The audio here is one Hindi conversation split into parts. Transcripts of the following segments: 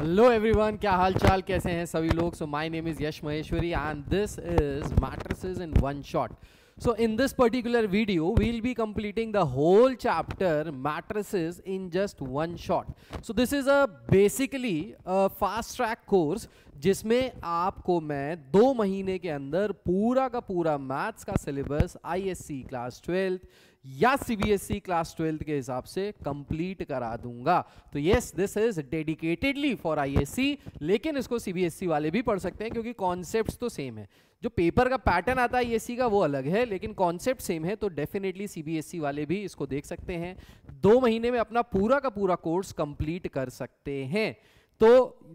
हेलो एवरीवन क्या हाल चाल कैसे हैं सभी लोग so my name is Yash Maheshwari and this is matrices in one shot so in this particular video we will be completing the whole chapter matrices in just one shot so this is a basically fast track course जिसमें आपको मैं दो महीने के अंदर पूरा का पूरा मैथ्स का सिलेबस आईएससी क्लास ट्वेल्थ या सीबीएसई क्लास ट्वेल्थ के हिसाब से कंप्लीट करा दूंगा तो yes this is dedicatedly for ISC लेकिन इसको सीबीएसई e वाले भी पढ़ सकते हैं क्योंकि कॉन्सेप्ट तो सेम है जो पेपर का पैटर्न आता है आईएससी का वो अलग है लेकिन कॉन्सेप्ट सेम है तो डेफिनेटली सीबीएसई e वाले भी इसको देख सकते हैं दो महीने में अपना पूरा का पूरा कोर्स कंप्लीट कर सकते हैं तो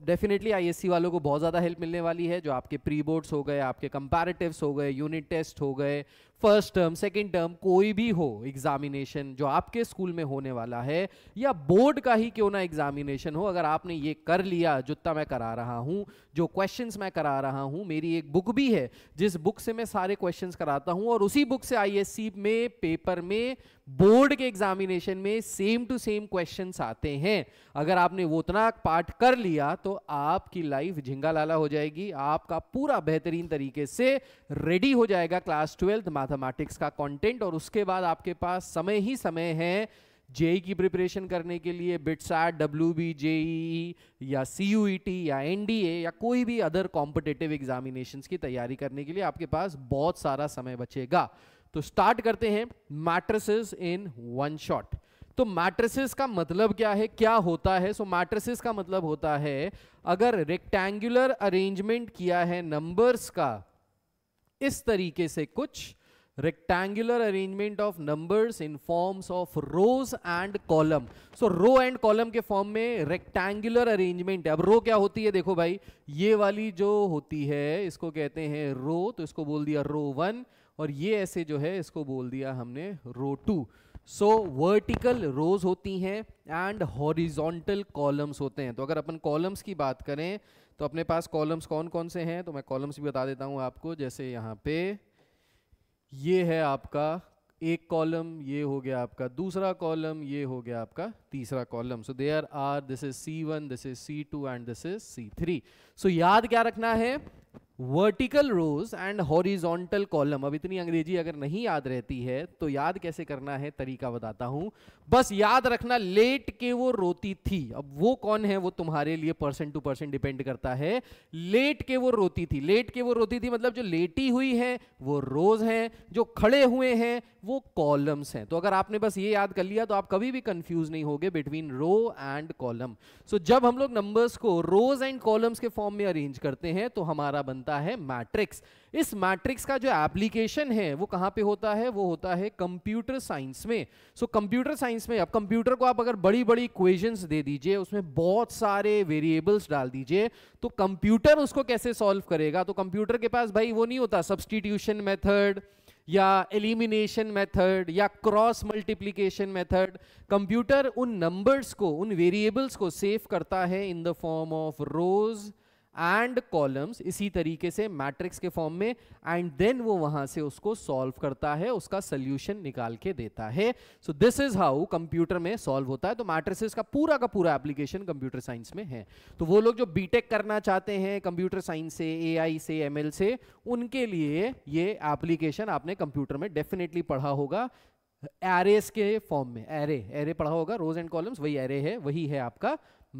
डेफिनेटली आईएससी वालों को बहुत ज़्यादा हेल्प मिलने वाली है जो आपके प्री बोर्ड्स हो गए आपके कंपैरेटिव्स हो गए यूनिट टेस्ट हो गए फर्स्ट टर्म सेकेंड टर्म कोई भी हो एग्जामिनेशन जो आपके स्कूल में होने वाला है या बोर्ड का ही क्यों ना एग्जामिनेशन हो अगर आपने ये कर लिया जितना मैं करा रहा हूँ जो क्वेश्चन मैं करा रहा हूँ मेरी एक बुक भी है जिस बुक से मैं सारे क्वेश्चन कराता हूँ और उसी बुक से आई में पेपर में बोर्ड के एग्जामिनेशन में सेम टू सेम क्वेश्चंस आते हैं अगर आपने वो उतना पाठ कर लिया तो आपकी लाइफ झिंगा लाला हो जाएगी आपका पूरा बेहतरीन तरीके से रेडी हो जाएगा क्लास ट्वेल्थ मैथमेटिक्स का कंटेंट और उसके बाद आपके पास समय ही समय है जेई e की प्रिपरेशन करने के लिए बिटसैट डब्ल्यू बी जेई या सी यू टी या एन डी ए या कोई भी अदर कॉम्पिटेटिव एग्जामिनेशन की तैयारी करने के लिए आपके पास बहुत सारा समय बचेगा तो स्टार्ट करते हैं मैट्रिसेस इन वन शॉट तो मैट्रिसेस का मतलब क्या है क्या होता है सो so, मैट्रिसेस का मतलब होता है अगर रेक्टेंगुलर अरेंजमेंट किया है नंबर्स का इस तरीके से कुछ rectangular arrangement of numbers in forms of rows and column so row and column के फॉर्म में रेक्टेंगुलर अरेंजमेंट है अब रो क्या होती है देखो भाई ये वाली जो होती है इसको कहते हैं रो तो इसको बोल दिया रो वन और ये ऐसे जो है इसको बोल दिया हमने रो टू सो वर्टिकल रोज होती हैं एंड हॉरिजोंटल कॉलम्स होते हैं तो अगर अपन कॉलम्स की बात करें तो अपने पास कॉलम्स कौन कौन से हैं तो मैं कॉलम्स भी बता देता हूं आपको जैसे यहां पे ये है आपका एक कॉलम ये हो गया आपका दूसरा कॉलम ये हो गया आपका तीसरा column so there are this is C one this is C two and this is C three सो याद क्या रखना है vertical rows and horizontal column अब इतनी अंग्रेजी अगर नहीं याद रहती है तो याद कैसे करना है तरीका बताता हूं बस याद रखना लेट के वो रोती थी अब वो कौन है वो तुम्हारे लिए परसेंट टू परसेंट डिपेंड करता है लेट के वो रोती थी लेट के वो रोती थी मतलब जो लेटी हुई है वो रोज है जो खड़े हुए हैं वो कॉलम्स हैं तो अगर आपने बस ये याद कर लिया तो आप कभी भी कंफ्यूज नहीं होगे between row and column so जब हम लोग नंबर्स को रोज एंड कॉलम्स के फॉर्म में अरेंज करते हैं तो हमारा बनता है मैट्रिक्स इस मैट्रिक्स का जो एप्लीकेशन है वो कहां पे होता है वो होता है कंप्यूटर साइंस में सो कंप्यूटर साइंस साइंस में अब कंप्यूटर को आप अगर बड़ी बड़ी इक्वेशंस दे दीजिए उसमें बहुत सारे वेरिएबल्स डाल दीजिए तो कंप्यूटर उसको कैसे सॉल्व करेगा तो कंप्यूटर के पास भाई वो नहीं होता सब्सटीट्यूशन मेथड या एलिमिनेशन मेथड या क्रॉस मल्टीप्लीकेशन मेथड कंप्यूटर उन नंबर्स को उन वेरिएबल्स को सेव करता है in the form of rows and columns इसी तरीके से मैट्रिक्स के फॉर्म में एंड देन वो वहां से उसको सॉल्व करता है उसका सोल्यूशन निकाल के देता है so this is how computer में सॉल्व होता है तो मैट्रिक का पूरा का पूरा एप्लीकेशन कंप्यूटर साइंस में है तो वो लोग जो बीटेक करना चाहते हैं कंप्यूटर साइंस से ए से एम से उनके लिए ये एप्लीकेशन आपने कंप्यूटर में डेफिनेटली पढ़ा होगा एरेस के फॉर्म में एरे एरे पढ़ा होगा रोज एंड कॉलम्स वही एरे है वही है आपका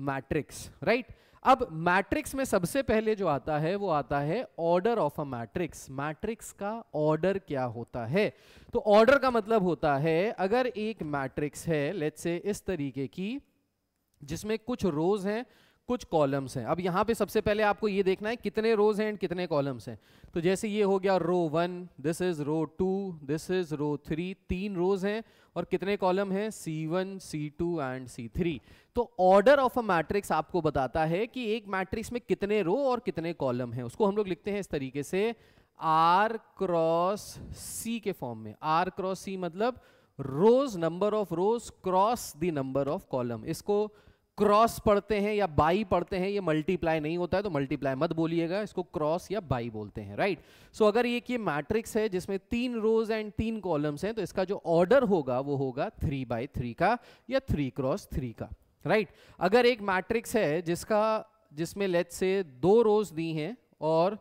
मैट्रिक्स राइट right? अब मैट्रिक्स में सबसे पहले जो आता है वो आता है order of a matrix matrix का ऑर्डर क्या होता है तो ऑर्डर का मतलब होता है अगर एक मैट्रिक्स है लेट से इस तरीके की जिसमें कुछ रोज हैं कुछ कॉलम्स हैं अब यहाँ पे सबसे पहले आपको ये देखना है कितने रोज हैं एंड कितने कॉलम्स हैं तो जैसे ये हो गया row one this is row two this is row three तीन रोज हैं और कितने कॉलम हैं C one C two and C three तो ऑर्डर ऑफ अ मैट्रिक्स आपको बताता है कि एक मैट्रिक्स में कितने रो और कितने कॉलम हैं उसको हम लोग लिखते हैं इस तरीके से आर क्रॉस सी के फॉर्म में आर क्रॉस सी मतलब rows number of rows cross the number of column इसको क्रॉस पढ़ते हैं या बाई पढ़ते हैं ये मल्टीप्लाई नहीं होता है तो मल्टीप्लाई मत बोलिएगा इसको क्रॉस या बाई बोलते हैं राइट सो अगर ये कि मैट्रिक्स है जिसमें तीन रोज एंड तीन कॉलम्स हैं तो इसका जो ऑर्डर होगा वो होगा थ्री बाई थ्री का या थ्री क्रॉस थ्री का राइट right? अगर एक मैट्रिक्स है जिसका जिसमें लेट से दो रोज दी हैं और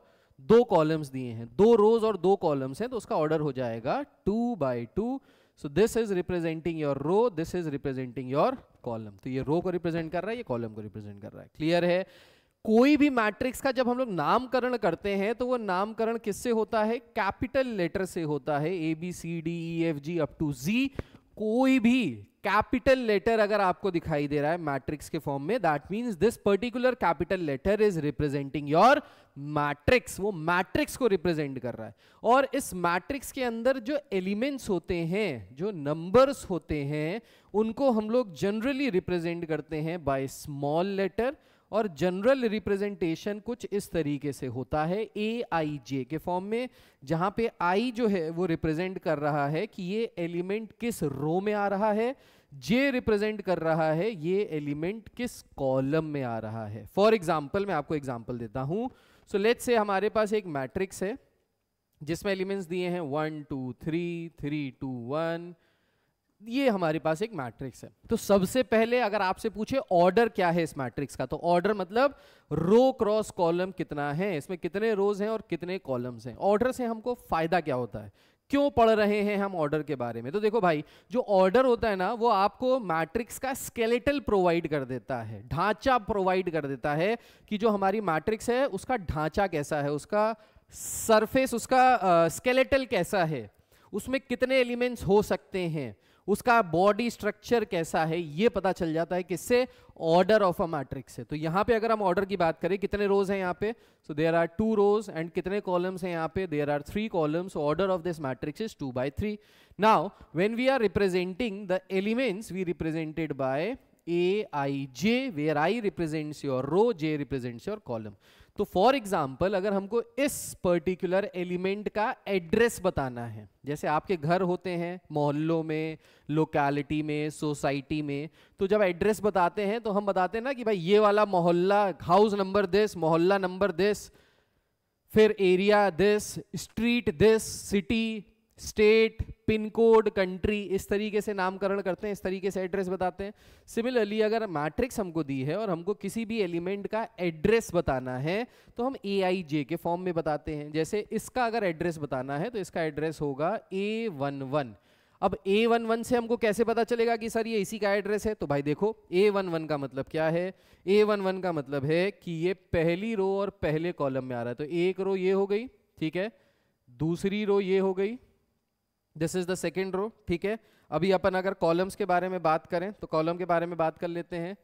दो कॉलम्स दिए हैं दो रोज और दो कॉलम्स हैं तो उसका ऑर्डर हो जाएगा two by two so this is representing your row this is representing your column तो ये रो को रिप्रेजेंट कर रहा है ये कॉलम को रिप्रेजेंट कर रहा है क्लियर है कोई भी मैट्रिक्स का जब हम लोग नामकरण करते हैं तो वो नामकरण किससे होता है कैपिटल लेटर से होता है A B C D E F G up to G कोई भी कैपिटल लेटर अगर आपको दिखाई दे रहा है मैट्रिक्स के फॉर्म में that means this particular capital letter is representing your matrix वो मैट्रिक्स को रिप्रेजेंट कर रहा है और इस मैट्रिक्स के अंदर जो एलिमेंट्स होते हैं जो नंबर्स होते हैं उनको हम लोग जनरली रिप्रेजेंट करते हैं बाय स्मॉल लेटर और जनरल रिप्रेजेंटेशन कुछ इस तरीके से होता है ए आई जे के फॉर्म में जहां पे आई जो है वो रिप्रेजेंट कर रहा है कि ये एलिमेंट किस रो में आ रहा है जे रिप्रेजेंट कर रहा है ये एलिमेंट किस कॉलम में आ रहा है फॉर एग्जाम्पल मैं आपको एग्जाम्पल देता हूं सो लेट्स से हमारे पास एक मैट्रिक्स है जिसमें एलिमेंट्स दिए हैं one two three three two one ये हमारे पास एक मैट्रिक्स है तो सबसे पहले अगर आपसे पूछे ऑर्डर क्या है इस मैट्रिक्स का तो ऑर्डर मतलब रो क्रॉस कॉलम कितना है इसमें कितने रोज हैं और कितने कॉलम्स हैं ऑर्डर से हमको फायदा क्या होता है क्यों पढ़ रहे हैं हम ऑर्डर के बारे में तो देखो भाई जो ऑर्डर होता है ना वो आपको मैट्रिक्स का स्केलेटल प्रोवाइड कर देता है ढांचा प्रोवाइड कर देता है कि जो हमारी मैट्रिक्स है उसका ढांचा कैसा है उसका सरफेस उसका स्केलेटल कैसा है उसमें कितने एलिमेंट्स हो सकते हैं उसका बॉडी स्ट्रक्चर कैसा है ये पता चल जाता है किससे ऑर्डर ऑफ अ मैट्रिक्स है तो यहां पे अगर हम ऑर्डर की बात करें कितने रोज हैं यहाँ पे so there are two rows and कितने कॉलम्स हैं यहाँ पे there are three columns order of this matrix is two by three now when we are representing the elements we represented by a i j where i represents your row j represents your column तो फॉर एग्जाम्पल अगर हमको इस पर्टिकुलर एलिमेंट का एड्रेस बताना है जैसे आपके घर होते हैं मोहल्लों में लोकेलिटी में सोसाइटी में तो जब एड्रेस बताते हैं तो हम बताते हैं ना कि भाई ये वाला मोहल्ला हाउस नंबर दिस मोहल्ला नंबर दिस फिर area this street this city state pin code country इस तरीके से नामकरण करते हैं इस तरीके से एड्रेस बताते हैं सिमिलरली अगर मैट्रिक्स हमको दी है और हमको किसी भी एलिमेंट का एड्रेस बताना है तो हम ए आई जे के फॉर्म में बताते हैं जैसे इसका अगर एड्रेस बताना है तो इसका एड्रेस होगा ए वन वन अब ए वन वन से हमको कैसे पता चलेगा कि सर ये इसी का एड्रेस है तो भाई देखो ए वन वन का मतलब क्या है ए वन वन का मतलब है कि ये पहली रो और पहले कॉलम में आ रहा है तो एक रो ये हो गई ठीक है दूसरी रो ये हो गई this is the second row ठीक है अभी अपन अगर कॉलम्स के बारे में बात करें तो कॉलम के बारे में बात कर लेते हैं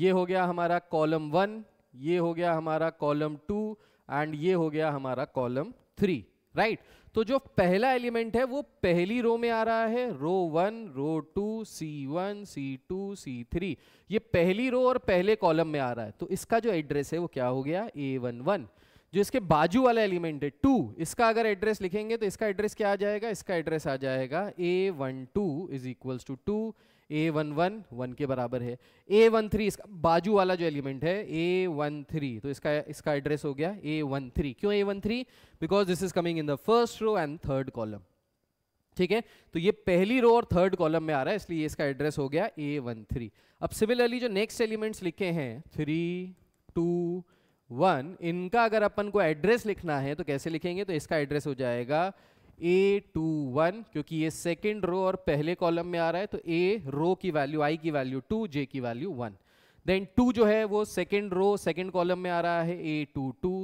ये हो गया हमारा कॉलम वन ये हो गया हमारा कॉलम टू एंड ये हो गया हमारा कॉलम थ्री राइट तो जो पहला एलिमेंट है वो पहली रो में आ रहा है row one row two C one C two C three ये पहली रो और पहले कॉलम में आ रहा है तो इसका जो एड्रेस है वो क्या हो गया ए वन वन जो इसके बाजू वाला एलिमेंट है टू इसका अगर एड्रेस लिखेंगे तो इसका एड्रेस क्या आ जाएगा इसका एड्रेस आ जाएगा a one two is equals to two a one one one के बराबर है ए वन थ्री इसका बाजू वाला जो एलिमेंट है ए वन थ्री तो इसका इसका एड्रेस हो गया ए वन थ्री क्यों a one three because this is coming in the first row and third column ठीक है तो ये पहली रो और थर्ड कॉलम में आ रहा है इसलिए इसका एड्रेस हो गया ए वन थ्री अब सिमिलरली जो नेक्स्ट एलिमेंट्स लिखे हैं थ्री टू वन इनका अगर अपन को एड्रेस लिखना है तो कैसे लिखेंगे तो इसका एड्रेस हो जाएगा ए टू वन क्योंकि ये सेकेंड रो और पहले कॉलम में आ रहा है तो ए रो की वैल्यू आई की वैल्यू टू जे की वैल्यू वन देन टू जो है वो सेकेंड रो सेकेंड कॉलम में आ रहा है ए two two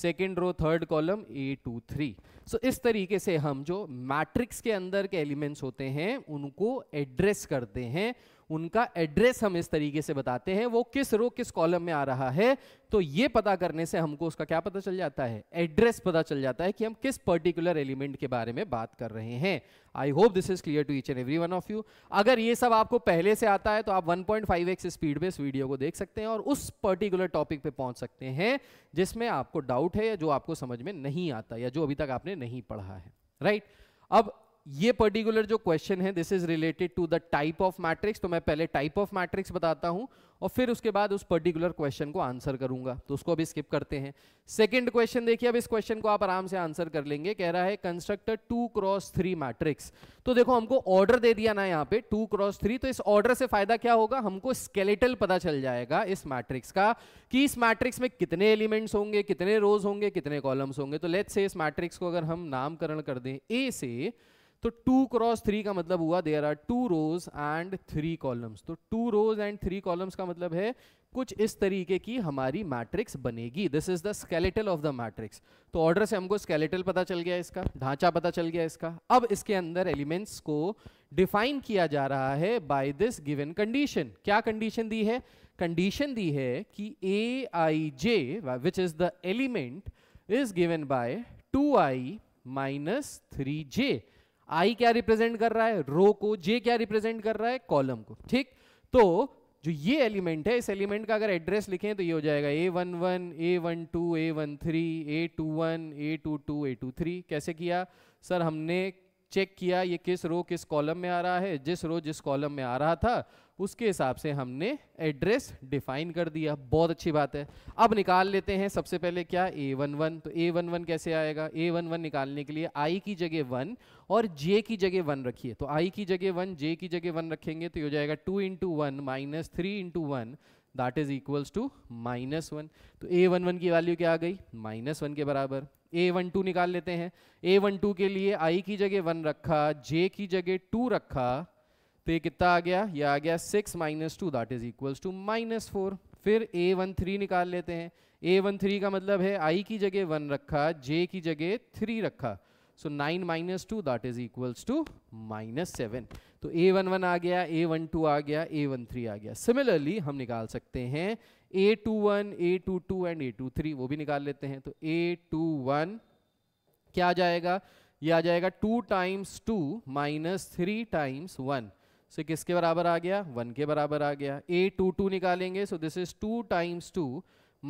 second row third column a two three so इस तरीके से हम जो मैट्रिक्स के अंदर के एलिमेंट्स होते हैं उनको एड्रेस करते हैं उनका एड्रेस हम इस तरीके से बताते हैं वो किस रो किस कॉलम में आ रहा है तो ये पता करने से हमको उसका क्या पता चल जाता है एड्रेस पता चल जाता है कि हम किस पर्टिकुलर एलिमेंट के बारे में बात कर रहे हैं I hope this is clear to each and every one of you अगर ये सब आपको पहले से आता है तो आप 1.5x पॉइंट स्पीड में इस वीडियो को देख सकते हैं और उस पर्टिकुलर टॉपिक पे पहुंच सकते हैं जिसमें आपको डाउट है या जो आपको समझ में नहीं आता या जो अभी तक आपने नहीं पढ़ा है राइट right? अब ये पर्टिकुलर जो क्वेश्चन है this is related to the type of matrix तो मैं पहले टाइप ऑफ मैट्रिक्स बताता हूं और फिर उसके बाद उस पर्टिकुलर क्वेश्चन को आंसर करूंगा तो उसको अभी स्किप करते हैं सेकंड क्वेश्चन देखिए अब इस क्वेश्चन को आप आराम से आंसर कर लेंगे कह रहा है constructor two cross three matrix तो देखो हमको ऑर्डर दे दिया ना यहाँ पे टू क्रॉस थ्री तो इस ऑर्डर से फायदा क्या होगा हमको स्केलेटल पता चल जाएगा इस मैट्रिक्स का कि इस मैट्रिक्स में कितने एलिमेंट्स होंगे कितने रोज होंगे कितने कॉलम्स होंगे तो लेट से इस मैट्रिक्स को अगर हम नामकरण कर दें ए से तो टू क्रॉस थ्री का मतलब हुआ there are two rows and three columns तो two rows and three columns का मतलब है कुछ इस तरीके की हमारी मैट्रिक्स बनेगी this is the skeletal of the matrix तो ऑर्डर से हमको स्केलेटल पता चल गया इसका ढांचा पता चल गया इसका अब इसके अंदर एलिमेंट्स को डिफाइन किया जा रहा है बाय दिस गिवन कंडीशन क्या कंडीशन दी है कंडीशन दी है कि a i j which is the element is given by two i minus three j i क्या रिप्रेजेंट कर रहा है रो को जे क्या रिप्रेजेंट कर रहा है कॉलम को ठीक तो जो ये एलिमेंट है इस एलिमेंट का अगर एड्रेस लिखें तो ये हो जाएगा a one one a one two a one three a two one A two two a two three कैसे किया सर हमने चेक किया ये किस रो किस कॉलम में आ रहा है जिस रो जिस कॉलम में आ रहा था उसके हिसाब से हमने एड्रेस डिफाइन कर दिया बहुत अच्छी बात है अब निकाल लेते हैं सबसे पहले क्या ए वन वन तो ए वन वन कैसे आएगा ए वन वन निकालने के लिए आई की जगह वन और जे की जगह वन रखिए तो आई की जगह वन जे की जगह वन रखेंगे तो ये हो जाएगा two into one minus three into one that is equals to minus one तो ए वन वन की वैल्यू क्या आ गई माइनस वन के बराबर ए वन टू निकाल लेते हैं ए वन टू के लिए आई की जगह वन रखा जे की जगह टू रखा तो ये कितना आ गया ये आ गया six minus two that is equals to minus four फिर ए वन थ्री निकाल लेते हैं ए वन थ्री का मतलब है आई की जगह वन रखा जे की जगह थ्री रखा so nine minus two that is equals to minus seven तो ए वन वन आ गया ए वन टू आ गया ए वन थ्री आ गया सिमिलरली हम निकाल सकते हैं a two one A two two and a two three वो भी निकाल लेते हैं तो ए टू वन क्या आ जाएगा ये आ जाएगा two times two minus three times one so so, किसके बराबर आ गया वन के बराबर आ गया ए टू टू निकालेंगे so this is two times two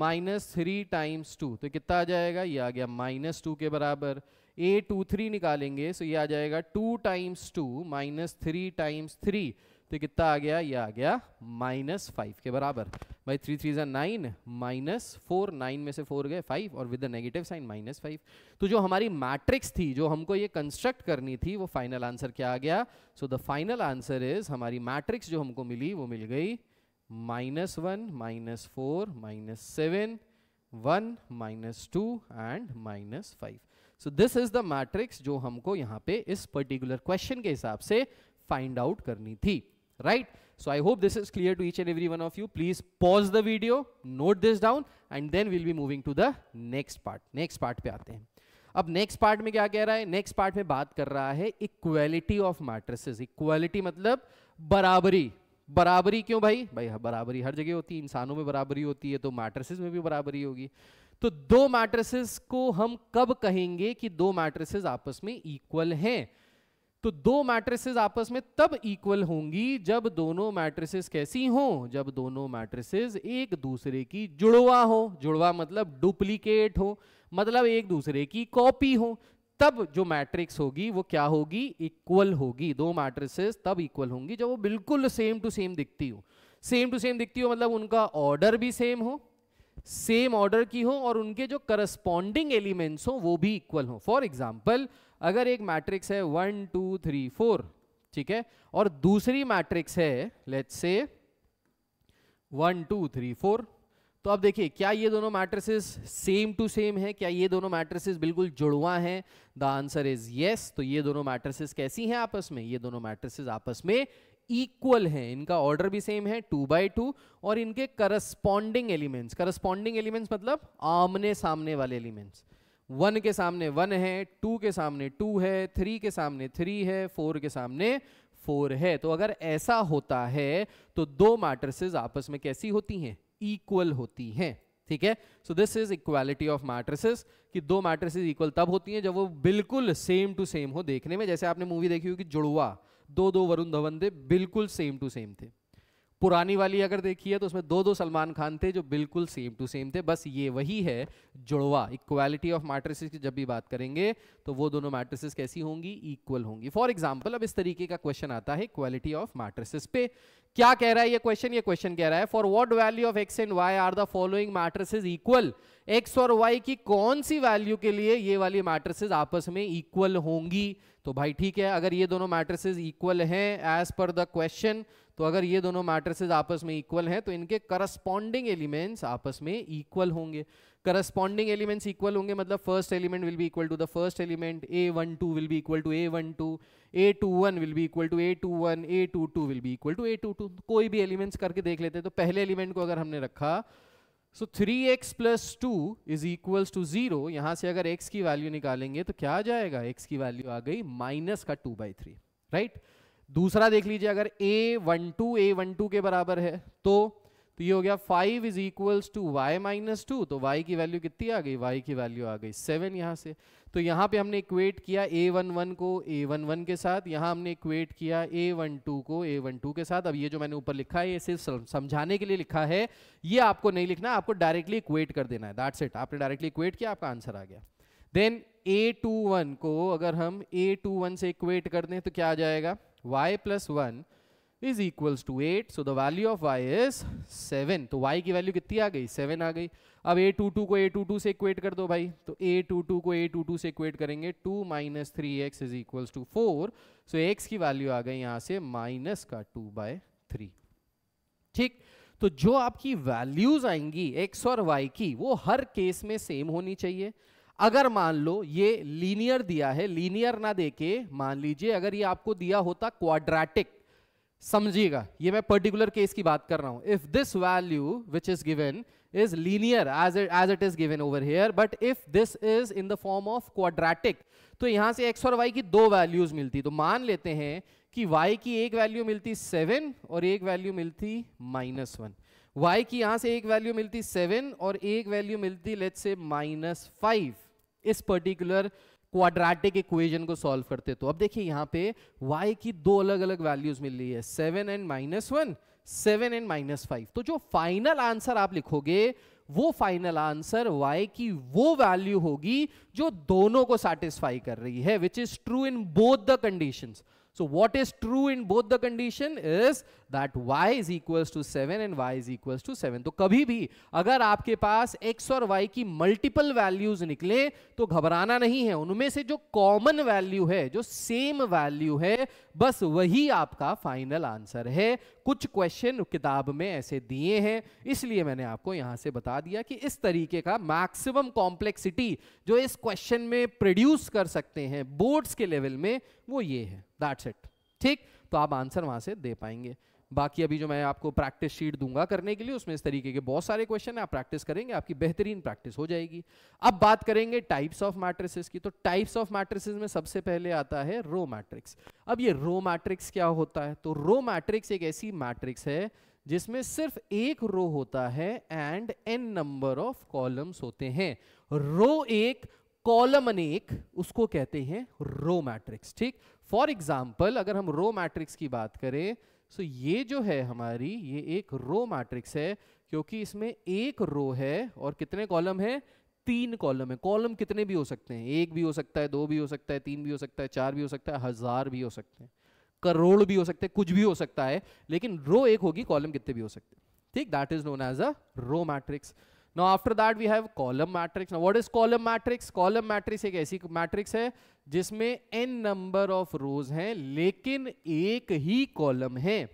minus three times two तो कितना आ जाएगा ये आ गया माइनस टू के बराबर ए टू थ्री निकालेंगे सो so ये आ जाएगा two times two minus three times three तो कितना आ गया ये आ गया माइनस फाइव के बराबर भाई थ्री थ्री ज़ा नाइन माइनस फोर नाइन में से फोर गए फाइव और with negative sign minus five तो जो हमारी मैट्रिक्स थी जो हमको ये कंस्ट्रक्ट करनी थी वो फाइनल आंसर क्या आ गया so the final answer is हमारी मैट्रिक्स जो हमको मिली वो मिल गई minus one minus four minus seven one minus two and minus five so this is the matrix जो हमको यहाँ पे इस पर्टिकुलर क्वेश्चन के हिसाब से फाइंड आउट करनी थी right? So I hope this is clear to each and every one of you. Please pause the video, note this down and then we'll be moving to the next part. Next part पे आते हैं अब नेक्स्ट पार्ट में क्या कह रहा है नेक्स्ट पार्ट में बात कर रहा है इक्वालिटी ऑफ मैट्रिसेस इक्वालिटी मतलब बराबरी बराबरी क्यों भाई भाई हाँ, बराबरी हर जगह होती है इंसानों में बराबरी होती है तो मैट्रिसेस में भी बराबरी होगी तो दो मैट्रिसेस को हम कब कहेंगे कि दो मैट्रिसेस आपस में इक्वल हैं तो दो मैट्रिसेस आपस में तब इक्वल होंगी जब दोनों मैट्रिसेस कैसी हो जब दोनों मैट्रिसेस एक दूसरे की जुड़वा हो जुड़वा मतलब डुप्लीकेट हो मतलब एक दूसरे की कॉपी हो तब जो मैट्रिक्स होगी वो क्या होगी इक्वल होगी दो मैट्रिसेस तब इक्वल होंगी जब वो बिल्कुल सेम टू सेम दिखती हो सेम टू सेम दिखती हो मतलब उनका ऑर्डर भी सेम हो सेम ऑर्डर की हो और उनके जो करस्पॉन्डिंग एलिमेंट्स हो वो भी इक्वल हो फॉर एग्जाम्पल अगर एक मैट्रिक्स है वन टू थ्री फोर ठीक है और दूसरी मैट्रिक्स है let's say one two three four तो अब देखिए क्या ये दोनों मैट्रिसेस सेम टू सेम है क्या ये दोनों मैट्रिसेस बिल्कुल जुड़वा हैं द आंसर इज यस तो ये दोनों मैट्रिसेस कैसी हैं आपस में ये दोनों मैट्रिसेस आपस में इक्वल हैं इनका ऑर्डर भी सेम है टू बाई टू और इनके करस्पॉन्डिंग एलिमेंट्स करस्पॉन्डिंग एलिमेंट्स मतलब आमने सामने वाले एलिमेंट्स वन के सामने वन है टू के सामने टू है थ्री के सामने थ्री है फोर के सामने फोर है तो अगर ऐसा होता है तो दो मैट्रिसेस आपस में कैसी होती हैं इक्वल होती हैं ठीक है so this is equality of matrices कि दो मैट्रिसेस इक्वल तब होती हैं जब वो बिल्कुल सेम टू सेम हो देखने में जैसे आपने मूवी देखी होगी जुड़वा दो दो वरुण धवन थे बिल्कुल सेम टू सेम थे पुरानी वाली अगर देखिए तो उसमें दो दो सलमान खान थे जो बिल्कुल सेम टू सेम थे बस ये वही है जुड़वा इक्वालिटी ऑफ मैट्रिसेस की जब भी बात करेंगे तो वो दोनों मैट्रिसेस कैसी होंगी इक्वल होंगी फॉर एग्जाम्पल अब इस तरीके का क्वेश्चन आता है इक्वालिटी ऑफ मैट्रिसेस पे क्या कह रहा है ये क्वेश्चन ये क्वेश्चन कह रहा है for what value of x and y are the following matrices equal x और वाई की कौन सी वैल्यू के लिए ये वाली मैट्रिसेज आपस में इक्वल होंगी तो भाई ठीक है अगर ये दोनों मैट्रिसेस इक्वल हैं एज पर द क्वेश्चन तो अगर ये दोनों मैट्रिसेस आपस में इक्वल हैं तो इनके करस्पॉन्डिंग एलिमेंट्स आपस में इक्वल होंगे करस्पॉन्डिंग एलिमेंट्स इक्वल होंगे मतलब first element will be equal to the first element a one two will भी equal to a one two a two one will भी equal to a two one A two two will be equal to a two two कोई भी एलिमेंट्स करके देख लेते हैं तो पहले एलिमेंट को अगर हमने रखा so three x plus two is equals to zero यहां से अगर x की वैल्यू निकालेंगे तो क्या आ जाएगा x की वैल्यू आ गई माइनस का टू बाई थ्री राइट दूसरा देख लीजिए अगर a one two a one two के बराबर है तो तो ये हो गया five is equals to y minus two तो वाई की वैल्यू कितनी आ गई वाई की वैल्यू आ गई सेवन यहाँ से तो यहाँ पे हमने इक्वेट किया ए वन वन को ए वन वन के साथ यहाँ हमने इक्वेट किया ए वन टू को ए वन टू के साथ अब ये जो मैंने ऊपर लिखा है ये सिर्फ समझाने के लिए लिखा है ये आपको नहीं लिखना आपको डायरेक्टली इक्वेट कर देना है दैट्स इट आपने डायरेक्टली इक्वेट किया आपका आंसर आ गया देन ए टू वन को अगर हम ए टू वन से इक्वेट कर दें तो क्या आ जाएगा y plus one is equals to eight so the value of y is seven तो वाई की वैल्यू कितनी आ गई सेवन आ गई अब ए टू टू को ए टू टू से इक्वेट कर दो भाई तो ए टू टू को ए टू टू से इक्वेट करेंगे two minus three x is equals to four so x की वैल्यू आ गई यहाँ से माइनस का टू बाय थ्री ठीक तो जो आपकी वैल्यूज आएंगी एक्स और वाई की वो हर केस में सेम होनी चाहिए अगर मान लो ये लीनियर दिया है लीनियर ना देके मान लीजिए अगर ये आपको दिया होता क्वाड्रेटिक समझिएगा ये मैं पर्टिकुलर केस की बात कर रहा हूं if this value which is given is linear as it, as it is given over here but if this is in the form of तो यहां से x और y की दो वैल्यूज मिलती तो मान लेते हैं कि y की एक वैल्यू मिलती सेवन और एक वैल्यू मिलती माइनस वन वाई की यहां से एक वैल्यू मिलती सेवन और एक वैल्यू मिलती लेट से माइनस फाइव इस पर्टिकुलर क्वाड्रेटिक इक्वेशन को सॉल्व करते तो अब देखिए यहां पे y की दो अलग अलग वैल्यूज मिल रही है seven and minus one seven and minus five तो जो फाइनल आंसर आप लिखोगे वो फाइनल आंसर y की वो वैल्यू होगी जो दोनों को सेटिस्फाई कर रही है which is true in both the conditions So what is true in both the condition is that y is equals to 7 and y is equals to 7. तो कभी भी अगर आपके पास x और y की मल्टीपल वैल्यूज निकले तो घबराना नहीं है उनमें से जो कॉमन वैल्यू है जो सेम वैल्यू है बस वही आपका फाइनल आंसर है कुछ क्वेश्चन किताब में ऐसे दिए हैं इसलिए मैंने आपको यहां से बता दिया कि इस तरीके का मैक्सिमम कॉम्प्लेक्सिटी जो इस क्वेश्चन में प्रोड्यूस कर सकते हैं बोर्ड्स के लेवल में वो ये है दैट्स इट ठीक तो आप आंसर वहां से दे पाएंगे बाकी अभी जो मैं आपको प्रैक्टिस शीट दूंगा करने के लिए उसमें इस तरीके के बहुत सारे क्वेश्चन है आप प्रैक्टिस करेंगे आपकी बेहतरीन प्रैक्टिस हो जाएगी अब बात करेंगे टाइप्स ऑफ मैट्रिसेस की तो टाइप्स ऑफ मैट्रिसेस में सबसे पहले आता है रो मैट्रिक्स अब ये रो मैट्रिक्स क्या होता है तो रो मैट्रिक्स एक ऐसी मैट्रिक्स है जिसमें सिर्फ एक रो होता है and n number of columns होते हैं रो एक कॉलम अनेक उसको कहते हैं रो मैट्रिक्स ठीक फॉर एग्जाम्पल अगर हम रो मैट्रिक्स की बात करें सो so ये जो है हमारी ये एक रो मैट्रिक्स है क्योंकि इसमें एक रो है और कितने कॉलम है तीन कॉलम है कॉलम कितने भी हो सकते हैं एक भी हो सकता है दो भी हो सकता है तीन भी हो सकता है चार भी हो सकता है हजार भी हो सकते हैं करोड़ भी हो सकते हैं कुछ भी हो सकता है लेकिन रो एक होगी कॉलम कितने भी हो सकते हैं ठीक that is known as a row matrix no after that we have column matrix now what is column matrix column matrix एक ऐसी मैट्रिक्स है जिसमें एन नंबर ऑफ रोज हैं लेकिन एक ही कॉलम है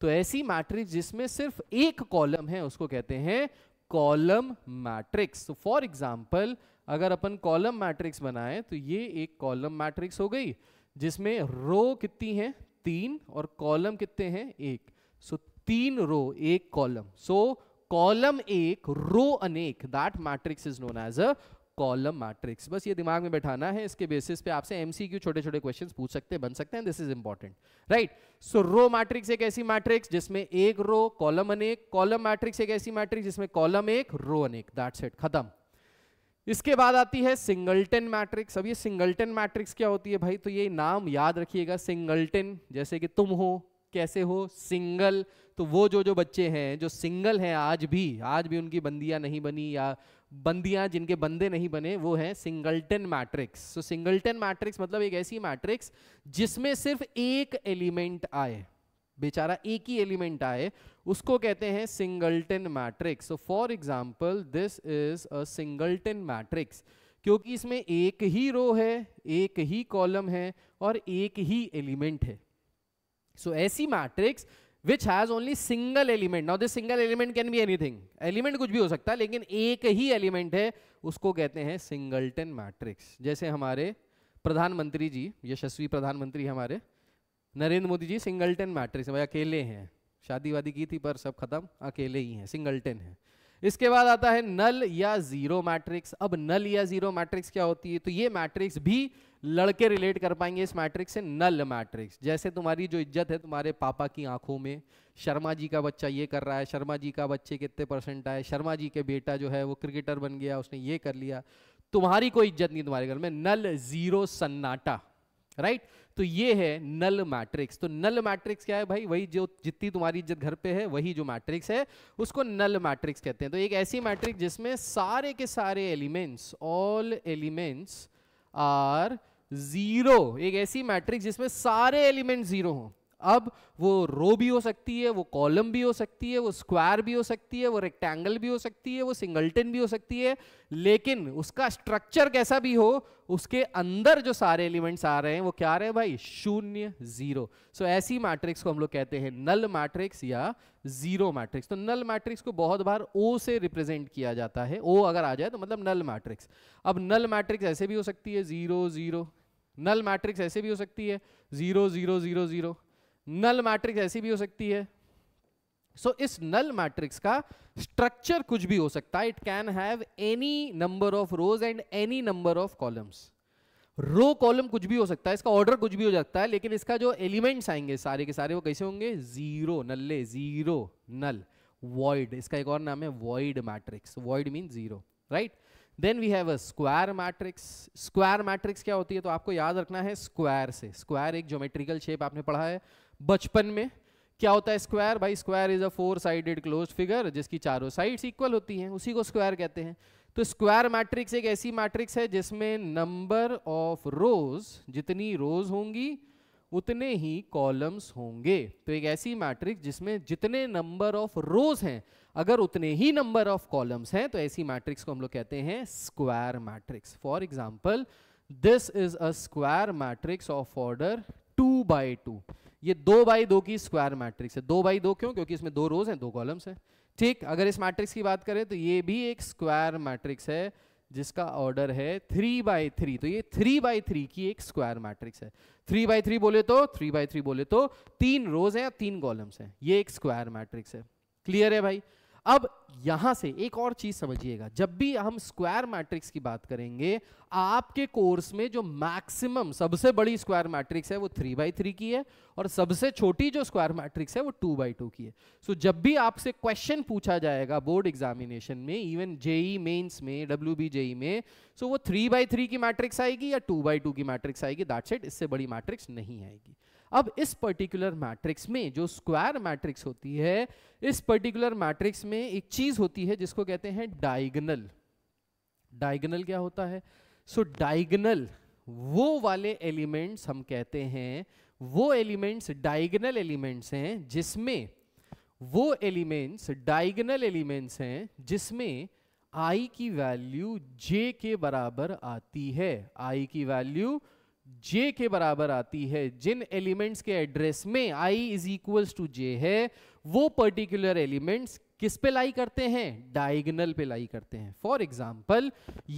तो ऐसी मैट्रिक्स जिसमें सिर्फ एक कॉलम है उसको कहते हैं कॉलम मैट्रिक्स तो फॉर एग्जाम्पल अगर अपन कॉलम मैट्रिक्स बनाएं तो ये एक कॉलम मैट्रिक्स हो गई जिसमें रो कितनी है तीन और कॉलम कितने हैं एक सो so, तीन रो एक कॉलम सो कॉलम एक रो अनेक that matrix is known as a column matrix बस ये दिमाग में बैठाना है इसके बेसिस पे आपसे एमसीक्यू छोटे छोटे क्वेश्चंस पूछ सकते हैं बन सकते हैं this is important right so row matrix एक ऐसी मैट्रिक्स जिसमें एक रो कॉलम अनेक कॉलम मैट्रिक्स एक ऐसी मैट्रिक्स जिसमें कॉलम एक रो अनेक दैट्स इट खत्म इसके बाद आती है सिंगल्टन मैट्रिक्स अब ये सिंगल्टन मैट्रिक्स क्या होती है भाई तो ये नाम याद रखिएगा सिंगल्टन जैसे कि तुम हो कैसे हो सिंगल तो वो जो जो बच्चे हैं जो सिंगल हैं आज भी आज भी उनकी बंदियां नहीं बनी या बंदियां जिनके बंदे नहीं बने वो है singleton matrix so singleton matrix मतलब एक ऐसी मैट्रिक्स जिसमें सिर्फ एक एलिमेंट आए बेचारा एक ही एलिमेंट आए उसको कहते हैं singleton matrix so for example this is a singleton matrix क्योंकि इसमें एक ही रो है एक ही कॉलम है और एक ही एलिमेंट है सो so, ऐसी matrix which has only single element now this single element can be anything element कुछ भी हो सकता है लेकिन एक ही एलिमेंट है उसको कहते हैं सिंगलटन मैट्रिक्स जैसे हमारे प्रधानमंत्री जी यशस्वी प्रधानमंत्री हमारे नरेंद्र मोदी जी सिंगलटन मैट्रिक्स भाई अकेले हैं शादी वादी की थी पर सब खत्म अकेले ही हैं सिंगलटन है इसके बाद आता है नल या जीरो मैट्रिक्स अब नल या जीरो मैट्रिक्स क्या होती है तो ये मैट्रिक्स भी लड़के रिलेट कर पाएंगे इस मैट्रिक्स से नल मैट्रिक्स जैसे तुम्हारी जो इज्जत है तुम्हारे पापा की आंखों में शर्मा जी का बच्चा ये कर रहा है शर्मा जी का बच्चे कितने परसेंट आए शर्मा जी के बेटा जो है वो क्रिकेटर बन गया उसने ये कर लिया तुम्हारी कोई इज्जत नहीं तुम्हारे घर में नल जीरो सन्नाटा राइट तो ये है नल मैट्रिक्स तो नल मैट्रिक्स क्या है भाई वही जो जितनी तुम्हारी इज्जत घर पे है वही जो मैट्रिक्स है उसको नल मैट्रिक्स कहते हैं तो एक ऐसी मैट्रिक्स जिसमें सारे के सारे elements all elements are zero एक ऐसी मैट्रिक्स जिसमें सारे एलिमेंट जीरो हो अब वो रो भी हो सकती है वो कॉलम भी हो सकती है वो स्क्वायर भी हो सकती है वो रेक्टेंगल भी हो सकती है वो सिंगल्टन भी हो सकती है लेकिन उसका स्ट्रक्चर कैसा भी हो उसके अंदर जो सारे एलिमेंट्स आ रहे हैं वो क्या आ रहे हैं भाई शून्य जीरो सो so, ऐसी मैट्रिक्स को हम लोग कहते हैं नल मैट्रिक्स या जीरो मैट्रिक्स तो नल मैट्रिक्स को बहुत बार ओ से रिप्रेजेंट किया जाता है ओ अगर आ जाए तो मतलब नल मैट्रिक्स अब नल मैट्रिक्स ऐसे भी हो सकती है जीरो जीरो नल मैट्रिक्स ऐसे भी हो सकती है zero zero zero zero null matrix ऐसी भी हो सकती है सो so, इस नल मैट्रिक्स का स्ट्रक्चर कुछ भी हो सकता है it can have any number of rows and any number of columns row column कुछ भी हो सकता है इसका ऑर्डर कुछ भी हो सकता है लेकिन इसका जो एलिमेंट्स आएंगे सारे के सारे वो कैसे होंगे जीरो नल्ले जीरो नल वॉइड इसका एक और नाम है void matrix void mean zero right then we have a square matrix square matrix क्या होती है तो आपको याद रखना है स्क्वायर से स्क्वायर एक ज्योमेट्रिकल शेप आपने पढ़ा है बचपन में क्या होता है स्क्वायर भाई square is a four sided closed figure जिसकी चारों साइड्स इक्वल होती हैं उसी को स्क्वायर कहते हैं तो स्क्वायर मैट्रिक्स एक ऐसी मैट्रिक्स है जिसमें नंबर ऑफ रोज जितनी रोज होंगी उतने ही कॉलम्स होंगे तो एक ऐसी मैट्रिक्स जिसमें जितने नंबर ऑफ रोज हैं अगर उतने ही नंबर ऑफ कॉलम्स हैं तो ऐसी मैट्रिक्स को हम लोग कहते हैं square matrix for example this is a square matrix of order two by two ये दो बाई दो की स्क्वायर मैट्रिक्स है दो बाई दो क्यों क्योंकि इसमें दो रोज हैं दो कॉलम्स हैं ठीक अगर इस मैट्रिक्स की बात करें तो ये भी एक स्क्वायर मैट्रिक्स है जिसका ऑर्डर है थ्री बाई थ्री तो ये थ्री बाई थ्री की एक स्क्वायर मैट्रिक्स है थ्री बाई थ्री बोले तो थ्री बाई थ्री बोले तो तीन रोज हैं तीन कॉलम्स हैं ये एक स्क्वायर मैट्रिक्स है क्लियर है भाई अब यहां से एक और चीज समझिएगा जब भी हम स्क्वायर मैट्रिक्स की बात करेंगे आपके कोर्स में जो मैक्सिमम सबसे बड़ी स्क्वायर मैट्रिक्स है वो थ्री बाई थ्री की है और सबसे छोटी जो स्क्वायर मैट्रिक्स है वो टू बाई टू की है सो so, जब भी आपसे क्वेश्चन पूछा जाएगा बोर्ड एग्जामिनेशन में इवन जेई मेन्स में डब्ल्यू बी जेई में सो so वो थ्री बाई थ्री की मैट्रिक्स आएगी या टू बाई टू की मैट्रिक्स आएगी दैट्स इट इससे बड़ी मैट्रिक्स नहीं आएगी अब इस पर्टिकुलर मैट्रिक्स में जो स्क्वायर मैट्रिक्स होती है इस पर्टिकुलर मैट्रिक्स में एक चीज होती है जिसको कहते हैं डायगनल डायगनल क्या होता है सो so, डायगनल वो वाले एलिमेंट्स हम कहते हैं वो एलिमेंट्स डायगनल एलिमेंट्स हैं जिसमें वो एलिमेंट्स डायगनल एलिमेंट्स हैं जिसमें आई की वैल्यू जे के बराबर आती है आई की वैल्यू जे के बराबर आती है जिन एलिमेंट्स के एड्रेस में I is equals to J है वो पर्टिकुलर एलिमेंट्स किस पे लाई करते हैं डायगनल पे लाई करते हैं फॉर एग्जाम्पल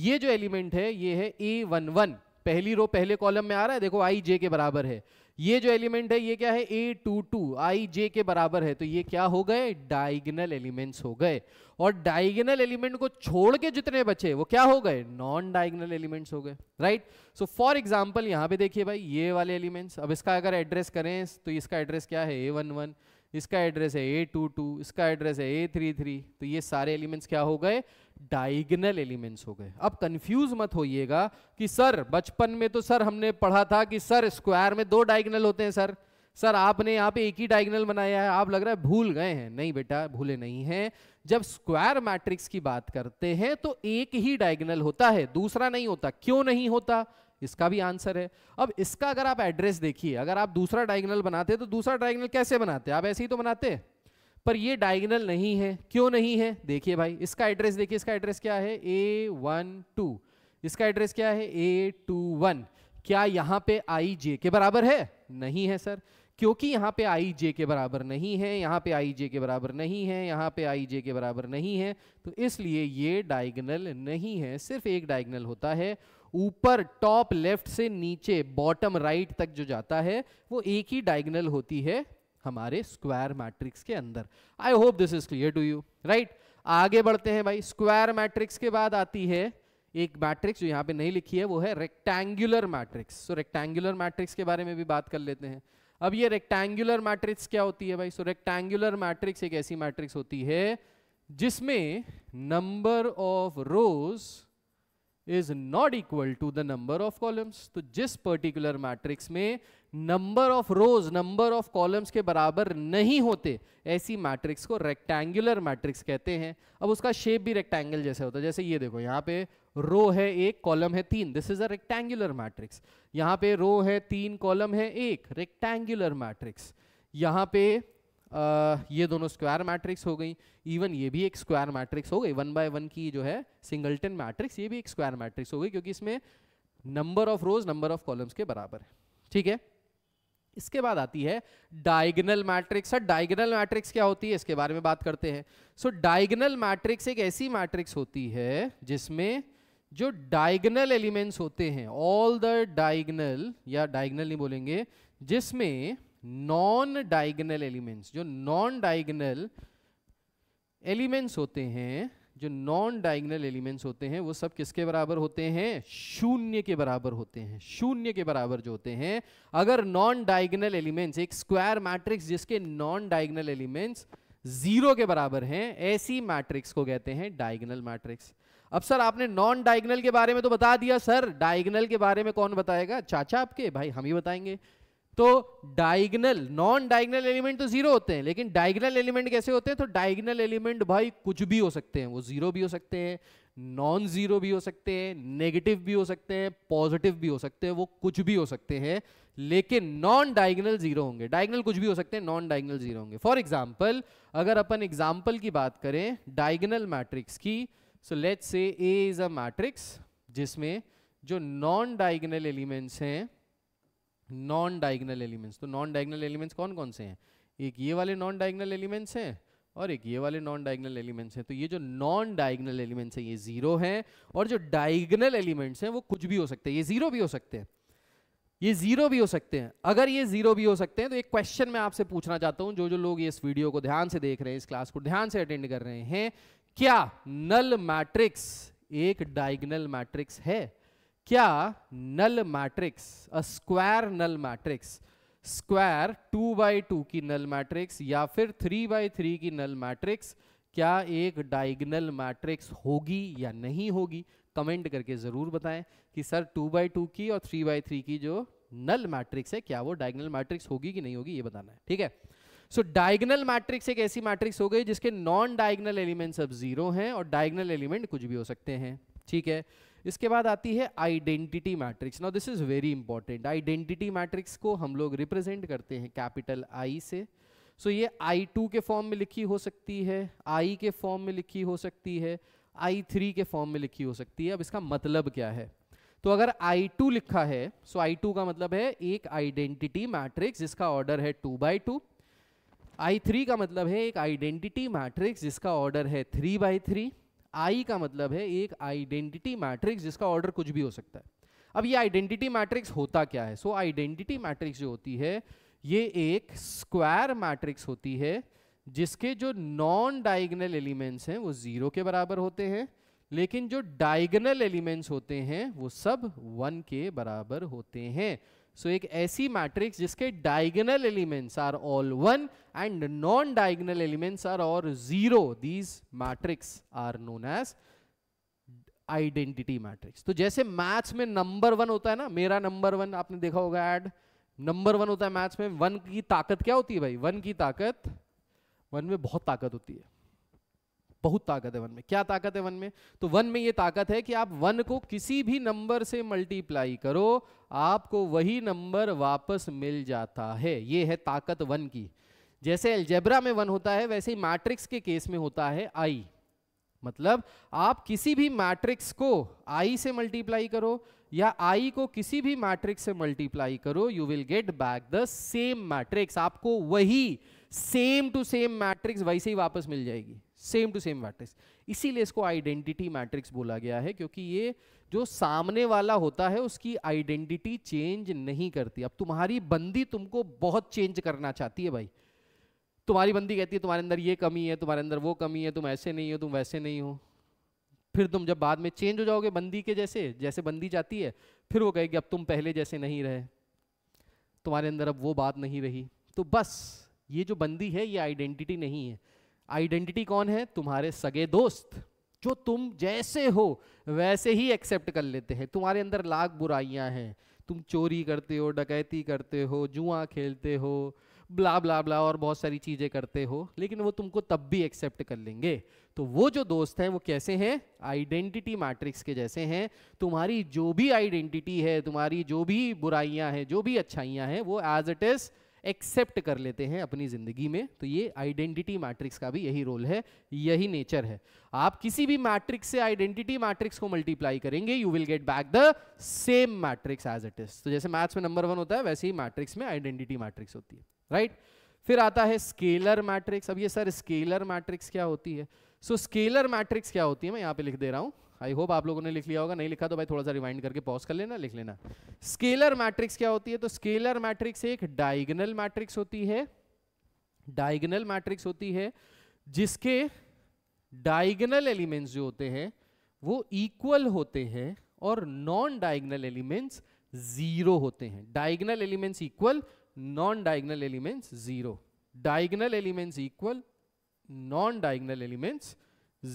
ये जो एलिमेंट है ये है ए वन वन पहली रो पहले कॉलम में आ रहा है देखो आई जे के बराबर है ये जो एलिमेंट है ये क्या है ए टू टू आई जे के बराबर है तो ये क्या हो गए डायगनल एलिमेंट्स हो गए और डायगनल एलिमेंट को छोड़ के जितने बचे वो क्या हो गए नॉन डाइगनल एलिमेंट्स हो गए राइट सो फॉर एग्जाम्पल यहां पे देखिए भाई ये वाले एलिमेंट्स अब इसका अगर एड्रेस करें तो इसका एड्रेस क्या है ए वन वन इसका एड्रेस है ए टू टू इसका एड्रेस है ए थ्री थ्री तो ये सारे एलिमेंट्स क्या हो गए डाइगनल एलिमेंट्स हो गए अब कंफ्यूज मत होइएगा कि सर बचपन में तो सर हमने पढ़ा था कि सर स्क्वायर में दो डाइगनल होते हैं सर सर आपने यहाँ पे एक ही डायगनल बनाया है आप लग रहा है भूल गए हैं नहीं बेटा भूले नहीं हैं जब स्क्वायर मैट्रिक्स की बात करते हैं तो एक ही डायगनल होता है दूसरा नहीं होता क्यों नहीं होता इसका भी आंसर है अब इसका अगर आप एड्रेस देखिए अगर आप दूसरा डायगनल बनाते तो दूसरा डायगनल कैसे बनाते आप ऐसे ही तो बनाते पर ये डायगनल नहीं है क्यों नहीं है देखिए भाई इसका एड्रेस देखिए इसका एड्रेस क्या है ए वन टू इसका एड्रेस क्या है ए टू वन क्या यहाँ पे आई जे के बराबर है नहीं है सर क्योंकि यहाँ पे आई जे के बराबर नहीं है यहां पे आई जे के बराबर नहीं है यहां पे आई जे के बराबर नहीं है तो इसलिए ये डायगनल नहीं है सिर्फ एक डायगनल होता है ऊपर टॉप लेफ्ट से नीचे बॉटम राइट तक जो जाता है वो एक ही डायगनल होती है हमारे स्क्वायर मैट्रिक्स के अंदर I hope this is clear to you right आगे बढ़ते हैं भाई स्क्वायर मैट्रिक्स के बाद आती है एक मैट्रिक्स जो यहां पे नहीं लिखी है वो है rectangular matrix so rectangular matrix के बारे में भी बात कर लेते हैं अब ये रेक्टेंगुलर मैट्रिक्स क्या होती है भाई सो रेक्टेंगुलर मैट्रिक्स एक ऐसी मैट्रिक्स होती है जिसमें number of rows is not equal to the number of columns तो जिस पर्टिकुलर मैट्रिक्स में number of rows number of columns के बराबर नहीं होते ऐसी मैट्रिक्स को रेक्टेंगुलर मैट्रिक्स कहते हैं अब उसका शेप भी रेक्टेंगल जैसे होता है जैसे ये देखो यहाँ पे रो है एक कॉलम है तीन this is a rectangular matrix यहाँ पे रो है तीन कॉलम है एक रेक्टेंगुलर मैट्रिक्स यहाँ पे ये दोनों स्क्वायर मैट्रिक्स हो गई इवन ये भी एक स्क्वायर मैट्रिक्स हो गई वन बाय वन की जो है सिंगलटन मैट्रिक्स ये भी एक स्क्वायर मैट्रिक्स हो गई क्योंकि इसमें number of rows number of columns के बराबर है ठीक है इसके बाद आती है diagonal matrix sir diagonal matrix क्या होती है इसके बारे में बात करते हैं सो डायगनल मैट्रिक्स एक ऐसी मैट्रिक्स होती है जिसमें जो डायगनल एलिमेंट्स होते हैं ऑल द डायगनल या डायगनल नहीं बोलेंगे जिसमें नॉन डायगनल एलिमेंट्स जो नॉन डायगनल एलिमेंट्स होते हैं जो नॉन डायगनल एलिमेंट्स होते हैं वो सब किसके बराबर होते हैं शून्य के बराबर होते हैं शून्य के बराबर जो होते हैं अगर नॉन डायगनल एलिमेंट्स एक स्क्वायर मैट्रिक्स जिसके नॉन डायगनल एलिमेंट्स जीरो के बराबर हैं ऐसी मैट्रिक्स को कहते हैं डायगनल मैट्रिक्स अब सर आपने नॉन डायगनल के बारे में तो बता दिया सर डायगनल के बारे में कौन बताएगा चाचा आपके भाई हम ही बताएंगे तो डायगनल नॉन डायगनल एलिमेंट तो जीरो होते हैं लेकिन डायगनल एलिमेंट कैसे होते हैं तो डायगनल एलिमेंट भाई कुछ भी हो सकते हैं वो जीरो भी हो सकते हैं नॉन जीरो भी हो सकते हैं नेगेटिव भी हो सकते हैं पॉजिटिव भी हो सकते हैं वो कुछ भी हो सकते हैं लेकिन नॉन डायगनल जीरो होंगे डायगनल कुछ भी हो सकते हैं नॉन डायगनल जीरो होंगे फॉर एग्जाम्पल अगर अपन एग्जाम्पल की बात करें डायगनल मैट्रिक्स की सो लेट से ए इज अ मैट्रिक्स जिसमें जो नॉन डायगनल एलिमेंट्स हैं नॉन डाइगनल एलिमेंट्स तो नॉन डाइगनल एलिमेंट्स कौन कौन से हैं एक ये वाले नॉन डाइगनल एलिमेंट्स हैं और एक ये वाले नॉन डाइगनल एलिमेंट्स हैं तो ये जो नॉन डाइगनल एलिमेंट्स हैं ये जीरो हैं और जो डाइगनल एलिमेंट्स हैं वो कुछ भी हो सकते हैं ये जीरो भी हो सकते हैं ये जीरो भी हो सकते हैं अगर ये जीरो भी हो सकते हैं तो एक क्वेश्चन मैं आपसे पूछना चाहता हूं जो जो लोग इस वीडियो को ध्यान से देख रहे हैं इस क्लास को ध्यान से अटेंड कर रहे हैं क्या नल मैट्रिक्स एक डायगनल मैट्रिक्स है क्या null matrix a square null matrix square two by two की नल मैट्रिक्स या फिर थ्री बाई थ्री की नल मैट्रिक्स क्या एक डायगनल मैट्रिक्स होगी या नहीं होगी कमेंट करके ज़रूर बताएं कि सर टू बाई टू की और थ्री बाई थ्री की जो नल मैट्रिक्स है क्या वो डायगनल मैट्रिक्स होगी कि नहीं होगी ये बताना है ठीक है सो डायगनल मैट्रिक्स एक ऐसी मैट्रिक्स हो गई जिसके नॉन डायगनल एलिमेंट्स अब जीरो हैं और डायगनल एलिमेंट कुछ भी हो सकते हैं ठीक है इसके बाद आती है identity matrix now this is very important identity matrix को हम लोग रिप्रेजेंट करते हैं कैपिटल आई से सो so, ये आई टू के फॉर्म में लिखी हो सकती है आई के फॉर्म में लिखी हो सकती है आई थ्री के फॉर्म में लिखी हो सकती है अब इसका मतलब क्या है तो अगर आई टू लिखा है सो आई टू का मतलब है एक आइडेंटिटी मैट्रिक्स जिसका ऑर्डर है two by two I three का मतलब है एक आइडेंटिटी मैट्रिक्स जिसका ऑर्डर है थ्री बाई थ्री आई का मतलब है एक आइडेंटिटी मैट्रिक्स जिसका ऑर्डर कुछ भी हो सकता है अब ये आइडेंटिटी मैट्रिक्स होता क्या है सो आइडेंटिटी मैट्रिक्स जो होती है ये एक स्क्वायर मैट्रिक्स होती है जिसके जो नॉन डायगनल एलिमेंट्स हैं वो जीरो के बराबर होते हैं लेकिन जो डायगनल एलिमेंट्स होते हैं वो सब वन के बराबर होते हैं सो एक ऐसी मैट्रिक्स जिसके diagonal elements are all one and non diagonal elements are और zero these matrix are known as identity matrix तो जैसे मैथ्स में नंबर वन होता है ना मेरा नंबर वन आपने देखा होगा एड नंबर वन होता है मैथ्स में वन की ताकत क्या होती है भाई वन की ताकत वन में बहुत ताकत होती है बहुत ताकत है वन में क्या ताकत है वन में तो वन में ये ताकत है कि आप वन को किसी भी नंबर से मल्टीप्लाई करो आपको वही नंबर वापस मिल जाता है ये है ताकत वन की जैसे एल्जेब्रा में वन होता है वैसे ही मैट्रिक्स के केस में होता है आई मतलब आप किसी भी मैट्रिक्स को आई से मल्टीप्लाई करो या आई को किसी भी मैट्रिक्स से मल्टीप्लाई करो you will get back the same matrix आपको वही सेम टू सेम मैट्रिक्स वैसे ही वापस मिल जाएगी सेम टू सेम मैट्रिक्स इसीलिए इसको आइडेंटिटी मैट्रिक्स बोला गया है क्योंकि ये जो सामने वाला होता है उसकी आइडेंटिटी चेंज नहीं करती अब तुम्हारी बंदी तुमको बहुत चेंज करना चाहती है भाई तुम्हारी बंदी कहती है तुम्हारे अंदर ये कमी है तुम्हारे अंदर वो कमी है तुम ऐसे नहीं हो तुम वैसे नहीं हो फिर तुम जब बाद में चेंज हो जाओगे बंदी के जैसे जैसे बंदी जाती है फिर वो कहेगी अब तुम पहले जैसे नहीं रहे तुम्हारे अंदर अब वो बात नहीं रही तो बस ये जो बंदी है ये आइडेंटिटी नहीं है आइडेंटिटी कौन है तुम्हारे सगे दोस्त जो तुम जैसे हो वैसे ही एक्सेप्ट कर लेते हैं तुम्हारे अंदर लाख बुराइयां हैं तुम चोरी करते हो डकैती करते हो जुआ खेलते हो ब्ला ब्ला ब्ला और बहुत सारी चीज़ें करते हो लेकिन वो तुमको तब भी एक्सेप्ट कर लेंगे तो वो जो दोस्त हैं वो कैसे हैं आइडेंटिटी मैट्रिक्स के जैसे हैं तुम्हारी जो भी आइडेंटिटी है तुम्हारी जो भी बुराइयां हैं जो भी अच्छाइयां हैं वो एज इट इज़ एक्सेप्ट कर लेते हैं अपनी ज़िंदगी में तो ये आइडेंटिटी मैट्रिक्स का भी यही रोल है यही नेचर है आप किसी भी मैट्रिक्स से आइडेंटिटी मैट्रिक्स को मल्टीप्लाई करेंगे you will get back the same matrix as it is तो जैसे मैथ्स में नंबर वन होता है वैसे ही मैट्रिक्स में आइडेंटिटी मैट्रिक्स होती है राइट right? फिर आता है स्केलर मैट्रिक्स अब ये सर स्केलर मैट्रिक्स क्या होती है सो स्केलर मैट्रिक्स क्या होती है मैं यहाँ पे लिख दे रहा हूँ आई होप आप लोगों ने लिख लिया होगा नहीं लिखा तो भाई थोड़ा सा रिवाइंड करके पॉज कर लेना लिख लेना स्केलर मैट्रिक्स क्या होती है तो स्केलर मैट्रिक्स एक डायगनल मैट्रिक्स होती है डायगनल मैट्रिक्स होती है जिसके डायगनल एलिमेंट्स जो होते हैं वो इक्वल होते हैं और नॉन डायगनल एलिमेंट्स जीरो होते हैं diagonal elements equal non diagonal elements zero diagonal elements equal non diagonal elements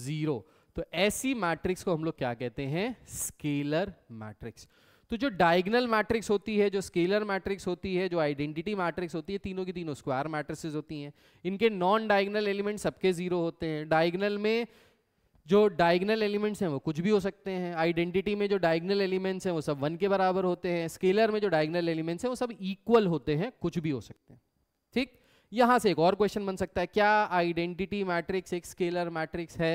zero तो ऐसी मैट्रिक्स को हम लोग क्या कहते हैं स्केलर मैट्रिक्स तो जो डायगनल मैट्रिक्स होती है जो स्केलर मैट्रिक्स होती है जो आइडेंटिटी मैट्रिक्स होती है तीनों की तीनों स्क्वायर मैट्रिक्सेस होती हैं इनके नॉन डायगनल एलिमेंट सबके जीरो होते हैं डायगनल में जो डायगनल एलिमेंट्स हैं वो कुछ भी हो सकते हैं आइडेंटिटी में जो डायगनल एलिमेंट्स हैं वो सब वन के बराबर होते हैं स्केलर में जो डायगनल एलिमेंट्स हैं वो सब इक्वल होते हैं कुछ भी हो सकते हैं ठीक यहां से एक और क्वेश्चन बन सकता है क्या आइडेंटिटी मैट्रिक्स एक स्केलर मैट्रिक्स है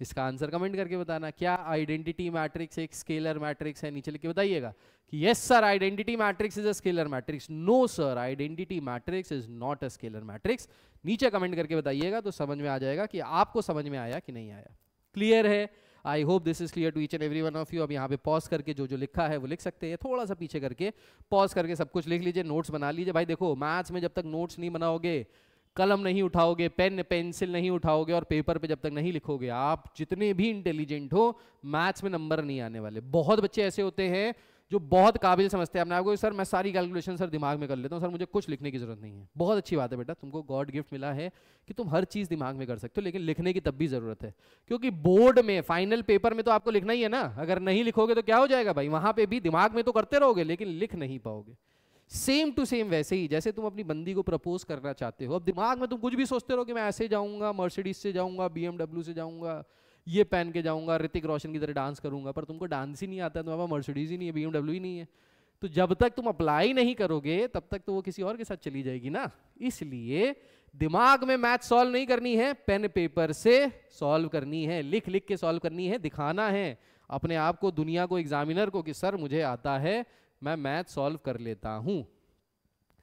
इसका आंसर कमेंट करके बताना क्या आइडेंटिटी मैट्रिक्स एक स्केलर मैट्रिक्स है नीचे लिख के बताइएगा कि yes sir identity matrix is a scalar matrix no sir identity matrix is not a scalar matrix नीचे कमेंट करके बताइएगा तो समझ में आ जाएगा कि आपको समझ में आया कि नहीं आया क्लियर है I hope this is clear to each and every one of you अब यहाँ पे पॉज करके जो जो लिखा है वो लिख सकते हैं थोड़ा सा पीछे करके पॉज करके सब कुछ लिख लीजिए नोट्स बना लीजिए भाई देखो मैथ्स में जब तक नोट्स नहीं बनाओगे कलम नहीं उठाओगे पेन पेंसिल नहीं उठाओगे और पेपर पे जब तक नहीं लिखोगे आप जितने भी इंटेलिजेंट हो मैथ्स में नंबर नहीं आने वाले बहुत बच्चे ऐसे होते हैं जो बहुत काबिल समझते हैं अपने आपको सर मैं सारी कैलकुलेशन सर दिमाग में कर लेता हूँ सर मुझे कुछ लिखने की जरूरत नहीं है बहुत अच्छी बात है बेटा तुमको गॉड गिफ्ट मिला है कि तुम हर चीज़ दिमाग में कर सकते हो लेकिन लिखने की तब भी ज़रूरत है क्योंकि बोर्ड में फाइनल पेपर में तो आपको लिखना ही है ना अगर नहीं लिखोगे तो क्या हो जाएगा भाई वहाँ पर भी दिमाग में तो करते रहोगे लेकिन लिख नहीं पाओगे सेम टू सेम वैसे ही जैसे तुम अपनी बंदी को प्रपोज करना चाहते हो अब दिमाग में तुम कुछ भी सोचते रहो कि मैं ऐसे जाऊंगा मर्सिडीज से जाऊंगा बीएमडब्ल्यू से जाऊंगा ये पहन के जाऊंगा ऋतिक रोशन की तरह डांस करूंगा पर तुमको डांस ही नहीं आता तुम्हारे पास मर्सिडीज ही नहीं है बीएमडब्ल्यू ही नहीं है तो जब तक तुम अप्लाई नहीं करोगे तब तक तो वो किसी और के साथ चली जाएगी ना इसलिए दिमाग में मैथ सॉल्व नहीं करनी है पेन पेपर से सॉल्व करनी है लिख लिख के सॉल्व करनी है दिखाना है अपने आप को दुनिया को एग्जामिनर को कि सर मुझे आता है मैं मैथ सॉल्व कर लेता हूं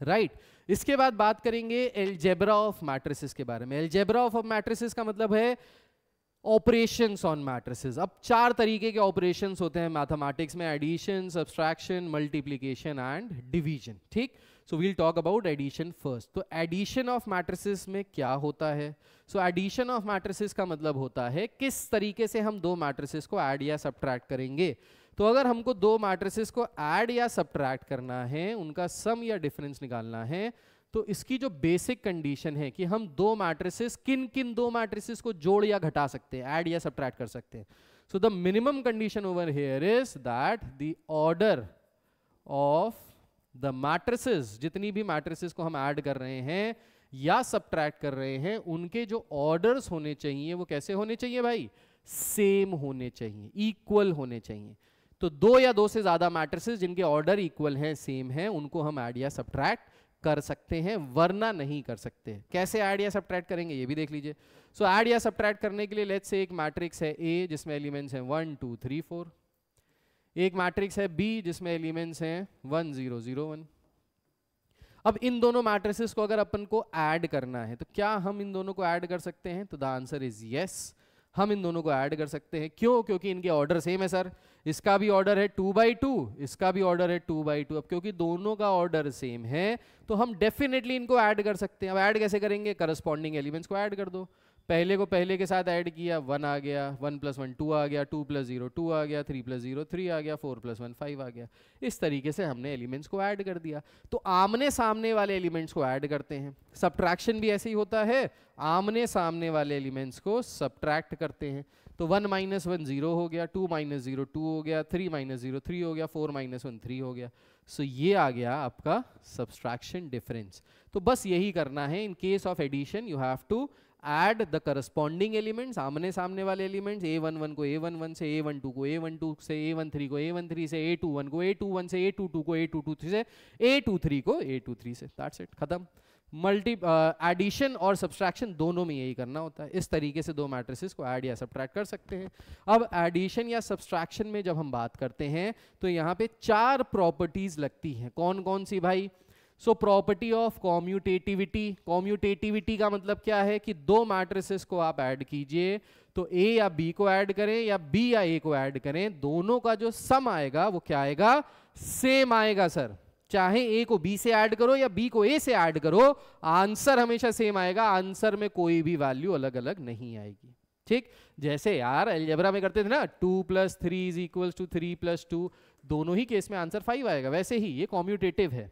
राइट right. इसके बाद बात करेंगे एलजेब्रा ऑफ मैट्रिसेस के बारे में एलजेब्रा ऑफ मैट्रिसेस का मतलब है ऑपरेशन ऑन मैट्रिसेस अब चार तरीके के ऑपरेशन होते हैं मैथमेटिक्स में addition subtraction multiplication and division ठीक so we'll talk about addition first तो एडिशन ऑफ मैट्रिसेस में क्या होता है सो एडिशन ऑफ मैट्रिसेस का मतलब होता है किस तरीके से हम दो मैट्रिसेस को एड या सब्ट्रैक्ट करेंगे तो अगर हमको दो मैट्रिसेस को ऐड या सब्ट्रैक्ट करना है उनका सम या डिफरेंस निकालना है तो इसकी जो बेसिक कंडीशन है कि हम दो मैट्रिसेस किन किन दो मैट्रिसेस को जोड़ या घटा सकते हैं ऐड या सब्ट्रैक्ट कर सकते हैं so the minimum condition over here is that the order of the जितनी भी मैट्रिसेस को हम ऐड कर रहे हैं या सब्ट्रैक्ट कर रहे हैं उनके जो ऑर्डर होने चाहिए वो कैसे होने चाहिए भाई सेम होने चाहिए इक्वल होने चाहिए तो दो या दो से ज्यादा मैट्रिसेस जिनके ऑर्डर इक्वल हैं सेम हैं उनको हम ऐड या सब्ट्रैक्ट कर सकते हैं वरना नहीं कर सकते कैसे ऐड या सब्ट्रैक्ट करेंगे ये भी देख लीजिए सो ऐड या सब्ट्रैक्ट करने के लिए लेट्स से एक मैट्रिक्स है ए जिसमें एलिमेंट्स हैं वन टू थ्री फोर एक मैट्रिक्स है बी जिसमें एलिमेंट्स हैं वन जीरो जीरो वन अब इन दोनों मैट्रिसेस को अगर अपन को ऐड करना है तो क्या हम इन दोनों को ऐड कर सकते हैं तो द आंसर इज यस हम इन दोनों को ऐड कर सकते हैं क्यों क्योंकि इनके ऑर्डर सेम है सर इसका भी ऑर्डर है टू बाई टू इसका भी ऑर्डर है टू बाई टू अब क्योंकि दोनों का ऑर्डर सेम है तो हम डेफिनेटली इनको ऐड कर सकते हैं अब ऐड कैसे करेंगे करस्पॉन्डिंग एलिमेंट्स को ऐड कर दो पहले को पहले के साथ ऐड किया वन आ गया वन प्लस वन टू आ गया टू प्लस जीरो टू आ गया थ्री प्लस जीरो थ्री आ गया फोर प्लस वन फाइव आ गया इस तरीके से हमने एलिमेंट्स को ऐड कर दिया तो आमने सामने वाले एलिमेंट्स को ऐड करते हैं सब्ट्रैक्शन भी ऐसे ही होता है आमने सामने वाले एलिमेंट्स को सब्ट्रैक्ट करते हैं तो वन माइनस वन जीरो हो गया टू माइनस जीरो टू हो गया थ्री माइनस जीरो थ्री हो गया फोर माइनस वन थ्री हो गया सो so, ये आ गया आपका सब्सट्रैक्शन डिफरेंस तो बस यही करना है in case of addition you have to add the corresponding elements आमने सामने वाले एलिमेंट्स ए वन वन को ए वन वन से ए वन टू को ए वन टू से ए वन थ्री को ए वन थ्री से ए टू वन को ए टू वन से ए टू टू को ए टू टू थ्री से ए टू थ्री को ए टू थ्री से दैट्स इट खत्म मल्टी एडिशन uh, और सब्सट्रैक्शन दोनों में यही करना होता है इस तरीके से दो मैट्रिसेस को ऐड या सब्ट्रैक्ट कर सकते हैं अब एडिशन या सब्सट्रैक्शन में जब हम बात करते हैं तो यहाँ पे चार प्रॉपर्टीज लगती हैं कौन कौन सी भाई सो प्रॉपर्टी ऑफ कॉम्यूटेटिविटी कॉम्यूटेटिविटी का मतलब क्या है कि दो मैट्रिसेस को आप ऐड कीजिए तो ए या बी को ऐड करें या बी या ए को ऐड करें दोनों का जो सम आएगा वो क्या आएगा सेम आएगा सर चाहे ए को बी से ऐड करो या बी को ए से ऐड करो आंसर हमेशा सेम आएगा आंसर में कोई भी वैल्यू अलग अलग नहीं आएगी ठीक जैसे यार एलजेबरा में करते थे ना two plus three is equal to three plus two दोनों ही केस में आंसर फाइव आएगा वैसे ही ये कॉम्यूटेटिव है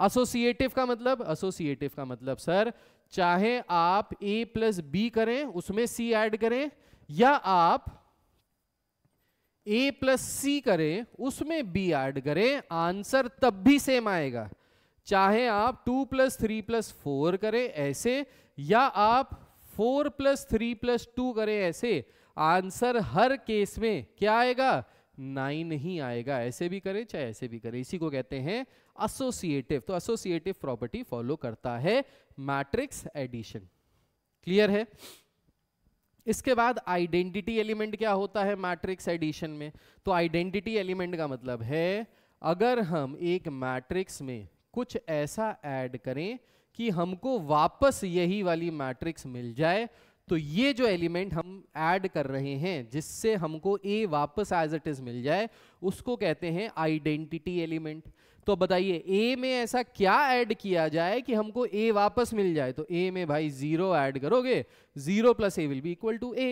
एसोसिएटिव का मतलब एसोसिएटिव का मतलब सर चाहे आप ए प्लस बी करें उसमें सी ऐड करें या आप ए प्लस सी करें उसमें बी ऐड करें आंसर तब भी सेम आएगा चाहे आप two plus three plus four करें ऐसे या आप four plus three plus two करें ऐसे आंसर हर केस में क्या आएगा नाइन ही आएगा ऐसे भी करें चाहे ऐसे भी करें इसी को कहते हैं असोसिएटिव तो असोसिएटिव प्रॉपर्टी फॉलो करता है मैट्रिक्स एडिशन क्लियर है इसके बाद आइडेंटिटी एलिमेंट क्या होता है मैट्रिक्स एडिशन में तो आइडेंटिटी एलिमेंट का मतलब है अगर हम एक मैट्रिक्स में कुछ ऐसा ऐड करें कि हमको वापस यही वाली मैट्रिक्स मिल जाए तो ये जो एलिमेंट हम ऐड कर रहे हैं जिससे हमको ए वापस एज इट इज मिल जाए उसको कहते हैं आइडेंटिटी एलिमेंट तो बताइए ए में ऐसा क्या ऐड किया जाए कि हमको ए वापस मिल जाए तो ए में भाई जीरो ऐड करोगे zero plus A will be equal to A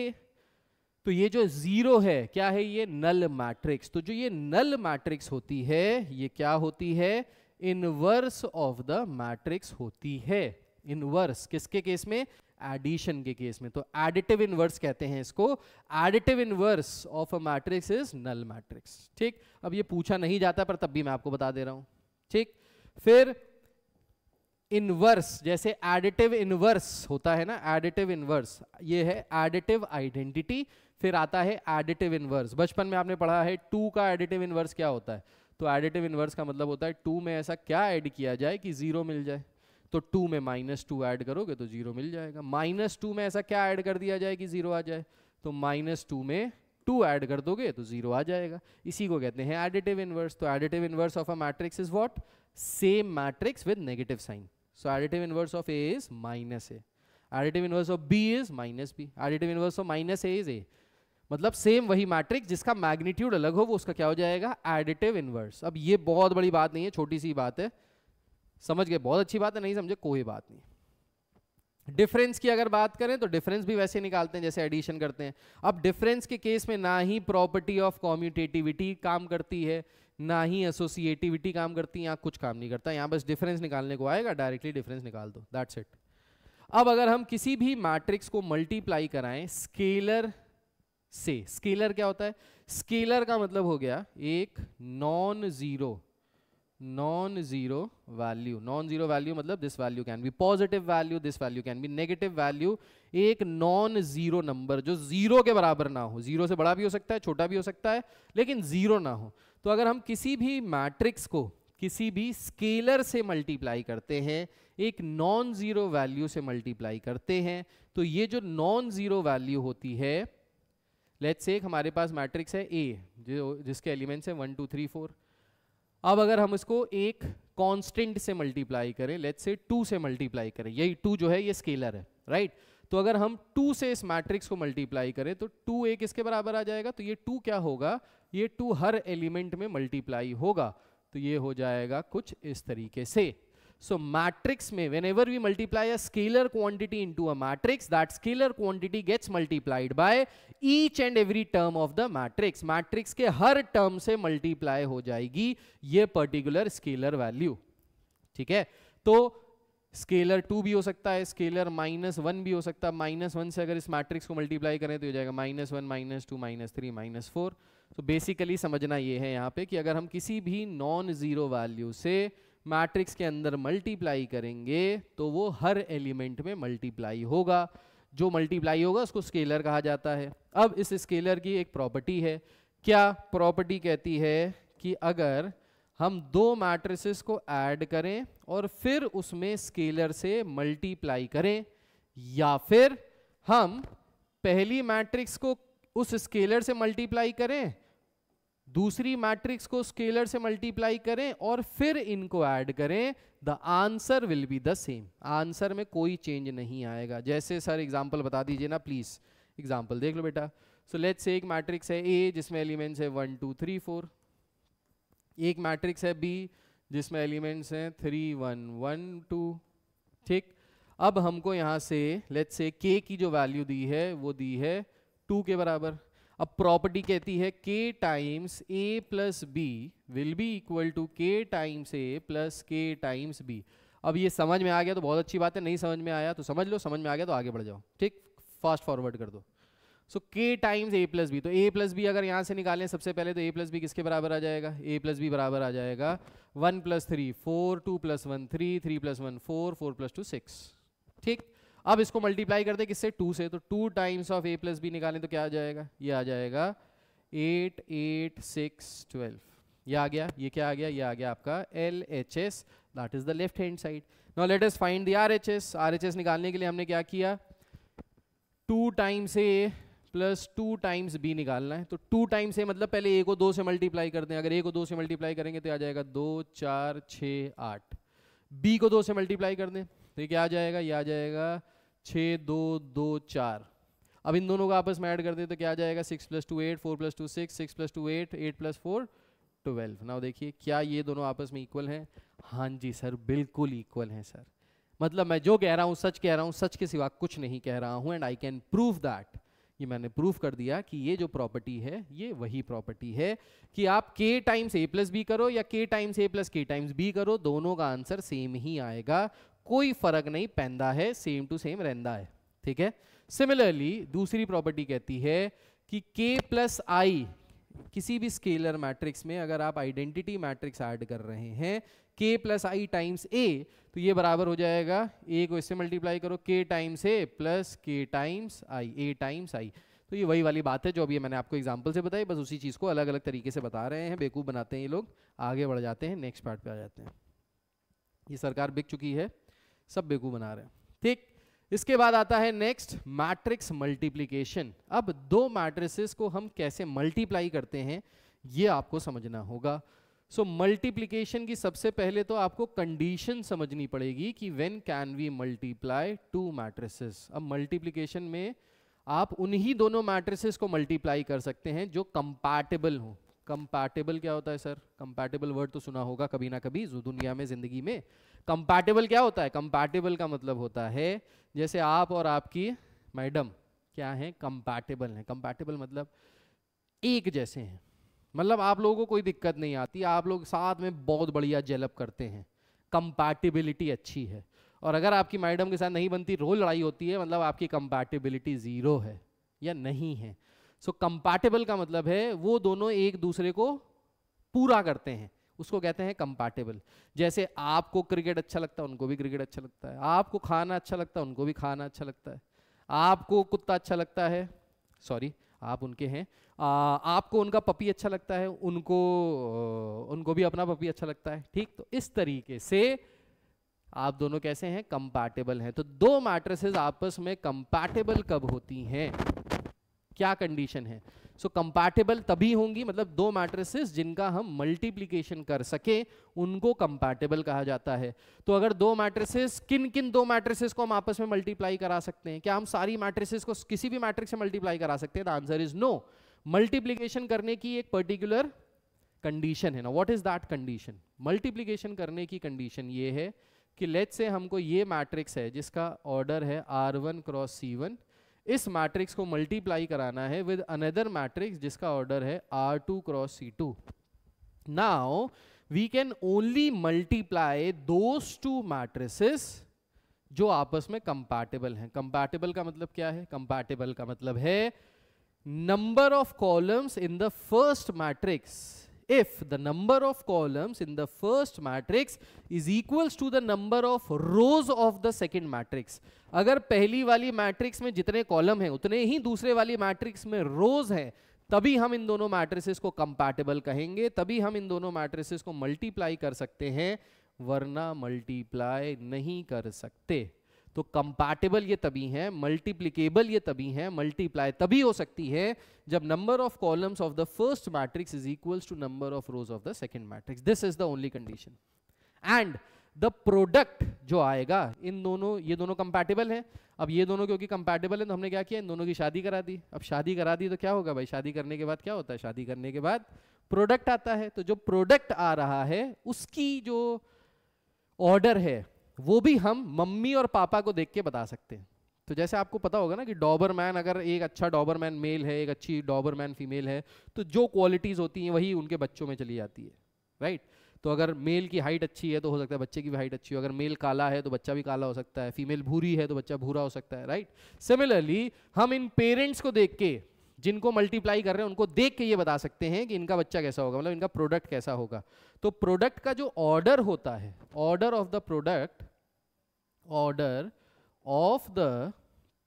तो ये जो जीरो है क्या है ये नल मैट्रिक्स तो जो ये नल मैट्रिक्स होती है ये क्या होती है इनवर्स ऑफ द मैट्रिक्स होती है इनवर्स किसके केस में एडिशन के केस में तो एडिटिव इनवर्स कहते हैं इसको additive inverse of a matrix is null matrix ठीक अब ये पूछा नहीं जाता पर तब भी मैं आपको बता दे रहा हूं ठीक फिर इनवर्स जैसे एडिटिव इनवर्स होता है ना एडिटिव इनवर्स ये है एडिटिव आइडेंटिटी फिर आता है एडिटिव इनवर्स बचपन में आपने पढ़ा है टू का एडिटिव इनवर्स क्या होता है तो एडिटिव इनवर्स का मतलब होता है टू में ऐसा क्या ऐड किया जाए कि जीरो मिल जाए तो टू में माइनस टू ऐड करोगे तो जीरो मिल जाएगा माइनस टू में ऐसा क्या ऐड कर दिया जाए कि जीरो आ जाए तो माइनस टू में टू ऐड कर दोगे तो जीरो आ जाएगा इसी को कहते हैं एडिटिव इनवर्स तो additive inverse of a matrix is what same matrix with negative sign so additive inverse of A is minus A additive inverse of B is minus B additive inverse of minus A is A मतलब सेम वही मैट्रिक्स जिसका मैग्नीट्यूड अलग हो वो उसका क्या हो जाएगा एडिटिव इनवर्स अब ये बहुत बड़ी बात नहीं है छोटी सी बात है समझ गए बहुत अच्छी बात है नहीं समझे कोई बात नहीं डिफरेंस की अगर बात करें तो डिफरेंस भी वैसे निकालते हैं जैसे एडिशन करते हैं अब डिफरेंस के केस में ना ही प्रॉपर्टी ऑफ कॉम्यूटेटिविटी काम करती है ना ही एसोसिएटिविटी काम करती है यहां कुछ काम नहीं करता यहाँ बस डिफरेंस निकालने को आएगा डायरेक्टली डिफरेंस निकाल दो दैट्स इट अब अगर हम किसी भी मैट्रिक्स को मल्टीप्लाई कराएं स्केलर से स्केलर क्या होता है स्केलर का मतलब हो गया एक non zero non zero value non zero value मतलब this value can be positive value this value can be negative value एक नॉन जीरो नंबर जो जीरो के बराबर ना हो जीरो से बड़ा भी हो सकता है छोटा भी हो सकता है लेकिन जीरो ना हो तो अगर हम किसी भी मैट्रिक्स को किसी भी स्केलर से मल्टीप्लाई करते हैं एक नॉन जीरो वैल्यू से मल्टीप्लाई करते हैं तो ये जो नॉन जीरो वैल्यू होती है लेट्स से हमारे पास मैट्रिक्स है ए जो जिसके एलिमेंट्स हैं वन टू थ्री फोर अब अगर हम इसको एक कांस्टेंट से मल्टीप्लाई करें लेट से टू से मल्टीप्लाई करें यही टू जो है ये स्केलर है राइट तो अगर हम टू से इस मैट्रिक्स को मल्टीप्लाई करें तो टू एक इसके बराबर आ जाएगा तो ये टू क्या होगा ये टू हर एलिमेंट में मल्टीप्लाई होगा तो ये हो जाएगा कुछ इस तरीके से So matrix may, whenever we multiply a scalar quantity into a matrix, that scalar quantity gets multiplied by each and every term of the matrix. Matrix ke har term se multiply ho jayegi ye particular scalar value. theek hai to scalar two भी हो सकता है स्केलर माइनस वन भी हो सकता है माइनस वन से अगर इस मैट्रिक्स को मल्टीप्लाई करें तो हो जाएगा minus one minus two minus three minus four तो बेसिकली समझना ये है यहाँ पे कि अगर हम किसी भी नॉन ज़ीरो वैल्यू से मैट्रिक्स के अंदर मल्टीप्लाई करेंगे तो वो हर एलिमेंट में मल्टीप्लाई होगा जो मल्टीप्लाई होगा उसको स्केलर कहा जाता है अब इस स्केलर की एक प्रॉपर्टी है क्या प्रॉपर्टी कहती है कि अगर हम दो मैट्रिसेस को ऐड करें और फिर उसमें स्केलर से मल्टीप्लाई करें या फिर हम पहली मैट्रिक्स को उस स्केलर से मल्टीप्लाई करें दूसरी मैट्रिक्स को स्केलर से मल्टीप्लाई करें और फिर इनको ऐड करें the answer will be the same answer में कोई चेंज नहीं आएगा जैसे सर एग्जाम्पल बता दीजिए ना प्लीज एग्जाम्पल देख लो बेटा सो लेट्स एक मैट्रिक्स है ए जिसमें एलिमेंट्स है वन टू थ्री फोर एक मैट्रिक्स है बी जिसमें एलिमेंट्स हैं थ्री वन वन टू ठीक अब हमको यहाँ से लेट्स से के की जो वैल्यू दी है वो दी है टू के बराबर अब प्रॉपर्टी कहती है k times A plus B will be equal to k times A plus के टाइम्स बी अब ये समझ में आ गया तो बहुत अच्छी बात है नहीं समझ में आया तो समझ लो समझ में आ गया तो आगे बढ़ जाओ ठीक फास्ट फॉरवर्ड कर दो सो के टाइम्स ए प्लस बी तो ए प्लस बी अगर यहाँ से निकालें सबसे पहले तो ए प्लस बी किसके बराबर आ जाएगा ए प्लस बी बराबर आ जाएगा one plus three four two plus one three three plus one four four plus two six ठीक अब इसको मल्टीप्लाई कर दे किससे टू से तो two times of A plus B निकालें तो क्या आ जाएगा ये आ जाएगा एट एट सिक्स ट्वेल्व ये आ गया ये क्या आ गया ये आ गया आपका L H S that is the left hand side now let us find the R H S R H S निकालने के लिए हमने क्या किया two times A plus two times B निकालना है तो टू टाइम्स ए मतलब पहले ए को दो से मल्टीप्लाई कर दें अगर ए को दो से मल्टीप्लाई करेंगे तो आ जाएगा दो चार छः आठ बी को दो से मल्टीप्लाई कर दें तो ये क्या आ जाएगा ये आ जाएगा छः दो दो चार अब इन दोनों को आपस में ऐड कर दे तो क्या आ जाएगा six plus two eight four plus two six six plus two eight eight plus four twelve ना देखिए क्या ये दोनों आपस में इक्वल हैं हाँ जी सर बिल्कुल इक्वल हैं सर मतलब मैं जो कह रहा हूँ सच कह रहा हूँ सच के सिवा कुछ नहीं कह रहा हूँ and I can prove that ये मैंने प्रूव कर दिया कि ये जो प्रॉपर्टी है ये वही प्रॉपर्टी है कि आप k times A plus B करो या k टाइम्स ए प्लस के टाइम्स बी करो दोनों का आंसर सेम ही आएगा कोई फर्क नहीं पैदा है सेम टू सेम रहता है ठीक है सिमिलरली दूसरी प्रॉपर्टी कहती है कि k प्लस आई किसी भी स्केलर मैट्रिक्स में अगर आप आइडेंटिटी मैट्रिक्स ऐड कर रहे हैं k plus I times A तो ये बराबर हो जाएगा a को इससे मल्टीप्लाई करो k टाइम्स ए प्लस के times I A times I तो ये वही वाली बात है जो अभी मैंने आपको एग्जाम्पल से बताई बस उसी चीज़ को अलग अलग तरीके से बता रहे हैं बेकूफ बनाते हैं ये लोग आगे बढ़ जाते हैं नेक्स्ट पार्ट पे आ जाते हैं ये सरकार बिक चुकी है सब बेकू बना रहे हैं ठीक इसके बाद आता है नेक्स्ट मैट्रिक्स मल्टीप्लीकेशन अब दो मैट्रिसेस को हम कैसे मल्टीप्लाई करते हैं ये आपको समझना होगा सो so, मल्टीप्लीकेशन की सबसे पहले तो आपको कंडीशन समझनी पड़ेगी कि when can we multiply two matrices अब मल्टीप्लीकेशन में आप उन्हीं दोनों मैट्रिसेस को मल्टीप्लाई कर सकते हैं जो कंपैटिबल हो कंपैटिबल क्या होता है सर कंपैटिबल वर्ड तो सुना होगा कभी ना कभी दुनिया में जिंदगी में कंपैटिबल क्या होता है कंपैटिबल का मतलब होता है जैसे आप और आपकी मैडम क्या है कंपैटिबल है कंपैटिबल मतलब एक जैसे हैं मतलब आप लोगों को कोई दिक्कत नहीं आती आप लोग साथ में बहुत बढ़िया जेलप करते हैं कंपैटिबिलिटी अच्छी है और अगर आपकी मैडम के साथ नहीं बनती रोल लड़ाई होती है मतलब आपकी कंपैटिबिलिटी ज़ीरो है या नहीं है सो so, कंपैटिबल का मतलब है वो दोनों एक दूसरे को पूरा करते हैं उसको कहते हैं कंपैटिबल जैसे आपको क्रिकेट अच्छा लगता है उनको भी क्रिकेट अच्छा लगता है आपको खाना अच्छा लगता है उनको भी खाना अच्छा लगता है आपको कुत्ता अच्छा लगता है सॉरी आप उनके हैं आ, आपको उनका पपी अच्छा लगता है उनको उनको भी अपना पपी अच्छा लगता है ठीक तो इस तरीके से आप दोनों कैसे हैं कंपैटिबल हैं तो दो मैट्रेसेस आपस में कंपैटिबल कब होती हैं क्या कंडीशन है सो so, कंपैटिबल तभी होंगी मतलब दो मैट्रिसेस जिनका हम मल्टीप्लीकेशन कर सके उनको कंपैटिबल कहा जाता है तो अगर दो मैट्रिसेस किन किन दो मैट्रिसेस को हम आपस में मल्टीप्लाई करा सकते हैं क्या हम सारी मैट्रिसेस को किसी भी मैट्रिक्स से मल्टीप्लाई करा सकते हैं the answer is no multiplication करने की एक पर्टिकुलर कंडीशन है ना what is that condition multiplication करने की कंडीशन ये है कि लेट से हमको ये मैट्रिक्स है जिसका ऑर्डर है R one cross C one इस मैट्रिक्स को मल्टीप्लाई कराना है विद अनदर मैट्रिक्स जिसका ऑर्डर है R two cross C two now we can only multiply those two matrices जो आपस में कंपैटिबल हैं कंपैटिबल का मतलब क्या है कंपैटिबल का मतलब है number of columns in the first matrix if the number of columns in the first matrix is equals to the number of rows of the second matrix अगर पहली वाली मैट्रिक्स में जितने कॉलम हैं उतने ही दूसरे वाली मैट्रिक्स में रोज हैं तभी हम इन दोनों मैट्रिसेस को कंपैटिबल कहेंगे तभी हम इन दोनों मैट्रिसेस को मल्टीप्लाई कर सकते हैं वरना मल्टीप्लाई नहीं कर सकते तो कंपैटिबल ये तभी है मल्टीप्लीकेबल ये तभी है मल्टीप्लाई तभी हो सकती है जब number of columns of the first matrix is equals to number of rows of the second matrix this is the only condition and the product जो आएगा इन दोनों ये दोनों कंपैटिबल हैं अब ये दोनों क्योंकि कंपैटिबल हैं तो हमने क्या किया इन दोनों की शादी करा दी अब शादी करा दी तो क्या होगा भाई शादी करने के बाद क्या होता है शादी करने के बाद प्रोडक्ट आता है तो जो प्रोडक्ट आ रहा है उसकी जो ऑर्डर है वो भी हम मम्मी और पापा को देख के बता सकते हैं तो जैसे आपको पता होगा ना कि डॉबरमैन अगर एक अच्छा डॉबरमैन मेल है एक अच्छी डॉबरमैन फीमेल है तो जो क्वालिटीज़ होती हैं वही उनके बच्चों में चली जाती है राइट तो अगर मेल की हाइट अच्छी है तो हो सकता है बच्चे की भी हाइट अच्छी हो अगर मेल काला है तो बच्चा भी काला हो सकता है फीमेल भूरी है तो बच्चा भूरा हो सकता है राइट सिमिलरली हम इन पेरेंट्स को देख के जिनको मल्टीप्लाई कर रहे हैं उनको देख के ये बता सकते हैं कि इनका बच्चा कैसा होगा मतलब इनका प्रोडक्ट कैसा होगा तो प्रोडक्ट का जो ऑर्डर होता है order of the product order of the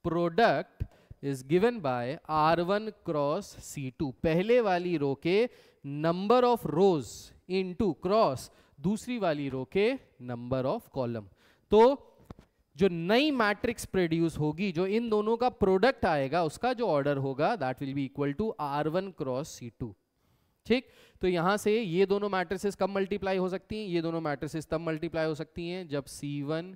product is given by R one cross C two पहले वाली रो के number of rows in two cross दूसरी वाली रो के नंबर ऑफ कॉलम तो जो नई मैट्रिक्स प्रोड्यूस होगी जो इन दोनों का प्रोडक्ट आएगा उसका जो ऑर्डर होगा that will be equal to R one cross C two ठीक तो यहां से ये दोनों मैट्रिसेस कब मल्टीप्लाई हो सकती हैं ये दोनों मैट्रिसेस तब मल्टीप्लाई हो सकती हैं जब सी वन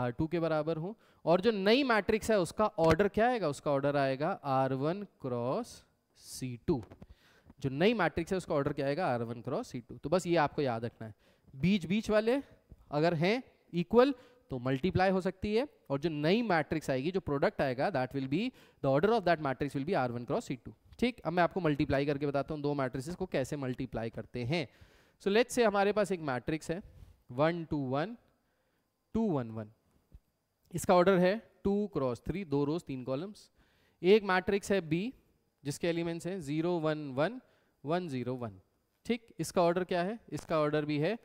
आर टू के बराबर हो और जो नई मैट्रिक्स है उसका ऑर्डर क्या आएगा उसका ऑर्डर आएगा R one cross C two जो नई मैट्रिक्स है उसका ऑर्डर क्या आएगा R one cross C two तो बस ये आपको याद रखना है बीच बीच वाले अगर हैं इक्वल तो मल्टीप्लाई हो सकती है और जो नई मैट्रिक्स आएगी जो प्रोडक्ट आएगा that will be the order of that matrix will be R one cross C two ठीक अब मैं आपको मल्टीप्लाई करके बताता हूँ दो मैट्रिक्स को कैसे मल्टीप्लाई करते हैं सो लेट्स से हमारे पास एक मैट्रिक्स है one two one two one one इसका ऑर्डर है टू क्रॉस थ्री दो रोज तीन कॉलम्स एक मैट्रिक्स है बी जिसके एलिमेंट्स हैं zero one one one zero one ठीक इसका ऑर्डर क्या है इसका ऑर्डर भी है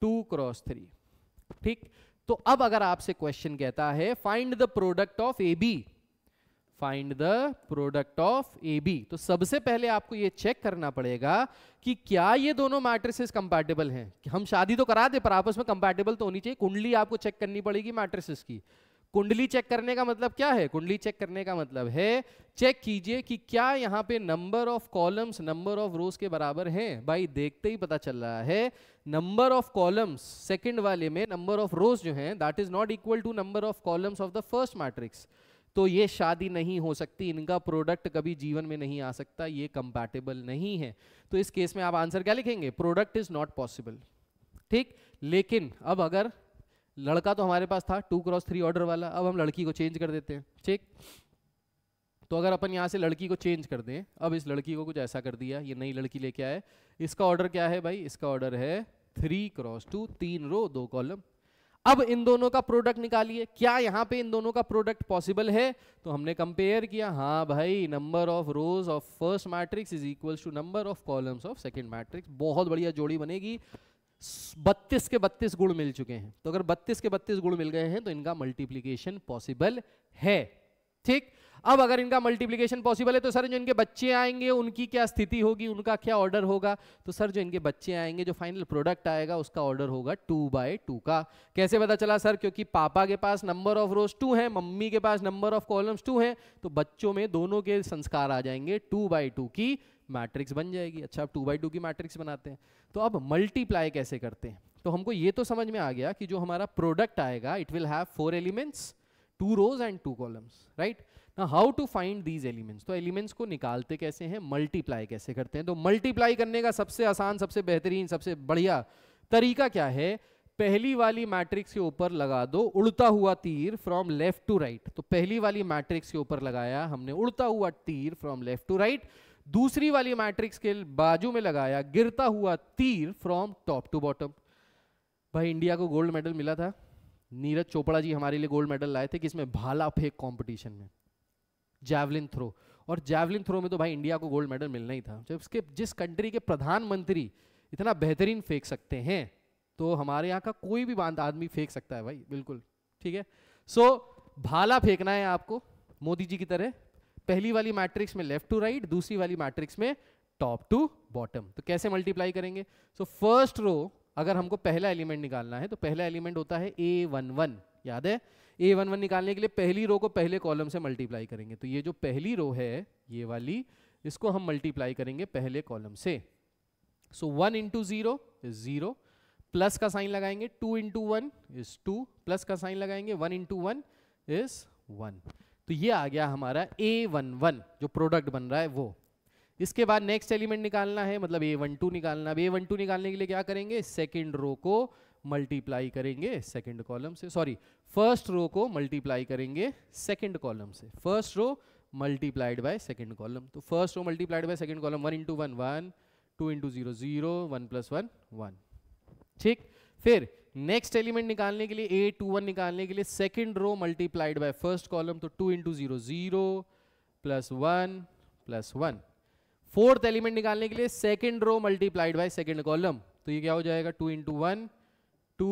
टू क्रॉस थ्री ठीक तो अब अगर आपसे क्वेश्चन कहता है find the product of A B find the product of A B तो सबसे पहले आपको यह चेक करना पड़ेगा कि क्या ये दोनों मैट्रिसेस कंपैटिबल हैं हम शादी तो करा दे पर आपस में कंपैटिबल तो होनी चाहिए कुंडली आपको चेक करनी पड़ेगी मैट्रिसेस की कुंडली चेक करने का मतलब क्या है कुंडली चेक करने का मतलब है चेक कीजिए कि क्या यहाँ पे number of columns number of rows के बराबर हैं भाई देखते ही पता चल रहा है नंबर ऑफ कॉलम्स सेकंड वाले में नंबर ऑफ रोज जो हैं that is not equal to number of columns of the first matrix तो ये शादी नहीं हो सकती इनका प्रोडक्ट कभी जीवन में नहीं आ सकता ये कंपैटिबल नहीं है तो इस केस में आप आंसर क्या लिखेंगे प्रोडक्ट इज नॉट पॉसिबल ठीक लेकिन अब अगर लड़का तो हमारे पास था टू क्रॉस थ्री ऑर्डर वाला अब हम लड़की को चेंज कर देते हैं ठीक तो अगर अपन यहाँ से लड़की को चेंज कर दें अब इस लड़की को कुछ ऐसा कर दिया ये नई लड़की लेके आए इसका ऑर्डर क्या है भाई इसका ऑर्डर है थ्री क्रॉस टू तीन रो दो कॉलम अब इन दोनों का प्रोडक्ट निकालिए क्या यहाँ पे इन दोनों का प्रोडक्ट पॉसिबल है तो हमने कंपेयर किया हाँ भाई number of rows of first matrix is equal to number of columns of second matrix बहुत बढ़िया जोड़ी बनेगी बत्तीस के बत्तीस गुण मिल चुके हैं तो अगर बत्तीस के बत्तीस गुण मिल गए हैं तो इनका मल्टीप्लीकेशन पॉसिबल है ठीक अब अगर इनका मल्टीप्लीकेशन पॉसिबल है तो सर जो इनके बच्चे आएंगे उनकी क्या स्थिति होगी उनका क्या ऑर्डर होगा तो सर जो इनके बच्चे आएंगे जो फाइनल प्रोडक्ट आएगा उसका ऑर्डर होगा टू बाय टू का कैसे पता चला सर क्योंकि पापा के पास नंबर ऑफ रोज टू है मम्मी के पास नंबर ऑफ कॉलम्स टू है तो बच्चों में दोनों के संस्कार आ जाएंगे टू बाय टू की मैट्रिक्स बन जाएगी अच्छा अब टू बाई टू की मैट्रिक्स बनाते हैं तो अब मल्टीप्लाई कैसे करते हैं तो हमको ये तो समझ में आ गया कि जो हमारा प्रोडक्ट आएगा it will have four elements two rows and two columns right ना how to find these elements तो एलिमेंट्स को निकालते कैसे हैं मल्टीप्लाई कैसे करते हैं तो मल्टीप्लाई करने का सबसे आसान सबसे बेहतरीन सबसे बढ़िया तरीका क्या है पहली वाली मैट्रिक्स के ऊपर लगा दो उड़ता हुआ तीर फ्रॉम लेफ्ट टू राइट तो पहली वाली मैट्रिक्स के ऊपर लगाया हमने उड़ता हुआ तीर फ्रॉम लेफ्ट टू राइट दूसरी वाली मैट्रिक्स के बाजू में लगाया गिरता हुआ तीर फ्रॉम टॉप टू बॉटम भाई इंडिया को गोल्ड मेडल मिला था नीरज चोपड़ा जी हमारे लिए गोल्ड मेडल लाए थे किसमें भाला फेंक कॉम्पिटिशन में जैवलिन थ्रो और जैवलिन थ्रो में तो भाई इंडिया को गोल्ड मेडल मिलना ही था जब उसके जिस कंट्री के प्रधानमंत्री इतना बेहतरीन फेंक सकते हैं तो हमारे यहाँ का कोई भी बांध आदमी फेंक सकता है भाई बिल्कुल ठीक है सो so, भाला फेंकना है आपको मोदी जी की तरह पहली वाली मैट्रिक्स में लेफ्ट टू राइट दूसरी वाली मैट्रिक्स में टॉप टू बॉटम तो कैसे मल्टीप्लाई करेंगे सो फर्स्ट रो अगर हमको पहला एलिमेंट निकालना है तो पहला एलिमेंट होता है ए वन वन याद है ए वन वन निकालने के लिए पहली रो को पहले कॉलम से मल्टीप्लाई करेंगे तो ये जो पहली रो है ये वाली इसको हम मल्टीप्लाई करेंगे पहले कॉलम से so one into zero zero plus का साइन लगाएंगे two into one is two plus का साइन लगाएंगे one into one is one तो ये आ गया हमारा ए वन वन जो प्रोडक्ट बन रहा है वो इसके बाद नेक्स्ट एलिमेंट निकालना है मतलब ए वन टू निकालना अब ए वन टू निकालने के लिए क्या करेंगे सेकेंड रो को मल्टीप्लाई करेंगे सेकेंड कॉलम से सॉरी फर्स्ट रो को मल्टीप्लाई करेंगे सेकेंड कॉलम से first row multiplied by second column तो first row multiplied by second column one into one one two into zero zero one plus one one ठीक फिर नेक्स्ट एलिमेंट निकालने के लिए ए टू वन निकालने के लिए second row multiplied by first column तो two into zero zero plus one plus one fourth element निकालने के लिए second row multiplied by second column तो ये क्या हो जाएगा two into one two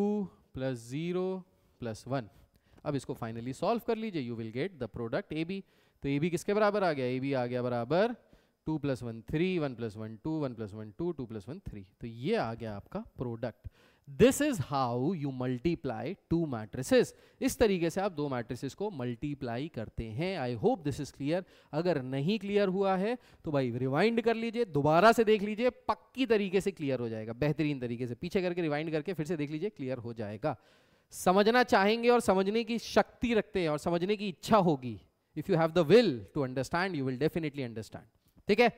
plus zero plus one अब इसको फाइनली सॉल्व कर लीजिए you will get the product A B तो ए बी किसके बराबर आ गया ए बी आ गया बराबर two plus one three one plus one two one plus one two two plus one three तो ये आ गया आपका product this is how you multiply two matrices इस तरीके से आप दो मैट्रिसेस को मल्टीप्लाई करते हैं I hope this is clear अगर नहीं क्लियर हुआ है तो भाई रिवाइंड कर लीजिए दोबारा से देख लीजिए पक्की तरीके से क्लियर हो जाएगा बेहतरीन तरीके से पीछे करके रिवाइंड करके फिर से देख लीजिए क्लियर हो जाएगा समझना चाहेंगे और समझने की शक्ति रखते हैं और समझने की इच्छा होगी if you have the will to understand you will definitely understand ठीक है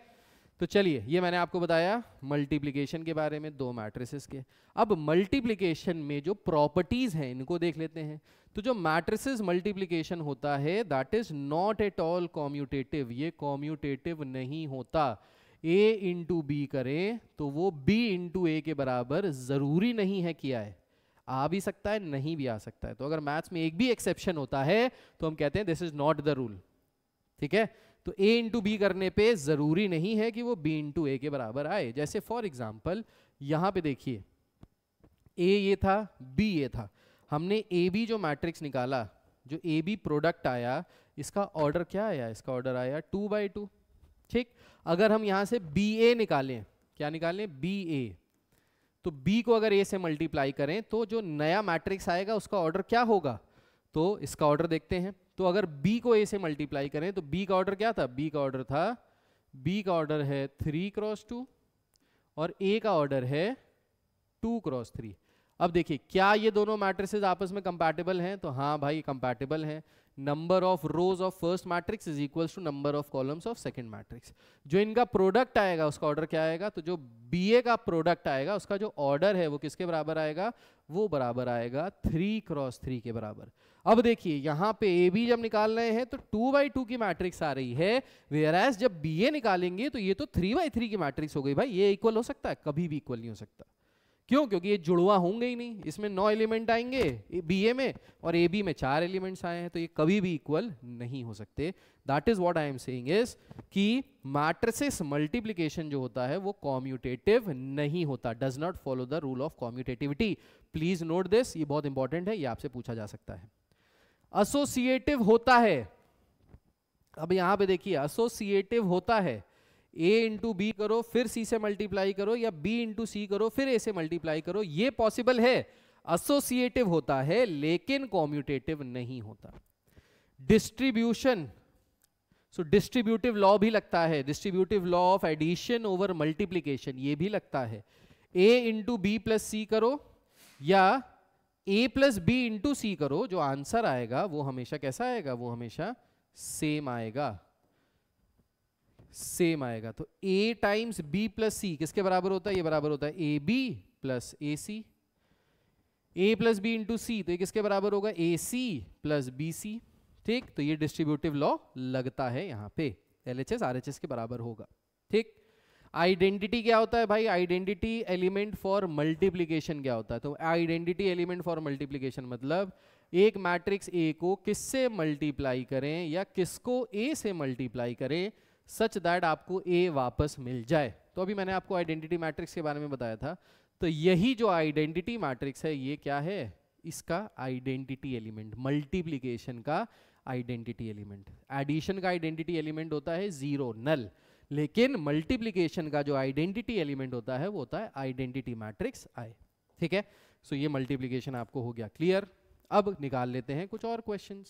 तो चलिए ये मैंने आपको बताया मल्टीप्लीकेशन के बारे में दो मैट्रिसेस के अब मल्टीप्लीकेशन में जो प्रॉपर्टीज हैं इनको देख लेते हैं तो जो मैट्रिसेस मल्टीप्लीकेशन होता है that is not at all commutative ये कॉम्यूटेटिव नहीं होता ए इंटू बी करें तो वो बी इंटू ए के बराबर जरूरी नहीं है किया है आ भी सकता है नहीं भी आ सकता है तो अगर मैथ्स में एक भी एक्सेप्शन होता है तो हम कहते हैं this is not the rule ठीक है तो ए इंटू बी करने पे ज़रूरी नहीं है कि वो बी इंटू ए के बराबर आए जैसे फॉर एग्जाम्पल यहाँ पे देखिए ए ये था बी ये था हमने ए बी जो मैट्रिक्स निकाला जो ए बी प्रोडक्ट आया इसका ऑर्डर क्या आया इसका ऑर्डर आया टू बाई टू ठीक अगर हम यहाँ से बी ए निकालें क्या निकालें बी ए तो बी को अगर ए से मल्टीप्लाई करें तो जो नया मैट्रिक्स आएगा उसका ऑर्डर क्या होगा तो इसका ऑर्डर देखते हैं तो अगर बी को ए से मल्टीप्लाई करें तो बी का ऑर्डर क्या था बी का ऑर्डर था बी का ऑर्डर है थ्री क्रॉस टू और ए का ऑर्डर है टू क्रॉस थ्री अब देखिए क्या ये दोनों मैट्रिसेस आपस में कंपैटिबल हैं तो हाँ भाई कंपैटिबल हैं number of rows of first matrix is equals to number of columns of second matrix जो इनका प्रोडक्ट आएगा उसका ऑर्डर क्या आएगा तो जो बी का प्रोडक्ट आएगा उसका जो ऑर्डर है वो किसके बराबर आएगा वो बराबर आएगा थ्री क्रॉस थ्री के बराबर अब देखिए यहां पे ए बी जब निकाल रहे हैं तो टू बाई टू की मैट्रिक्स आ रही है वेयर एस जब बी ए निकालेंगे तो ये तो थ्री बाई थ्री की मैट्रिक्स हो गई भाई ये इक्वल हो सकता है कभी भी इक्वल नहीं हो सकता क्यों क्योंकि ये जुड़वा होंगे ही नहीं इसमें नौ एलिमेंट आएंगे बी ए में और ए बी में चार एलिमेंट्स आए हैं तो ये कभी भी इक्वल नहीं हो सकते that is what I am saying is कि मैट्रिसेस मल्टीप्लिकेशन जो होता है वो कॉम्यूटेटिव नहीं होता does not follow the rule of commutativity please note this ये बहुत इंपॉर्टेंट है ये आपसे पूछा जा सकता है एसोसिएटिव होता है अब यहां पे देखिए एसोसिएटिव होता है ए इंटू बी करो फिर सी से मल्टीप्लाई करो या बी इंटू सी करो फिर ए से मल्टीप्लाई करो ये पॉसिबल है एसोसिएटिव होता है लेकिन कॉम्यूटेटिव नहीं होता डिस्ट्रीब्यूशन सो डिस्ट्रीब्यूटिव लॉ भी लगता है distributive law of addition over multiplication ये भी लगता है A into B plus C करो या A plus B into C करो जो आंसर आएगा वो हमेशा कैसा आएगा वो हमेशा सेम आएगा सेम आएगा तो A times B plus C किसके बराबर होता है ये बराबर होता है A B plus A C A plus B into C तो ये किसके बराबर होगा ए सी प्लस बी सी ठीक तो ये डिस्ट्रीब्यूटिव लॉ लगता है यहां पे L H S R H S के बराबर होगा ठीक आइडेंटिटी क्या होता है भाई आइडेंटिटी एलिमेंट फॉर मल्टीप्लीकेशन क्या होता है तो आइडेंटिटी एलिमेंट फॉर मल्टीप्लीकेशन मतलब एक मैट्रिक्स ए को किससे मल्टीप्लाई करें या किसको ए से मल्टीप्लाई करें सच दैट आपको ए वापस मिल जाए तो अभी मैंने आपको आइडेंटिटी मैट्रिक्स के बारे में बताया था तो यही जो आइडेंटिटी मैट्रिक्स है ये क्या है इसका आइडेंटिटी एलिमेंट मल्टीप्लीकेशन का आइडेंटिटी एलिमेंट एडिशन का आइडेंटिटी एलिमेंट होता है जीरो नल लेकिन मल्टीप्लीकेशन का जो आइडेंटिटी एलिमेंट होता है वो होता है आइडेंटिटी मैट्रिक्स आई ठीक है सो so ये मल्टीप्लीकेशन आपको हो गया क्लियर अब निकाल लेते हैं कुछ और क्वेश्चन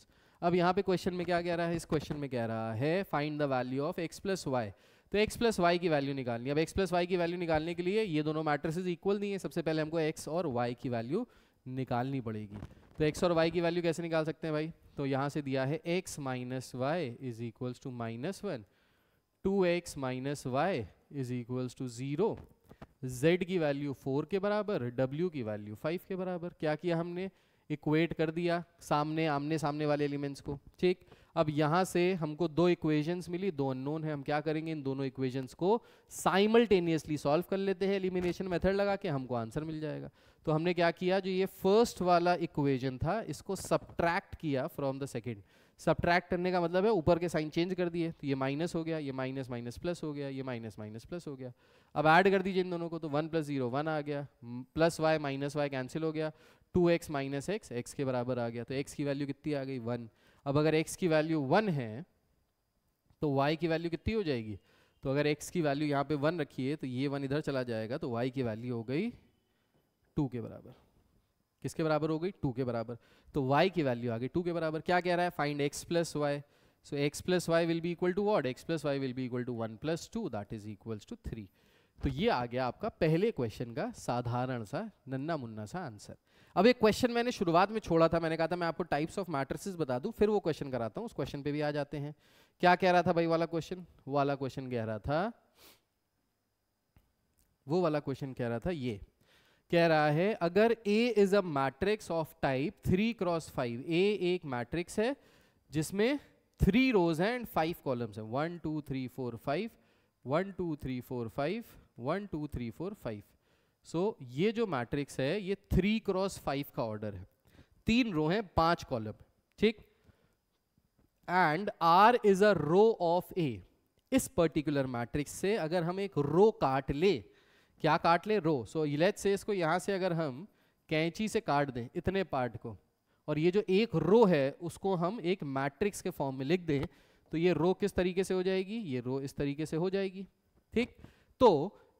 अब यहाँ पे क्वेश्चन में क्या कह रहा है इस क्वेश्चन में कह रहा है find the value of x plus Y तो एक्स प्लस वाई की वैल्यू निकालनी अब एक्स प्लस वाई की वैल्यू निकालने के लिए ये दोनों मैट्रिसेस इक्वल नहीं है सबसे पहले हमको एक्स और वाई की वैल्यू निकालनी पड़ेगी तो एक्स और वाई की वैल्यू कैसे निकाल सकते हैं भाई तो यहाँ से दिया है X minus Y is equals to minus one two X minus Y is equals to zero Z की वैल्यू फोर के बराबर डब्ल्यू की वैल्यू फाइव के बराबर क्या किया हमने इक्वेट कर दिया सामने आमने सामने वाले एलिमेंट्स को ठीक अब यहाँ से हमको दो इक्वेशंस मिली दो अननोन है हम क्या करेंगे इन दोनों इक्वेशंस को साइमल्टेनियसली सॉल्व कर लेते हैं एलिमिनेशन मेथड लगा के हमको आंसर मिल जाएगा तो हमने क्या किया जो ये फर्स्ट वाला इक्वेशन था इसको सब्ट्रैक्ट किया फ्रॉम द सेकेंड सब्ट्रैक्ट करने का मतलब है ऊपर के साइन चेंज कर दिए तो ये माइनस हो गया ये माइनस माइनस प्लस हो गया ये माइनस माइनस प्लस हो गया अब ऐड कर दीजिए इन दोनों को तो वन प्लस जीरो वन आ गया plus Y minus Y cancel हो गया two X minus X X के बराबर आ गया तो एक्स की वैल्यू कितनी आ गई वन अब अगर एक्स की वैल्यू वन है तो वाई की वैल्यू कितनी हो जाएगी तो अगर एक्स की वैल्यू यहाँ पे वन रखिए तो ये वन इधर चला जाएगा तो वाई की वैल्यू हो गई टू के बराबर किसके बराबर हो गई टू के बराबर तो वाई की वैल्यू आ गई टू के बराबर क्या कह रहा है find X plus Y so X plus Y will be equal to what X plus Y will be equal to one plus two that is equals to three तो ये आ गया आपका पहले क्वेश्चन का साधारण सा नन्ना मुन्ना सा आंसर अब एक क्वेश्चन मैंने शुरुआत में छोड़ा था मैंने कहा था मैं आपको टाइप्स ऑफ मैट्रिसेस बता दूं फिर वो क्वेश्चन कराता हूँ उस क्वेश्चन पे भी आ जाते हैं क्या कह रहा था भाई वाला क्वेश्चन वाला क्वेश्चन कह रहा था वो वाला क्वेश्चन कह रहा था ये कह रहा है अगर A is a matrix of type three cross five A एक मैट्रिक्स है जिसमें थ्री रोज हैं and five columns one one two three five one two to three five one two to three five so सो ये जो मैट्रिक्स है ये थ्री क्रॉस फाइव का ऑर्डर है तीन रो हैं पांच कॉलम ठीक and R is a row of A इस पर्टिकुलर मैट्रिक्स से अगर हम एक रो काट ले क्या काट ले रो सो इलेज से इसको यहाँ से अगर हम कैंची से काट दें इतने पार्ट को और ये जो एक रो है उसको हम एक मैट्रिक्स के फॉर्म में लिख दें तो ये रो किस तरीके से हो जाएगी ये रो इस तरीके से हो जाएगी ठीक तो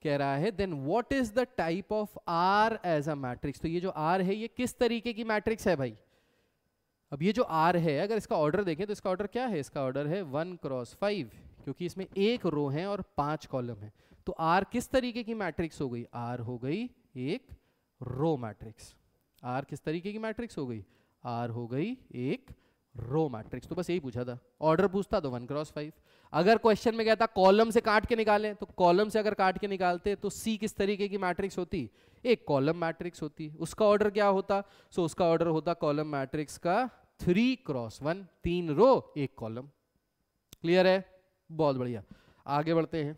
कह रहा है then what is the type of R as a matrix तो ये जो आर है ये किस तरीके की मैट्रिक्स है भाई अब ये जो आर है अगर इसका ऑर्डर देखें तो इसका ऑर्डर क्या है इसका ऑर्डर है वन क्रॉस फाइव क्योंकि इसमें एक रो है और पांच कॉलम है तो आर किस तरीके की मैट्रिक्स हो गई आर हो गई एक रो मैट्रिक्स आर किस तरीके की मैट्रिक्स हो गई आर हो गई एक रो मैट्रिक्स तो बस यही पूछा था ऑर्डर पूछता तो वन क्रॉस फाइव अगर क्वेश्चन में कहता कॉलम से काट के निकालें तो कॉलम से अगर काट के निकालते तो सी किस तरीके की मैट्रिक्स होती एक कॉलम मैट्रिक्स होती उसका ऑर्डर क्या होता सो उसका ऑर्डर होता कॉलम मैट्रिक्स का थ्री क्रॉस वन तीन रो एक कॉलम क्लियर है बहुत बढ़िया आगे बढ़ते हैं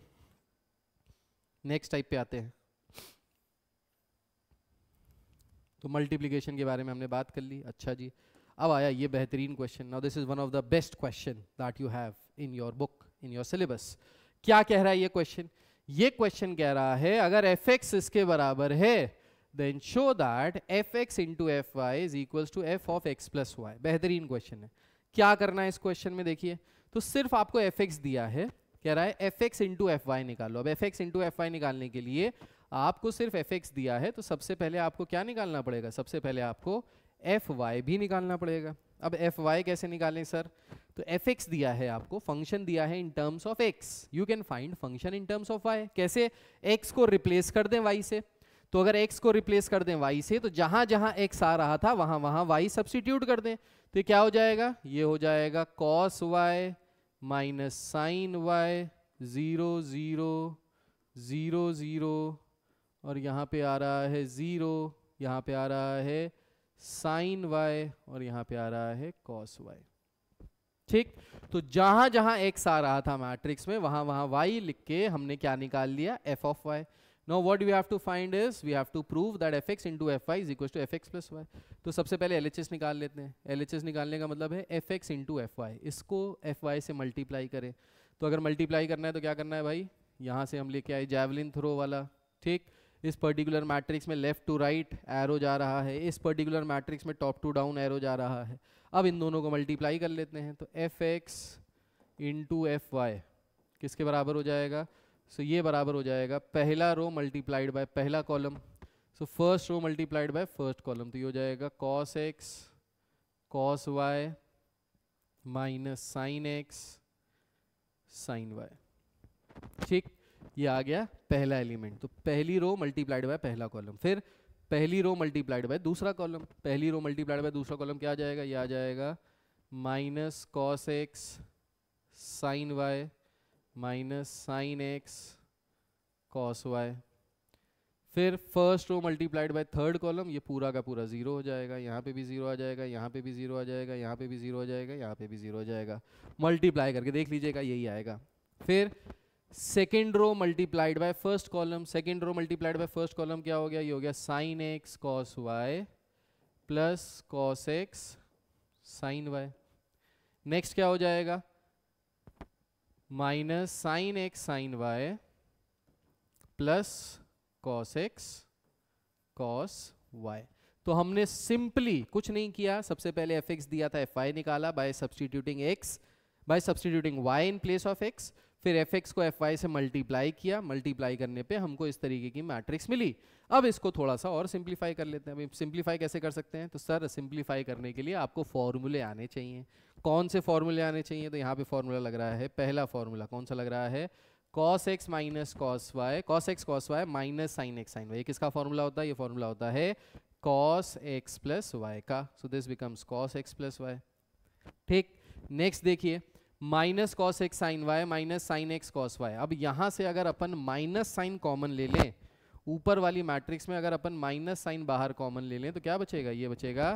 नेक्स्ट टाइप पे आते हैं तो मल्टीप्लीकेशन के बारे में हमने बात कर ली अच्छा जी अब आया ये बेहतरीन question now this is one of the best question that you have in your book in your syllabus क्या कह रहा है ये क्वेश्चन ये क्वेश्चन कह रहा है अगर एफ एक्स इसके बराबर है then show that F x into F Y is equal to F of x plus Y बेहतरीन क्वेश्चन है क्या करना है इस क्वेश्चन में देखिए तो सिर्फ आपको एफ एक्स दिया है कह रहा है F x into F Y निकालो अब F x into F Y निकालने के लिए आपको सिर्फ एफ एक्स दिया है तो सबसे पहले आपको क्या निकालना पड़ेगा सबसे पहले आपको एफ वाई भी निकालना पड़ेगा अब एफ वाई कैसे निकालें सर तो एफ एक्स दिया है आपको फंक्शन दिया है in terms of x you can find function in terms of y कैसे एक्स को रिप्लेस कर दें वाई से तो अगर एक्स को रिप्लेस कर दें वाई से तो जहां जहां एक्स आ रहा था वहां वहां वाई सब्सिट्यूट कर दें तो क्या हो जाएगा ये हो जाएगा cos y minus sine y zero zero zero zero और यहाँ पे आ रहा है ज़ीरो यहाँ पे आ रहा है साइन वाई और यहाँ पे आ रहा है कॉस वाई ठीक तो जहां जहां एक्स आ रहा था मैट्रिक्स में वहां वहां वाई लिख के हमने क्या निकाल लिया f of y now what we have to find is we have to prove that fx into fy is equals to fx plus y तो सबसे पहले एल एच एस निकाल लेते हैं एल एच एस निकालने का मतलब है F x into F y इसको एफ वाई से मल्टीप्लाई करें तो अगर मल्टीप्लाई करना है तो क्या करना है भाई यहाँ से हम लेके आए जैवलिन थ्रो वाला ठीक इस पर्टिकुलर मैट्रिक्स में लेफ्ट टू राइट एरो जा रहा है इस पर्टिकुलर मैट्रिक्स में टॉप टू डाउन एरो जा रहा है अब इन दोनों को मल्टीप्लाई कर लेते हैं तो f x into F y किसके बराबर हो जाएगा सो ये बराबर हो जाएगा पहला रो मल्टीप्लाइड बाय पहला column so first row multiplied by first column तो ये हो जाएगा cos x cos y minus sine x sine y ठीक ये आ गया पहला एलिमेंट तो पहली रो मल्टीप्लाइड बाय पहला कॉलम फिर पहली रो मल्टीप्लाइड बाय दूसरा कॉलम पहली रो मल्टीप्लाइड बाय दूसरा कॉलम क्या आ जाएगा ये आ जाएगा minus cos x sine y minus sine x cos Y फिर first row multiplied by third column ये पूरा का पूरा जीरो हो जाएगा यहाँ पे भी जीरो आ जाएगा यहाँ पे भी जीरो आ जाएगा यहाँ पे भी जीरो हो जाएगा यहाँ पे भी जीरो हो जाएगा मल्टीप्लाई करके देख लीजिएगा यही आएगा फिर second row multiplied by first column second row multiplied by first column क्या हो गया ये हो गया sine x cos y plus cos x sine y next क्या हो जाएगा minus sine x sine y plus cos x cos y तो हमने सिंपली कुछ नहीं किया सबसे पहले एफ एक्स दिया था एफ वाई निकाला by substituting x by substituting y in place of x फिर एफ एक्स को एफ वाई से मल्टीप्लाई किया मल्टीप्लाई करने पे हमको इस तरीके की मैट्रिक्स मिली अब इसको थोड़ा सा और सिंप्लीफाई कर लेते हैं अभी सिंप्लीफाई कैसे कर सकते हैं तो सर सिंप्लीफाई करने के लिए आपको फॉर्मूले आने चाहिए कौन से फॉर्मूले आने चाहिए तो यहाँ पे फॉर्मूला लग रहा है पहला फॉर्मूला कौन सा लग रहा है cos x minus cos y cos x cos y minus sine x sine y किसका फॉर्मूला होता है ये फॉर्मूला होता है कॉस एक्स प्लस वाई का so this becomes cos x plus y ठीक नेक्स्ट देखिए minus cos x sine y minus sine x cos y अब यहाँ से अगर अपन माइनस साइन कॉमन ले लें ऊपर वाली मैट्रिक्स में अगर अपन माइनस साइन बाहर कॉमन ले लें तो क्या बचेगा ये बचेगा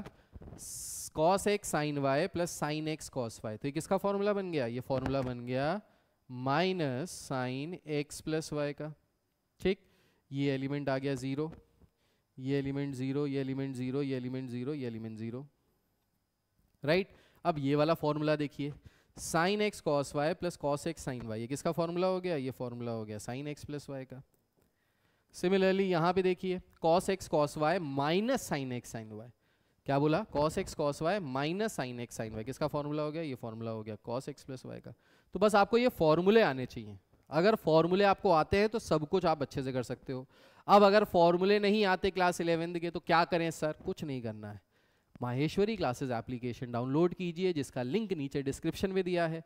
cos x sine y plus sine x cos y तो ये किसका फॉर्मूला बन गया ये फॉर्मूला बन गया minus sine x plus y का ठीक ये एलिमेंट आ गया ज़ीरो ये एलिमेंट ज़ीरो ये एलिमेंट ज़ीरो ये एलिमेंट ज़ीरो ये एलिमेंट ज़ीरो राइट अब ये वाला फॉर्मूला देखिए sine x cos y plus cos x sine y ये किसका फॉर्मूला हो गया ये फॉर्मूला हो गया साइन एक्स प्लस वाई का सिमिलरली यहाँ पे देखिए cos x cos y minus sine x sine Y क्या बोला cos x cos y minus sine x sine y किसका फॉर्मूला हो गया ये फॉर्मूला हो गया कॉस एक्स प्लस वाई का तो बस आपको ये फॉर्मूले आने चाहिए अगर फॉर्मूले आपको आते हैं तो सब कुछ आप अच्छे से कर सकते हो अब अगर फॉर्मूले नहीं आते क्लास इलेवेंथ के तो क्या करें सर कुछ नहीं करना है माहेश्वरी क्लासेस एप्लीकेशन डाउनलोड कीजिए जिसका लिंक नीचे डिस्क्रिप्शन में दिया है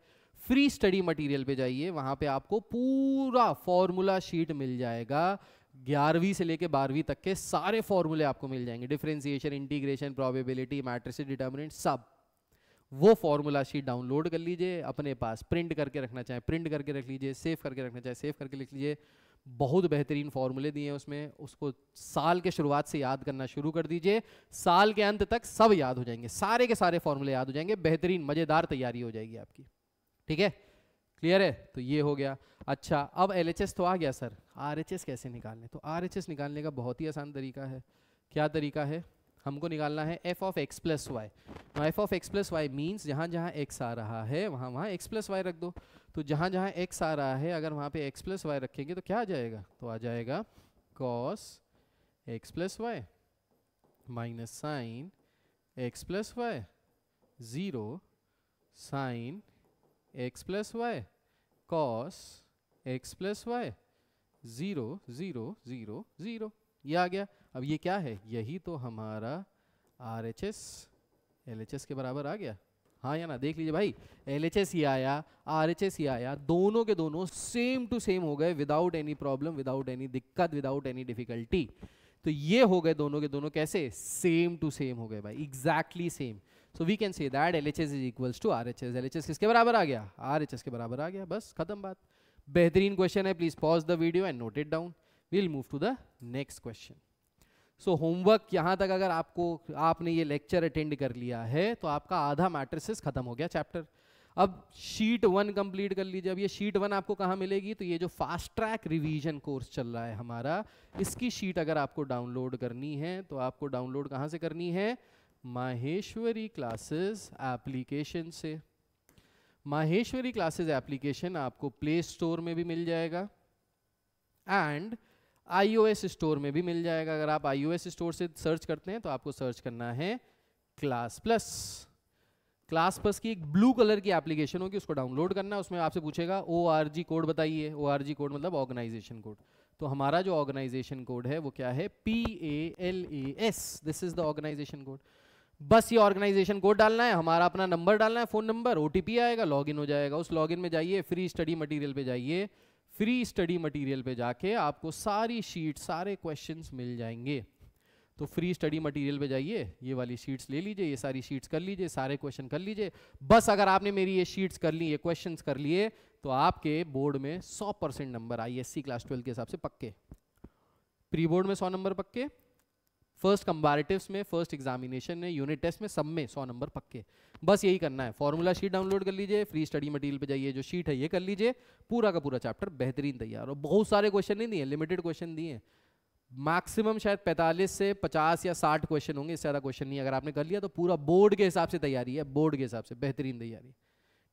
फ्री स्टडी मटेरियल पे जाइए वहाँ पे आपको पूरा फॉर्मूला शीट मिल जाएगा ग्यारहवीं से लेके बारहवीं तक के सारे फॉर्मूले आपको मिल जाएंगे differentiation integration probability matrices determinant सब वो फॉर्मूला शीट डाउनलोड कर लीजिए अपने पास प्रिंट करके रखना चाहे प्रिंट करके रख लीजिए सेव करके रखना चाहे सेव करके लिख लीजिए बहुत बेहतरीन फॉर्मूले दिए हैं उसमें उसको साल के शुरुआत से याद करना शुरू कर दीजिए साल के अंत तक सब याद हो जाएंगे सारे के सारे फॉर्मूले याद हो जाएंगे बेहतरीन मज़ेदार तैयारी हो जाएगी आपकी ठीक है क्लियर है तो ये हो गया अच्छा अब एल तो आ गया सर आर कैसे निकालने तो आर निकालने का बहुत ही आसान तरीका है क्या तरीका है हमको निकालना है f of x plus y f of x plus y means जहाँ जहाँ एक्स आ रहा है वहाँ वहाँ एक्स प्लस वाई रख दो तो जहाँ जहाँ एक्स आ रहा है अगर वहाँ पे एक्स प्लस वाई रखेंगे तो क्या आ जाएगा तो आ जाएगा cos x plus Y minus sine x plus y zero sine x plus y cos x plus y zero zero zero zero ये आ गया अब ये क्या है यही तो हमारा R H S L H S के बराबर आ गया हाँ या ना देख लीजिए भाई एल एच एस ही आया आर एच एस ही आया दोनों के दोनों सेम टू सेम हो गए without any problem without any दिक्कत विदाउट एनी डिफिकल्टी तो ये हो गए दोनों के दोनों कैसे सेम टू सेम हो गए भाई exactly same so we can say that L H S is equal to R H S L H S किसके बराबर आ गया आर एच एस के बराबर आ गया बस खत्म बात बेहतरीन क्वेश्चन है please pause the video and note it down we'll move to the next question so homework यहाँ तक अगर आपको आपने ये लेक्चर अटेंड कर लिया है तो आपका आधा मैट्रिसेस खत्म हो गया चैप्टर अब शीट वन कंप्लीट कर लीजिए अब ये शीट वन आपको कहाँ मिलेगी तो ये जो फास्ट ट्रैक रिवीजन कोर्स चल रहा है हमारा इसकी शीट अगर आपको डाउनलोड करनी है तो आपको डाउनलोड कहाँ से करनी है माहेश्वरी क्लासेस एप्लीकेशन से माहेश्वरी क्लासेस एप्लीकेशन आपको प्ले स्टोर में भी मिल जाएगा एंड एस स्टोर में भी मिल जाएगा अगर आप आईओएस स्टोर से सर्च करते हैं तो आपको सर्च करना है क्लास प्लस क्लास प्लस की एक ब्लू कलर की एप्लीकेशन होगी उसको डाउनलोड करना है उसमें आपसे पूछेगा ओ आर जी कोड बताइए ओ आर जी कोड मतलब ऑर्गेनाइजेशन कोड तो हमारा जो ऑर्गेनाइजेशन कोड है वो क्या है P A L A S this is the organisation code बस ये ऑर्गेनाइजेशन कोड डालना है हमारा अपना नंबर डालना है फोन नंबर ओटीपी आएगा लॉगिन हो जाएगा उस लॉगिन में जाइए फ्री स्टडी मटेरियल पे जाइए फ्री स्टडी मटेरियल पे जाके आपको सारी शीट सारे क्वेश्चंस मिल जाएंगे तो फ्री स्टडी मटेरियल पे जाइए ये वाली शीट्स ले लीजिए ये सारी शीट्स कर लीजिए सारे क्वेश्चन कर लीजिए बस अगर आपने मेरी ये शीट्स कर ली ये क्वेश्चन कर लिए तो आपके बोर्ड में सौ percent number I S C class twelve के हिसाब से पक्के प्री बोर्ड में सौ नंबर पक्के फर्स्ट कंबारेटिव्स में फर्स्ट एग्जामिनेशन में यूनिट टेस्ट में सब में सौ नंबर पक्के बस यही करना है फॉर्मूला शीट डाउनलोड कर लीजिए फ्री स्टडी मटेरियल पे जाइए जो शीट है ये कर लीजिए पूरा का पूरा चैप्टर बेहतरीन तैयार और बहुत सारे क्वेश्चन नहीं दिए लिमिटेड क्वेश्चन दिए मैक्सिमम शायद 45 से 50 या 60 क्वेश्चन होंगे इससे ज़्यादा क्वेश्चन नहीं अगर आपने कर लिया तो पूरा बोर्ड के हिसाब से तैयारी है बोर्ड के हिसाब से बेहतरीन तैयारी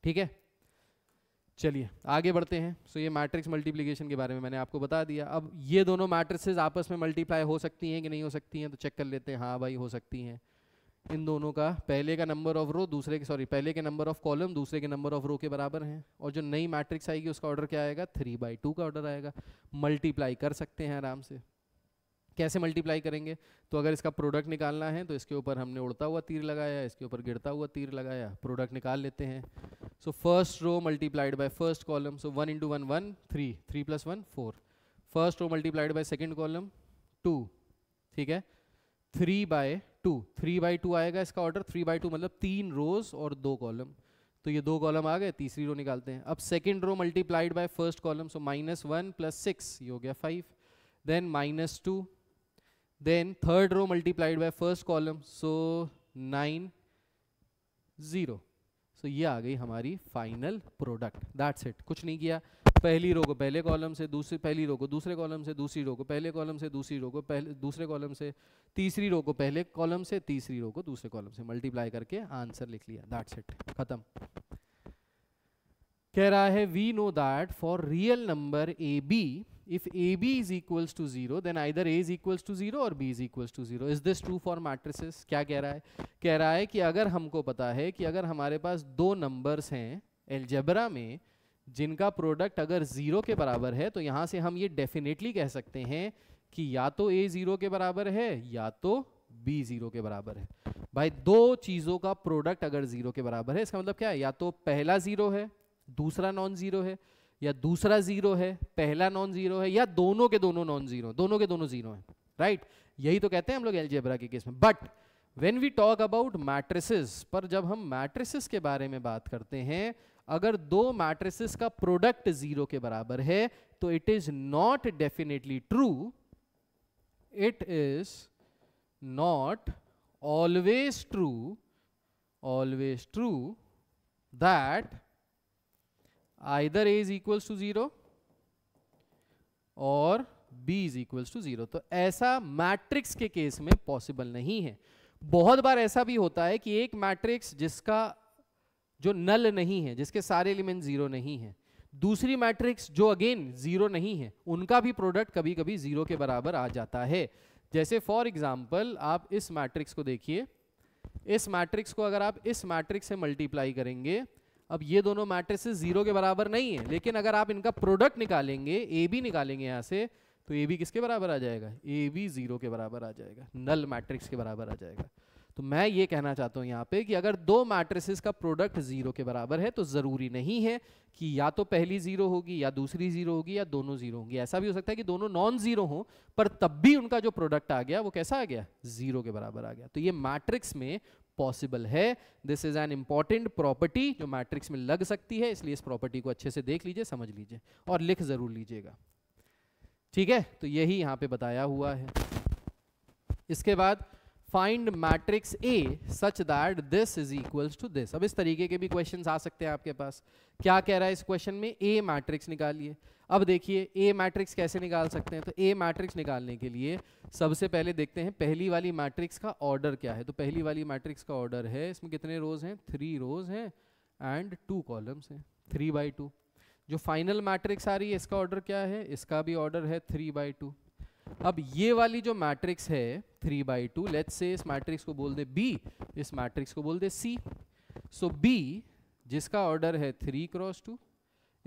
ठीक है चलिए आगे बढ़ते हैं सो so, ये मैट्रिक्स मल्टीप्लिकेशन के बारे में मैंने आपको बता दिया अब ये दोनों मैट्रिक्स आपस में मल्टीप्लाई हो सकती हैं कि नहीं हो सकती हैं तो चेक कर लेते हैं हाँ भाई हो सकती हैं इन दोनों का पहले का नंबर ऑफ रो दूसरे के सॉरी पहले के नंबर ऑफ कॉलम दूसरे के नंबर ऑफ रो के बराबर हैं और जो नई मैट्रिक्स आएगी उसका ऑर्डर क्या आएगा थ्री बाई टू का ऑर्डर आएगा मल्टीप्लाई कर सकते हैं आराम से कैसे मल्टीप्लाई करेंगे तो अगर इसका प्रोडक्ट निकालना है तो इसके ऊपर हमने उड़ता हुआ तीर लगाया इसके ऊपर गिरता हुआ तीर लगाया प्रोडक्ट निकाल लेते हैं so first row multiplied by first column so one into one one three three plus one four first row multiplied by second column two ठीक है three by two three by two आएगा इसका ऑर्डर थ्री बाई टू मतलब तीन रोज और दो कॉलम तो ये दो कॉलम आ गए तीसरी रो निकालते हैं अब second row multiplied by first column so minus one plus six ये हो गया five then minus two then third row multiplied by first column so 9 0 so ये आ गई हमारी final product that's it कुछ नहीं किया पहली रो को पहले कॉलम से दूसरी पहली रो को दूसरे कॉलम से दूसरी रो को पहले कॉलम से दूसरी रो को पहले दूसरे कॉलम से तीसरी रो को पहले कॉलम से तीसरी रो को दूसरे कॉलम से मल्टीप्लाई करके आंसर लिख लिया दैट्स इट खत्म कह रहा है we know that for real number A B if AB is equals to 0 then either A is equals to 0 or B is equals to 0 is this true for matrices क्या कह रहा है कह रहा है कि अगर हमको पता है कि अगर हमारे पास दो नंबर्स हैं एल्जबरा में जिनका प्रोडक्ट अगर ज़ीरो के बराबर है तो यहाँ से हम ये डेफिनेटली कह सकते हैं कि या तो ए ज़ीरो के बराबर है या तो बी ज़ीरो के बराबर है भाई दो चीज़ों का प्रोडक्ट अगर ज़ीरो के बराबर है इसका मतलब क्या है या तो पहला ज़ीरो है दूसरा नॉन ज़ीरो है या दूसरा जीरो है पहला नॉन जीरो है या दोनों के दोनों नॉन जीरो दोनों के दोनों जीरो हैं राइट यही तो कहते हैं हम लोग एलजेब्रा के केस में but when we talk about matrices पर जब हम मैट्रिसेस के बारे में बात करते हैं अगर दो मैट्रिसेस का प्रोडक्ट जीरो के बराबर है तो it is not definitely true it is not always true always true that either A is equals to zero और B is equals to zero तो ऐसा मैट्रिक्स के केस में पॉसिबल नहीं है बहुत बार ऐसा भी होता है कि एक मैट्रिक्स जिसका जो नल नहीं है जिसके सारे एलिमेंट जीरो नहीं है दूसरी मैट्रिक्स जो अगेन जीरो नहीं है उनका भी प्रोडक्ट कभी कभी जीरो के बराबर आ जाता है जैसे फॉर एग्जाम्पल आप इस मैट्रिक्स को देखिए इस मैट्रिक्स को अगर आप इस मैट्रिक्स से मल्टीप्लाई करेंगे अब ये दोनों मैट्रिसेस जीरो के बराबर नहीं है लेकिन अगर आप इनका प्रोडक्ट निकालेंगे ए बी निकालेंगे यहाँ से तो ए बी किसके बराबर आ जाएगा ए बी जीरो के बराबर आ जाएगा नल मैट्रिक्स के बराबर आ जाएगा तो मैं ये कहना चाहता हूँ यहाँ पे कि अगर दो मैट्रिसेस का प्रोडक्ट जीरो के बराबर है तो ज़रूरी नहीं है कि या तो पहली जीरो होगी या दूसरी जीरो होगी या दोनों जीरो होंगी ऐसा भी हो सकता है कि दोनों नॉन जीरो हों पर तब भी उनका जो प्रोडक्ट आ गया वो कैसा आ गया जीरो के बराबर आ गया तो ये मैट्रिक्स में पॉसिबल है this is an important property जो मैट्रिक्स में लग सकती है इसलिए इस प्रॉपर्टी को अच्छे से देख लीजिए समझ लीजिए और लिख जरूर लीजिएगा ठीक है तो यही यहां पे बताया हुआ है इसके बाद find matrix A such that this is equals to this अब इस तरीके के भी क्वेश्चन आ सकते हैं आपके पास क्या कह रहा है इस क्वेश्चन में ए मैट्रिक्स निकालिए अब देखिए ए मैट्रिक्स कैसे निकाल सकते हैं तो ए मैट्रिक्स निकालने के लिए सबसे पहले देखते हैं पहली वाली मैट्रिक्स का ऑर्डर क्या है तो पहली वाली मैट्रिक्स का ऑर्डर है इसमें कितने रोज हैं थ्री रोज हैं एंड टू कॉलम्स हैं थ्री बाई टू जो फाइनल मैट्रिक्स आ रही है इसका ऑर्डर क्या है इसका भी ऑर्डर है थ्री बाई टू अब ये वाली जो मैट्रिक्स है थ्री बाई टू लेट से इस मैट्रिक्स को बोल दे बी इस मैट्रिक्स को बोल दे सी सो बी जिसका ऑर्डर है थ्री क्रॉस टू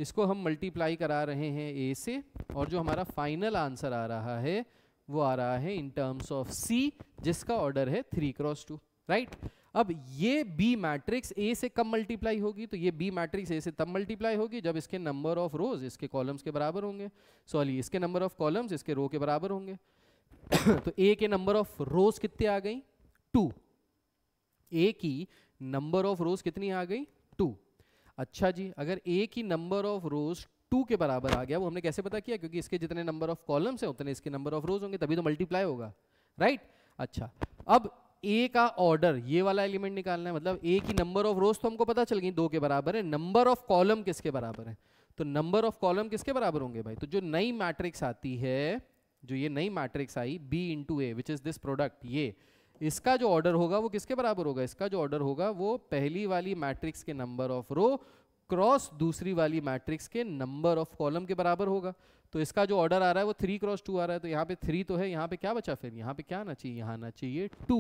इसको हम मल्टीप्लाई करा रहे हैं ए से और जो हमारा फाइनल आंसर आ रहा है वो आ रहा है इन टर्म्स ऑफ सी जिसका ऑर्डर है थ्री क्रॉस टू राइट अब ये बी मैट्रिक्स ए से कब मल्टीप्लाई होगी तो ये बी मैट्रिक्स ए से तब मल्टीप्लाई होगी जब इसके नंबर ऑफ रोज इसके कॉलम्स के बराबर होंगे सॉरी इसके नंबर ऑफ कॉलम्स इसके रो के बराबर होंगे तो ए के नंबर ऑफ रोज कितने आ गई टू ए की नंबर ऑफ रोज कितनी आ गई टू अच्छा जी अगर ए की नंबर ऑफ रोज टू के बराबर आ गया वो हमने कैसे पता किया क्योंकि इसके जितने नंबर ऑफ कॉलम्स हैं उतने इसके नंबर ऑफ रोज होंगे तभी तो मल्टीप्लाई होगा राइट अच्छा अब ए का ऑर्डर ये वाला एलिमेंट निकालना है मतलब ए की नंबर ऑफ रोज तो हमको पता चल गई दो के बराबर है नंबर ऑफ कॉलम किसके बराबर है तो नंबर ऑफ कॉलम किसके बराबर होंगे भाई तो जो नई मैट्रिक्स आती है जो ये नई मैट्रिक्स आई B into A which is this product ये इसका जो ऑर्डर होगा वो किसके बराबर होगा इसका जो ऑर्डर होगा वो पहली वाली मैट्रिक्स के नंबर ऑफ रो क्रॉस दूसरी वाली मैट्रिक्स के नंबर ऑफ कॉलम के बराबर होगा तो इसका जो ऑर्डर आ रहा है वो थ्री क्रॉस टू आ रहा है तो यहाँ पे थ्री तो है यहाँ पे क्या बचा फिर यहाँ पे क्या आना चाहिए यहाँ आना चाहिए टू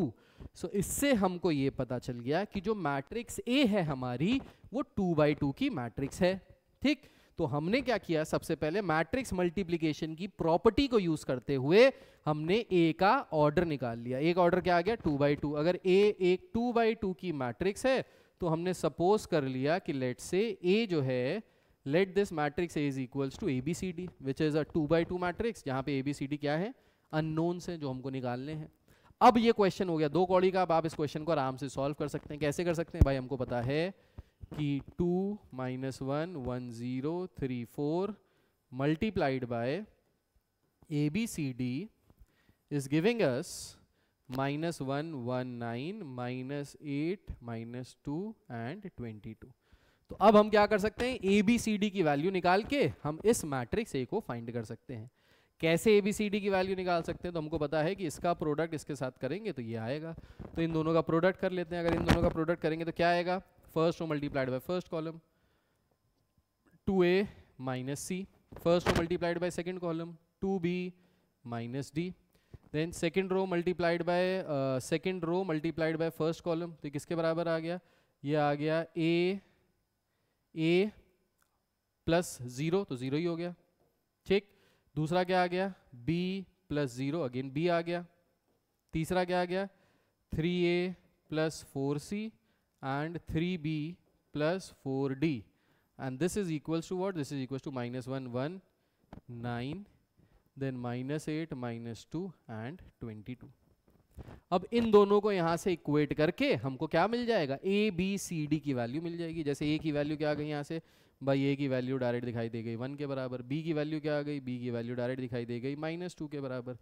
सो so, इससे हमको ये पता चल गया कि जो मैट्रिक्स ए है हमारी वो टू बाई टू की मैट्रिक्स है ठीक तो हमने क्या किया सबसे पहले मैट्रिक्स मल्टीप्लीकेशन की प्रॉपर्टी को यूज करते हुए हमने ए का ऑर्डर निकाल लिया एक ऑर्डर क्या आ गया टू बाई टू अगर ए एक टू बाई टू की मैट्रिक्स है तो हमने सपोज कर लिया कि लेट से ए जो है let this matrix is equals to A B C D which is a two by two matrix जहां पे ए बी सी डी क्या है अननोन से जो हमको निकालने हैं अब ये क्वेश्चन हो गया दो कौड़ी का अब आप इस क्वेश्चन को आराम से सॉल्व कर सकते हैं कैसे कर सकते हैं भाई हमको पता है कि two minus one one zero three four multiplied by A B C D is giving us minus one one nine minus eight minus two and twenty two तो अब हम क्या कर सकते हैं ए बी सी डी की वैल्यू निकाल के हम इस मैट्रिक्स ए को फाइंड कर सकते हैं कैसे ए बी सी डी की वैल्यू निकाल सकते हैं तो हमको पता है कि इसका प्रोडक्ट इसके साथ करेंगे तो ये आएगा तो इन दोनों का प्रोडक्ट कर लेते हैं अगर इन दोनों का प्रोडक्ट करेंगे तो क्या आएगा first multiplied by first column two A minus C first row multiplied by second column two B minus D then second row multiplied by second row multiplied by first column तो किसके बराबर आ गया ये आ गया ए ए प्लस ज़ीरो तो ज़ीरो ही हो गया ठीक दूसरा क्या आ गया B plus zero again B आ गया तीसरा क्या आ गया three A plus four C and 3b plus 4d and this is equals to what this is equals to minus 1 1 9 then minus 8 minus 2 and 22 अब इन दोनों को यहां से इक्वेट करके हमको क्या मिल जाएगा ए बी सी डी की वैल्यू मिल जाएगी जैसे ए की वैल्यू क्या आ गई यहां से बाई ए की वैल्यू डायरेक्ट दिखाई दे गई वन के बराबर बी की वैल्यू क्या आ गई बी की वैल्यू डायरेक्ट दिखाई दे गई माइनस टू के बराबर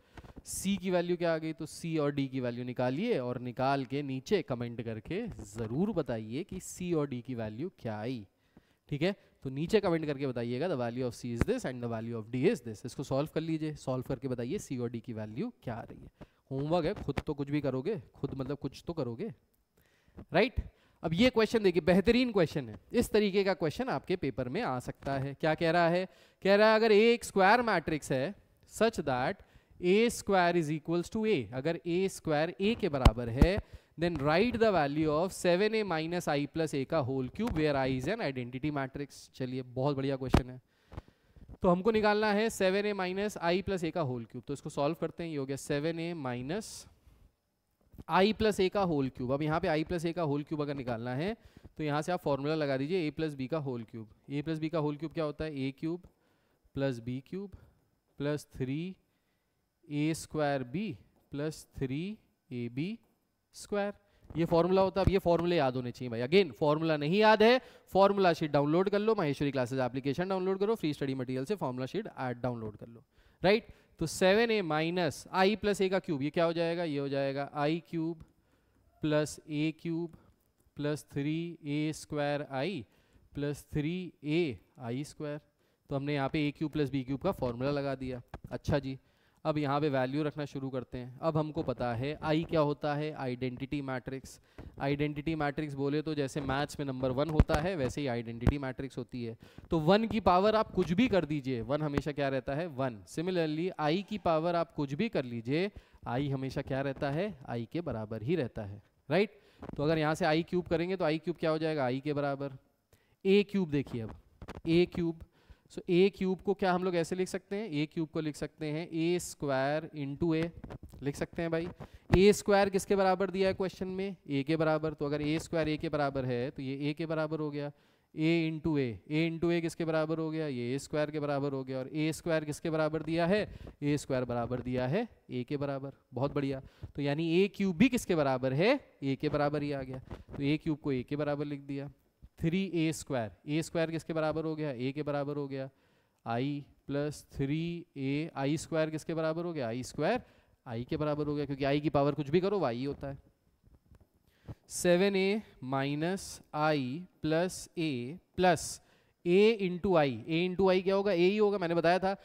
सी की वैल्यू क्या आ गई तो सी और डी की वैल्यू निकालिए और निकाल के नीचे कमेंट करके ज़रूर बताइए कि सी और डी की वैल्यू क्या आई ठीक है तो नीचे कमेंट करके बताइएगा the value of C is this and the value of D is this इसको सॉल्व कर लीजिए सॉल्व करके बताइए सी और डी की वैल्यू क्या आ रही है होमवर्क है खुद तो कुछ भी करोगे खुद मतलब कुछ तो करोगे राइट right? अब ये क्वेश्चन देखिए बेहतरीन क्वेश्चन है इस तरीके का क्वेश्चन आपके पेपर में आ सकता है क्या कह रहा है कह रहा है अगर ए एक स्क्वायर मैट्रिक्स है such that A square is equals to A अगर ए स्क्वायर ए के बराबर है then write the value of seven A minus I plus A का whole cube where I is an identity matrix चलिए बहुत बढ़िया क्वेश्चन है तो हमको निकालना है seven A minus I plus A का होल क्यूब तो इसको सॉल्व करते हैं ये हो गया seven A minus I plus A का होल क्यूब अब यहाँ पे आई प्लस ए का होल क्यूब अगर निकालना है तो यहाँ से आप फॉर्मूला लगा दीजिए ए प्लस बी का whole cube A plus B का होल क्यूब क्या होता है A cube plus B cube plus three A square B plus three A B square ये फॉर्मूला होता है अब ये फॉर्मूले याद होने चाहिए भाई अगेन फॉर्मूला नहीं याद है फॉर्मूला शीट डाउनलोड कर लो महेश्वरी क्लासेज एप्लीकेशन डाउनलोड करो फ्री स्टडी मटेरियल से फॉर्मूला शीट ऐड डाउनलोड कर लो राइट right? तो seven A minus I plus A का क्यूब ये क्या हो जाएगा ये हो जाएगा I cube plus A cube plus three A square I plus three A I square तो हमने यहाँ पे A cube plus B cube का फॉर्मूला लगा दिया अच्छा जी अब यहाँ पे वैल्यू रखना शुरू करते हैं अब हमको पता है आई क्या होता है आइडेंटिटी मैट्रिक्स आइडेंटिटी मैट्रिक्स बोले तो जैसे मैथ्स में नंबर वन होता है वैसे ही आइडेंटिटी मैट्रिक्स होती है तो वन की पावर आप कुछ भी कर दीजिए वन हमेशा क्या रहता है वन सिमिलरली आई की पावर आप कुछ भी कर लीजिए आई हमेशा क्या रहता है आई के बराबर ही रहता है राइट right? तो अगर यहाँ से आई क्यूब करेंगे तो आई क्यूब क्या हो जाएगा आई के बराबर ए क्यूब देखिए अब ए क्यूब सो ए क्यूब को क्या हम लोग ऐसे लिख सकते हैं ए क्यूब को लिख सकते हैं ए स्क्वायर इंटू ए लिख सकते हैं भाई ए स्क्वायर किसके बराबर दिया है क्वेश्चन में ए के बराबर तो अगर ए स्क्वायर ए के बराबर है तो ये ए के बराबर हो गया ए इंटू ए ए इंटू ए किसके बराबर हो गया ये ए स्क्वायर के बराबर हो गया और ए स्क्वायर किसके बराबर दिया है ए स्क्वायर बराबर दिया है ए के बराबर बहुत बढ़िया तो यानी ए क्यूब भी किसके बराबर है ए के बराबर ही आ गया तो ए क्यूब को ए के बराबर लिख दिया three A square A square किसके बराबर हो गया ए के बराबर हो गया I plus three A I square किसके बराबर हो गया आई स्क्वायर आई के बराबर हो गया क्योंकि आई की पावर कुछ भी करो वाई होता है seven A minus I plus A plus A into I A into I क्या होगा ए ही होगा मैंने बताया था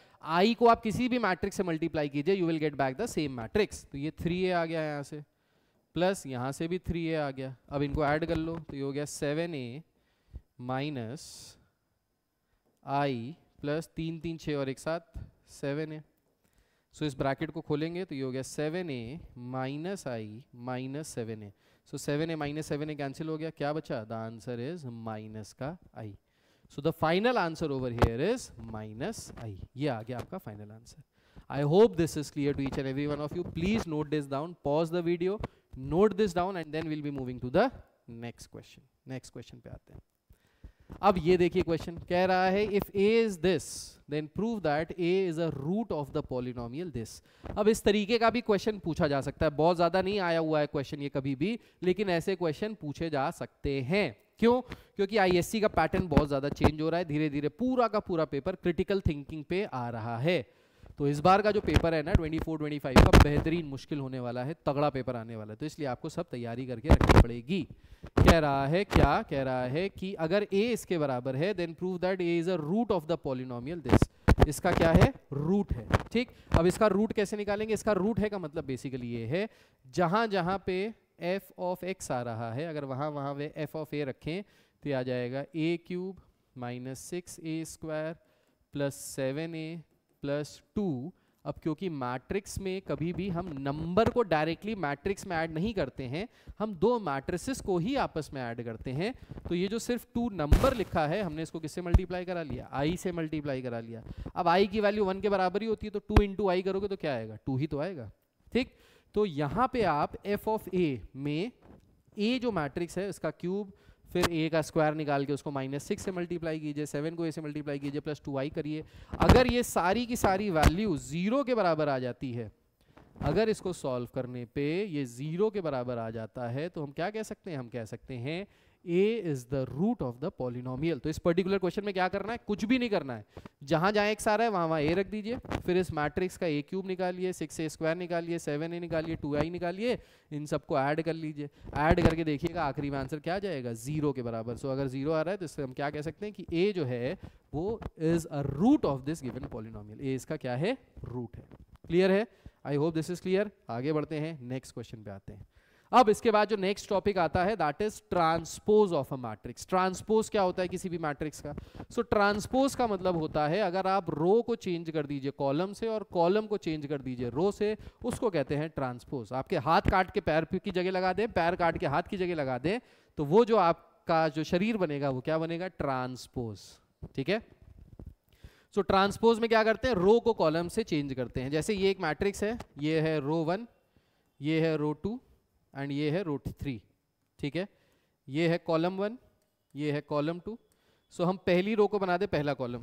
आई को आप किसी भी मैट्रिक्स से मल्टीप्लाई कीजिए you will get back the same matrix तो ये थ्री ए आ गया यहाँ से प्लस यहाँ से भी थ्री ए आ गया अब इनको ऐड कर लो तो ये हो गया seven A minus I plus तीन तीन छः और एक साथ सेवन ए सो इस ब्रैकेट को खोलेंगे तो ये हो गया seven A minus I minus seven A so seven A minus seven A cancel हो गया क्या बचा द आंसर इज माइनस का I so the final answer over here is minus I ये आ गया आपका final answer I hope this is clear to each and every one of you please note this down pause the video note this down and then will be moving to the next question next question पे आते हैं अब ये देखिए क्वेश्चन कह रहा है if A is this then prove that A is a root of the polynomial this अब इस तरीके का भी क्वेश्चन पूछा जा सकता है बहुत ज्यादा नहीं आया हुआ है क्वेश्चन ये कभी भी लेकिन ऐसे क्वेश्चन पूछे जा सकते हैं क्यों क्योंकि आईएससी का पैटर्न बहुत ज्यादा चेंज हो रहा है धीरे धीरे पूरा का पूरा पेपर क्रिटिकल थिंकिंग पे आ रहा है तो इस बार का जो पेपर है ना 24 25 का बेहतरीन मुश्किल होने वाला है तगड़ा पेपर आने वाला है तो इसलिए आपको सब तैयारी करके रखनी पड़ेगी कह रहा है क्या कह रहा है कि अगर ए इसके बराबर है then prove that A is a root of the polynomial this इसका क्या है रूट है ठीक अब इसका रूट कैसे निकालेंगे इसका रूट है का मतलब बेसिकली ये है जहां जहां पे एफ ऑफ एक्स आ रहा है अगर वहां वहां वे एफ ऑफ ए रखें तो आ जाएगा A cube minus six A square plus seven A plus two अब क्योंकि मैट्रिक्स में कभी भी हम नंबर को डायरेक्टली मैट्रिक्स में ऐड नहीं करते हैं हम दो मैट्रिसेस को ही आपस में ऐड करते हैं तो ये जो सिर्फ टू नंबर लिखा है हमने इसको किससे मल्टीप्लाई करा लिया आई से मल्टीप्लाई करा लिया अब आई की वैल्यू वन के बराबर ही होती है तो टू इंटू आई करोगे तो क्या आएगा टू ही तो आएगा ठीक तो यहाँ पे आप एफ ऑफ ए में ए जो मैट्रिक्स है उसका क्यूब फिर ए का स्क्वायर निकाल के उसको माइनस सिक्स से मल्टीप्लाई कीजिए सेवन को ए से मल्टीप्लाई कीजिए प्लस टू आई करिए अगर ये सारी की सारी वैल्यू ज़ीरो के बराबर आ जाती है अगर इसको सॉल्व करने पे ये ज़ीरो के बराबर आ जाता है तो हम क्या कह सकते हैं हम कह सकते हैं A is the root of the polynomial तो इस पर्टिकुलर क्वेश्चन में क्या करना है कुछ भी नहीं करना है जहां जहां एक्स आ रहा है वहां वहां ए रख दीजिए फिर इस मैट्रिक्स का ए क्यूब निकालिए सिक्स ए स्क्वायर निकालिए सेवन ए निकालिए टू आई निकालिए इन सबको ऐड कर लीजिए ऐड करके देखिएगा आखिरी में आंसर क्या जाएगा जीरो के बराबर सो so, अगर जीरो आ रहा है तो इससे हम क्या कह सकते हैं कि ए जो है वो is a root of this given polynomial A इसका क्या है रूट है क्लियर है I hope this is clear आगे बढ़ते हैं नेक्स्ट क्वेश्चन पे आते हैं अब इसके बाद जो नेक्स्ट टॉपिक आता है that is transpose of a matrix transpose क्या होता है किसी भी मैट्रिक्स का सो so, ट्रांसपोज का मतलब होता है अगर आप रो को चेंज कर दीजिए कॉलम से और कॉलम को चेंज कर दीजिए रो से उसको कहते हैं ट्रांसपोज आपके हाथ काट के पैर की जगह लगा दें पैर काट के हाथ की जगह लगा दें तो वो जो आपका जो शरीर बनेगा वो क्या बनेगा ट्रांसपोज ठीक है सो so, ट्रांसपोज में क्या करते हैं रो को कॉलम से चेंज करते हैं जैसे ये एक मैट्रिक्स है ये है रो वन ये है रो टू एंड ये है रूट थ्री ठीक है ये है कॉलम वन ये है कॉलम टू सो हम पहली रो को बना दे पहला कॉलम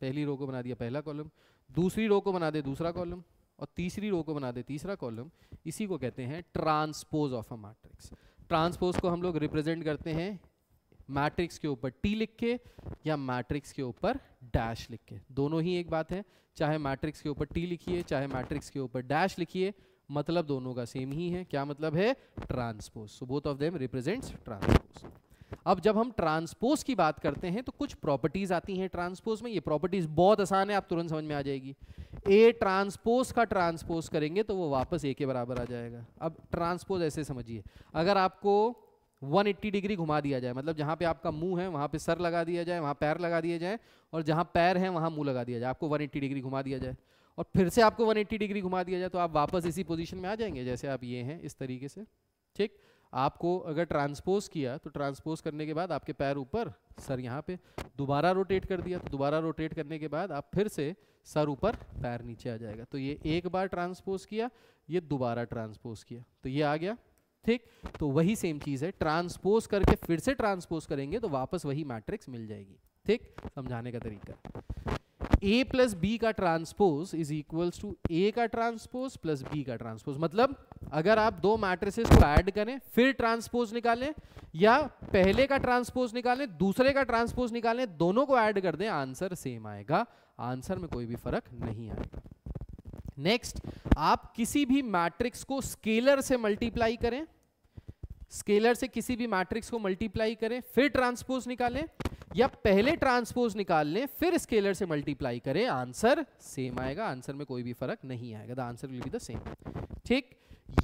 पहली रो को बना दिया पहला कॉलम दूसरी रो को बना दे दूसरा कॉलम और तीसरी रो को बना दे तीसरा कॉलम इसी को कहते हैं transpose of a matrix transpose को हम लोग रिप्रेजेंट करते हैं मैट्रिक्स के ऊपर टी लिख के या मैट्रिक्स के ऊपर डैश लिख के दोनों ही एक बात है चाहे मैट्रिक्स के ऊपर टी लिखिए चाहे मैट्रिक्स के ऊपर डैश लिखिए मतलब दोनों का सेम ही है क्या मतलब है transpose so both of them represents transpose अब जब हम ट्रांसपोज की बात करते हैं तो कुछ प्रॉपर्टीज आती हैं ट्रांसपोज में ये प्रॉपर्टीज बहुत आसान है आप तुरंत समझ में आ जाएगी ए ट्रांसपोज का ट्रांसपोज करेंगे तो वो वापस ए के बराबर आ जाएगा अब ट्रांसपोज ऐसे समझिए अगर आपको 180 डिग्री घुमा दिया जाए मतलब जहां पे आपका मुंह है वहां पे सर लगा दिया जाए वहां पैर लगा दिए जाए और जहां पैर है वहां मुंह लगा दिया जाए आपको 180 डिग्री घुमा दिया जाए और फिर से आपको 180 डिग्री घुमा दिया जाए तो आप वापस इसी पोजीशन में आ जाएंगे जैसे आप ये हैं इस तरीके से ठीक आपको अगर ट्रांसपोज किया तो ट्रांसपोज करने के बाद आपके पैर ऊपर सर यहाँ पे दोबारा रोटेट कर दिया तो दोबारा रोटेट करने के बाद आप फिर से सर ऊपर पैर नीचे आ जाएगा तो ये एक बार ट्रांसपोज किया ये दोबारा ट्रांसपोज किया तो ये आ गया ठीक तो वही सेम चीज़ है ट्रांसपोज करके फिर से ट्रांसपोज करेंगे तो वापस वही मैट्रिक्स मिल जाएगी ठीक समझाने का तरीका ए प्लस बी का transpose is equals to A का ट्रांसपोज प्लस बी का ट्रांसपोज मतलब अगर आप दो मैट्रिसेस को ऐड करें फिर ट्रांसपोज निकालें या पहले का ट्रांसपोज निकालें दूसरे का ट्रांसपोज निकालें दोनों को ऐड कर दें आंसर सेम आएगा आंसर में कोई भी फर्क नहीं आएगा नेक्स्ट आप किसी भी मैट्रिक्स को स्केलर से मल्टीप्लाई करें स्केलर से किसी भी मैट्रिक्स को मल्टीप्लाई करें फिर ट्रांसपोज निकालें या पहले ट्रांसपोज निकाल लें फिर स्केलर से मल्टीप्लाई करें आंसर सेम आएगा आंसर में कोई भी फर्क नहीं आएगा the answer will be the same ठीक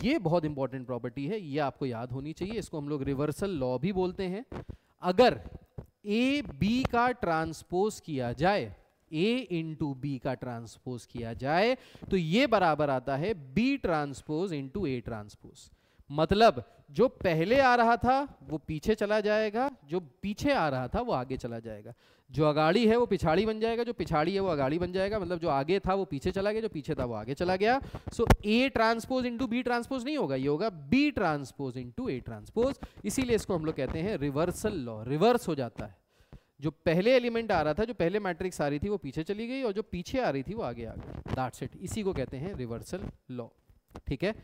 ये बहुत इंपॉर्टेंट प्रॉपर्टी है ये आपको याद होनी चाहिए इसको हम लोग रिवर्सल लॉ भी बोलते हैं अगर ए बी का ट्रांसपोज किया जाए ए इंटू बी का ट्रांसपोज किया जाए तो ये बराबर आता है B transpose into A transpose मतलब जो पहले आ रहा था वो पीछे चला जाएगा जो पीछे आ रहा था वो आगे चला जाएगा जो अगाड़ी है वो पिछाड़ी बन जाएगा जो पिछाड़ी है वो अगाड़ी बन जाएगा मतलब जो आगे था वो पीछे चला गया जो पीछे था वो आगे चला गया so A transpose into B transpose नहीं होगा ये होगा B transpose into A transpose इसीलिए इसको हम लोग कहते हैं रिवर्सल लॉ रिवर्स हो जाता है जो पहले एलिमेंट आ रहा था जो पहले मैट्रिक्स आ रही थी वो पीछे चली गई और जो पीछे आ रही थी वो आगे आ गई दैट्स इट इसी को कहते हैं रिवर्सल लॉ ठीक है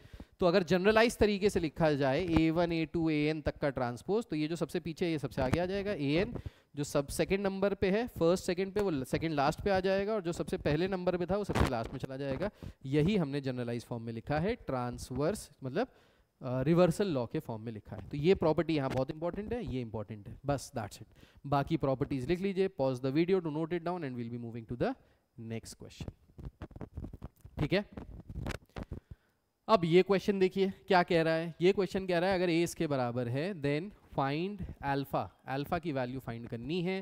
तो अगर जनरलाइज तरीके से लिखा जाए A one A two A N तक का ट्रांसपोज तो ये जो सबसे पीछे ये सबसे आगे आ जाएगा ए एन जो सब सेकेंड नंबर पे है फर्स्ट सेकेंड पे वो सेकेंड लास्ट पे आ जाएगा और जो सबसे पहले नंबर पे था वो सबसे लास्ट में चला जाएगा यही हमने जनरलाइज फॉर्म में लिखा है ट्रांसवर्स मतलब रिवर्सल uh, लॉ के फॉर्म में लिखा है तो ये प्रॉपर्टी यहाँ बहुत इंपॉर्टेंट है ये इंपॉर्टेंट है बस दैट्स इट बाकी प्रॉपर्टीज लिख लीजिए pause the video to note it down and will be moving to the next question ठीक है अब ये क्वेश्चन देखिए क्या कह रहा है ये क्वेश्चन कह रहा है अगर ए इसके बराबर है देन फाइंड एल्फा एल्फा की वैल्यू फाइंड करनी है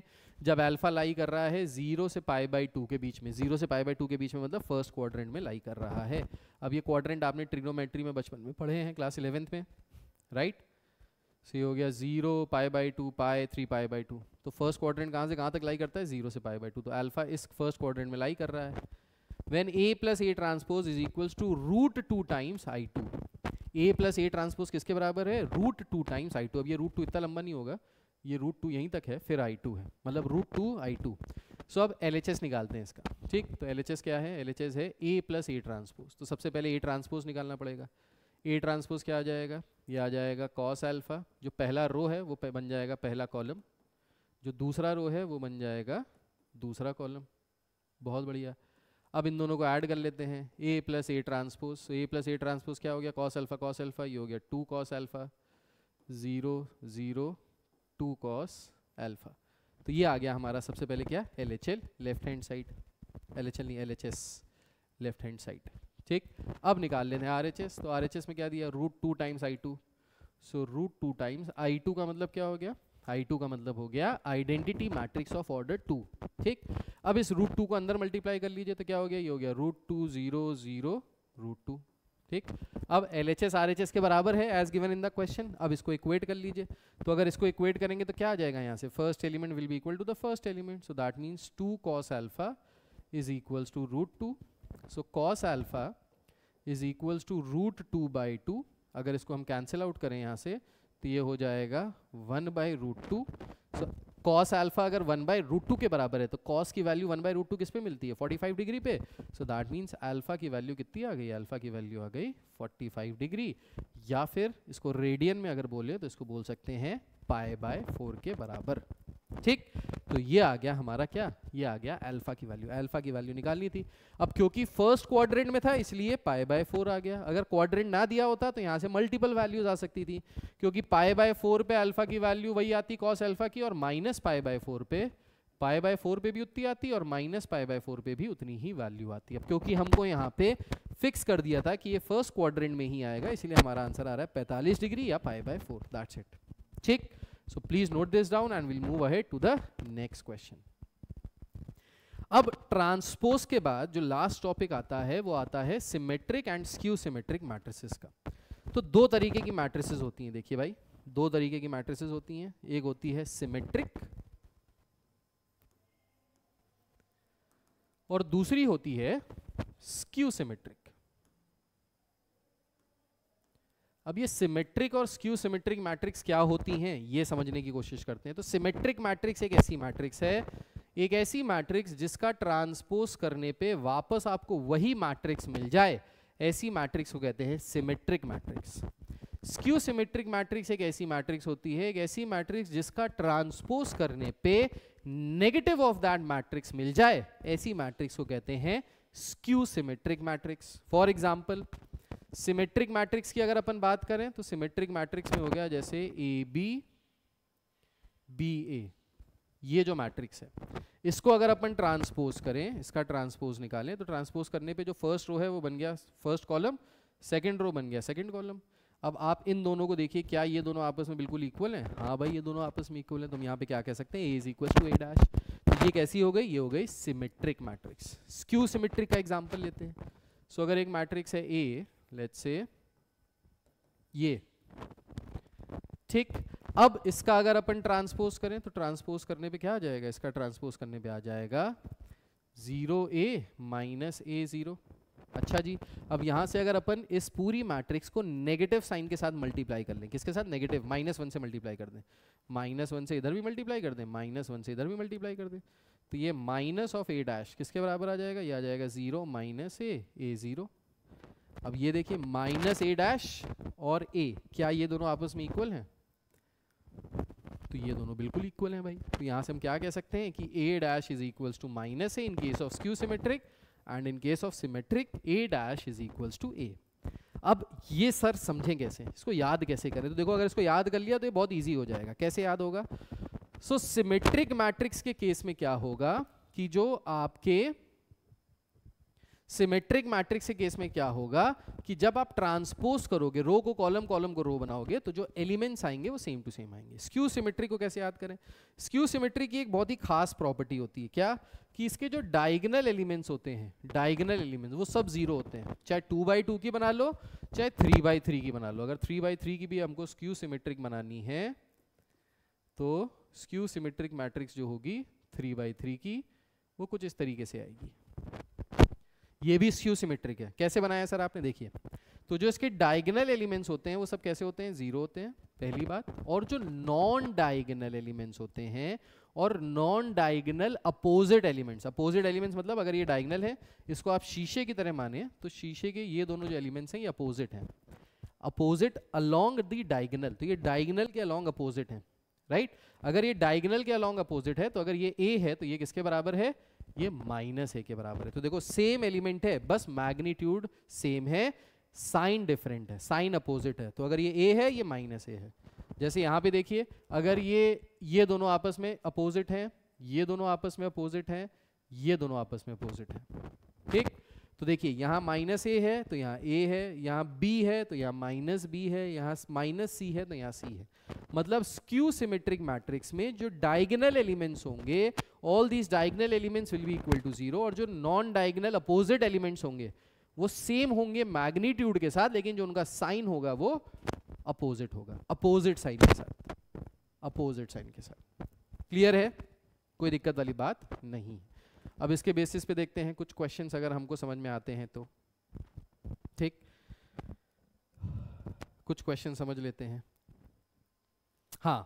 जब एल्फा लाई कर रहा है जीरो से पाई बाई टू के बीच में जीरो से पाई बाई टू के बीच में मतलब फर्स्ट क्वाड्रेंट में लाई कर रहा है अब ये क्वाड्रेंट आपने ट्रिग्नोमेट्री में बचपन में पढ़े हैं क्लास इलेवेंथ में राइट सी हो गया zero pi by two pi three pi by two तो फर्स्ट क्वाड्रेंट कहाँ से कहाँ तक लाई करता है जीरो से पाई बाई टू तो अल्फा इस फर्स्ट क्वाड्रेंट में लाई कर रहा है when A plus A transpose is equals to root two times I two A plus A transpose किसके बराबर है root two times I two अब ये root टू इतना लंबा नहीं होगा ये रूट टू यहीं तक है फिर आई टू है मतलब root two I two so अब एल एच एस निकालते हैं इसका ठीक तो एल एच एस क्या है एल एच एस है ए प्लस ए ट्रांसपोज तो सबसे पहले ए ट्रांसपोज निकालना पड़ेगा ए ट्रांसपोज क्या आ जाएगा ये आ जाएगा कॉस एल्फा जो पहला रो है वो बन जाएगा पहला कॉलम जो दूसरा रो है वो बन जाएगा दूसरा कॉलम बहुत बढ़िया अब इन दोनों को ऐड कर लेते हैं A plus A transpose A plus A transpose क्या हो गया कॉस अल्फा कॉस अल्फा ये हो गया two cos alpha zero zero two cos alpha तो ये आ गया हमारा सबसे पहले क्या L H L left hand side L H L नहीं L H S left hand side ठीक अब निकाल लेते हैं आर एच एस तो आर एच एस में क्या दिया root two times I two so root two times I two का मतलब क्या हो गया आई टू का मतलब हो गया identity matrix of order two ठीक अब इस रूट टू को अंदर मल्टीप्लाई कर लीजिए तो क्या हो गया ये हो गया root two zero zero root two ठीक अब L H S R H S के बराबर है as given in the question अब इसको इक्वेट कर लीजिए तो अगर इसको इक्वेट करेंगे तो क्या आ जाएगा यहाँ से first element will be equal to the first element so that means two cos alpha is equals to root two so cos alpha is equals to root two by two अगर इसको हम कैंसिल आउट करें यहाँ से तो ये हो जाएगा one by root two so cos alpha अगर वन बाई रूट टू के बराबर है तो कॉस की value one by root two किस पे मिलती है फोर्टी फाइव डिग्री पे सो दैट मीन्स एल्फा की वैल्यू कितनी आ गई एल्फा की वैल्यू आ गई फोर्टी फाइव डिग्री या फिर इसको रेडियन में अगर बोले तो इसको बोल सकते हैं पाए बाय फोर के बराबर ठीक तो ये आ गया हमारा क्या ये आ गया अल्फा की वैल्यू अल्फा की वैल्यू निकालनी थी अब क्योंकि फर्स्ट क्वाड्रेंट में था इसलिए पाए बाय फोर आ गया अगर क्वाड्रेंट ना दिया होता तो यहाँ से मल्टीपल वैल्यूज आ सकती थी क्योंकि पाए बाय फोर पे अल्फा की वैल्यू वही आती कॉस अल्फा की और माइनस पाए बाय फोर पे पाए बाय फोर पे भी उतनी आती और माइनस पाए बाय फोर पे भी उतनी ही वैल्यू आती अब क्योंकि हमको यहाँ पे फिक्स कर दिया था कि ये फर्स्ट क्वाड्रेंट में ही आएगा इसलिए हमारा आंसर आ रहा है पैंतालीस डिग्री या pi by four that's it ठीक so please note this down and we'll move ahead to the next question अब ट्रांसपोज के बाद जो लास्ट टॉपिक आता है वो आता है symmetric and skew symmetric matrices का तो दो तरीके की मैट्रिसेस होती हैं देखिए भाई दो तरीके की मैट्रिसेस होती हैं एक होती है सिमेट्रिक और दूसरी होती है स्क्यू सिमेट्रिक अब ये सिमेट्रिक और स्क्यू सिमेट्रिक मैट्रिक्स क्या होती हैं ये समझने की कोशिश करते हैं तो सिमेट्रिक मैट्रिक्स एक ऐसी मैट्रिक्स है एक ऐसी मैट्रिक्स जिसका ट्रांसपोज करने पे वापस आपको वही मैट्रिक्स मिल जाए ऐसी मैट्रिक्स को कहते हैं symmetric matrix skew symmetric matrix एक ऐसी मैट्रिक्स होती है एक ऐसी मैट्रिक्स जिसका ट्रांसपोज करने पे नेगेटिव ऑफ दैट मैट्रिक्स मिल जाए ऐसी मैट्रिक्स को कहते हैं skew symmetric matrix for example symmetric matrix की अगर अपन बात करें तो सिमेट्रिक मैट्रिक्स में हो गया जैसे ए बी बी ए ये जो मैट्रिक्स है इसको अगर अपन ट्रांसपोज करें इसका ट्रांसपोज निकालें तो ट्रांसपोज करने पे जो फर्स्ट रो है वो बन गया फर्स्ट कॉलम सेकंड रो बन गया सेकंड कॉलम अब आप इन दोनों को देखिए क्या ये दोनों आपस में बिल्कुल इक्वल हैं हाँ भाई ये दोनों आपस में इक्वल हैं तो हम यहाँ पे क्या कह सकते हैं A is equal to A dash तो ये कैसी हो गई ये हो गई सिमेट्रिक मैट्रिक्स स्क्यू सिमेट्रिक का एग्जाम्पल लेते हैं सो so, अगर एक मैट्रिक्स है ए लेट्स से ये ठीक अब इसका अगर अपन ट्रांसपोज करें तो ट्रांसपोज करने पे क्या आ जाएगा इसका ट्रांसपोज करने पे आ जाएगा zero A minus A zero अच्छा जी अब यहां से अगर अपन इस पूरी मैट्रिक्स को नेगेटिव साइन के साथ मल्टीप्लाई कर लें किसके साथ नेगेटिव माइनस वन से मल्टीप्लाई कर दें माइनस वन से इधर भी मल्टीप्लाई कर दें माइनस वन से इधर भी मल्टीप्लाई कर दें तो ये माइनस ऑफ ए डैश किसके बराबर आ जाएगा ये आ जाएगा zero minus A A zero अब ये देखिए माइनस ए डैश और ए क्या ये दोनों आपस में इक्वल हैं तो ये दोनों बिल्कुल इक्वल हैं भाई तो यहाँ से हम क्या कह सकते हैं कि A dash is equal to minus A in case of skew symmetric and in case of symmetric A dash is equal to A अब ये सर समझें कैसे इसको याद कैसे करें तो देखो अगर इसको याद कर लिया तो ये बहुत ईजी हो जाएगा कैसे याद होगा सो सिमेट्रिक मैट्रिक्स के केस में क्या होगा कि जो आपके सिमेट्रिक मैट्रिक्स के केस में क्या होगा कि जब आप ट्रांसपोज करोगे रो को कॉलम कॉलम को रो बनाओगे तो जो एलिमेंट्स आएंगे वो सेम टू सेम आएंगे स्क्यू सिमेट्री को कैसे याद करें स्क्यू सिमेट्री की एक बहुत ही खास प्रॉपर्टी होती है क्या कि इसके जो डायगनल एलिमेंट्स होते हैं डायगनल एलिमेंट्स वो सब जीरो होते हैं चाहे टू बाई टू की बना लो चाहे थ्री बाई थ्री की बना लो अगर थ्री बाई थ्री की भी हमको स्क्यू सिमेट्रिक बनानी है तो स्क्यू सिमेट्रिक मैट्रिक्स जो होगी थ्री बाई थ्री की वो कुछ इस तरीके से आएगी ये भी स्क्यू सिमेट्रिक है कैसे बनाया सर आपने देखिए तो जो इसके डायगनल एलिमेंट्स होते हैं वो सब कैसे होते हैं जीरो होते हैं पहली बात और जो नॉन डायगनल एलिमेंट्स होते हैं और non diagonal opposite elements opposite elements मतलब अगर ये डायगनल है इसको आप शीशे की तरह माने तो शीशे के ये दोनों जो एलिमेंट्स हैं ये अपोजिट हैं अपोजिट अलोंग दी डायगनल तो ये डायगनल के अलोंग अपोजिट हैं राइट अगर ये डायगनल के अलोंग अपोजिट है तो अगर ये ए है तो ये किसके बराबर है ये माइनस ए के बराबर है तो देखो सेम एलिमेंट है बस मैग्नीट्यूड सेम है साइन डिफरेंट है साइन अपोजिट है तो अगर ये ए है ये माइनस ए है जैसे यहां पे देखिए अगर ये ये दोनों आपस में अपोजिट हैं ये दोनों आपस में अपोजिट हैं ये दोनों आपस में अपोजिट हैं ठीक तो देखिए यहाँ माइनस ए है तो यहाँ ए है यहाँ बी है तो यहाँ माइनस बी है यहाँ माइनस सी है तो यहाँ सी है मतलब स्क्यू सिमेट्रिक मैट्रिक्स में जो डायगनल एलिमेंट्स होंगे all these diagonal elements will be equal to zero और जो नॉन डायगनल अपोजिट एलिमेंट्स होंगे वो सेम होंगे मैग्नीट्यूड के साथ लेकिन जो उनका साइन होगा वो अपोजिट होगा अपोजिट साइन के साथ अपोजिट साइन के साथ क्लियर है कोई दिक्कत वाली बात नहीं है अब इसके बेसिस पे देखते हैं कुछ क्वेश्चंस अगर हमको समझ में आते हैं तो ठीक कुछ क्वेश्चन समझ लेते हैं हाँ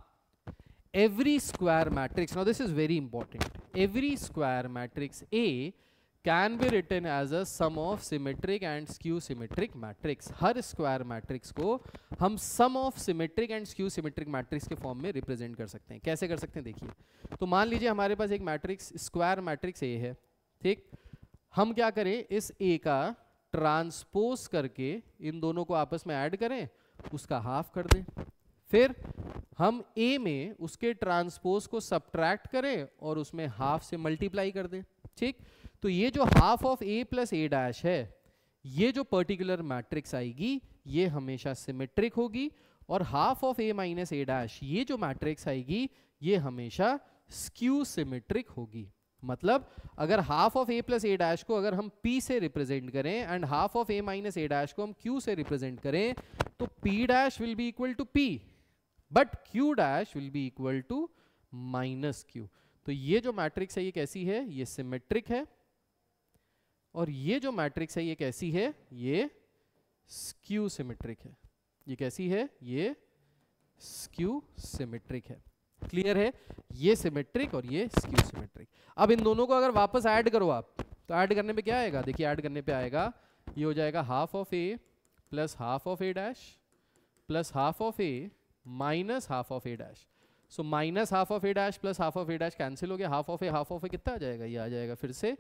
every square matrix now this is very important every square matrix A can be written as a sum of symmetric and skew symmetric matrix हर स्क्वायर मैट्रिक्स को हम sum of symmetric and skew symmetric matrix के फॉर्म में रिप्रेजेंट कर सकते हैं कैसे कर सकते हैं देखिए तो मान लीजिए हमारे पास एक मैट्रिक्स स्क्वायर मैट्रिक्स ए है ठीक हम क्या करें इस ए का ट्रांसपोज करके इन दोनों को आपस में ऐड करें उसका हाफ कर दें फिर हम ए में उसके ट्रांसपोज को सब्ट्रैक्ट करें और उसमें हाफ से मल्टीप्लाई कर दें ठीक तो ये जो half of A plus A dash है ये जो पर्टिकुलर मैट्रिक्स आएगी ये हमेशा सिमेट्रिक होगी और half of A minus A dash ये जो मैट्रिक्स आएगी ये हमेशा स्क्यू सिमेट्रिक होगी मतलब अगर half of A plus A dash को अगर हम पी से रिप्रेजेंट करें and half of A minus A dash को हम क्यू से रिप्रेजेंट करें तो P dash will be equal to P but Q dash will be equal to minus Q तो ये जो मैट्रिक्स है ये कैसी है ये सिमेट्रिक है और ये जो मैट्रिक्स है ये कैसी है ये स्क्यू सिमेट्रिक है ये कैसी है ये स्क्यू सिमेट्रिक है क्लियर है ये सिमेट्रिक और ये स्क्यू सिमेट्रिक अब इन दोनों को अगर वापस ऐड करो आप तो ऐड करने पे क्या आएगा देखिए ऐड करने पे आएगा ये हो जाएगा half of A plus half of A dash plus half of A minus half of A dash so minus half of A dash plus half of A dash cancel हो गया half of A half of A कितना आ जाएगा ये आ जाएगा फिर से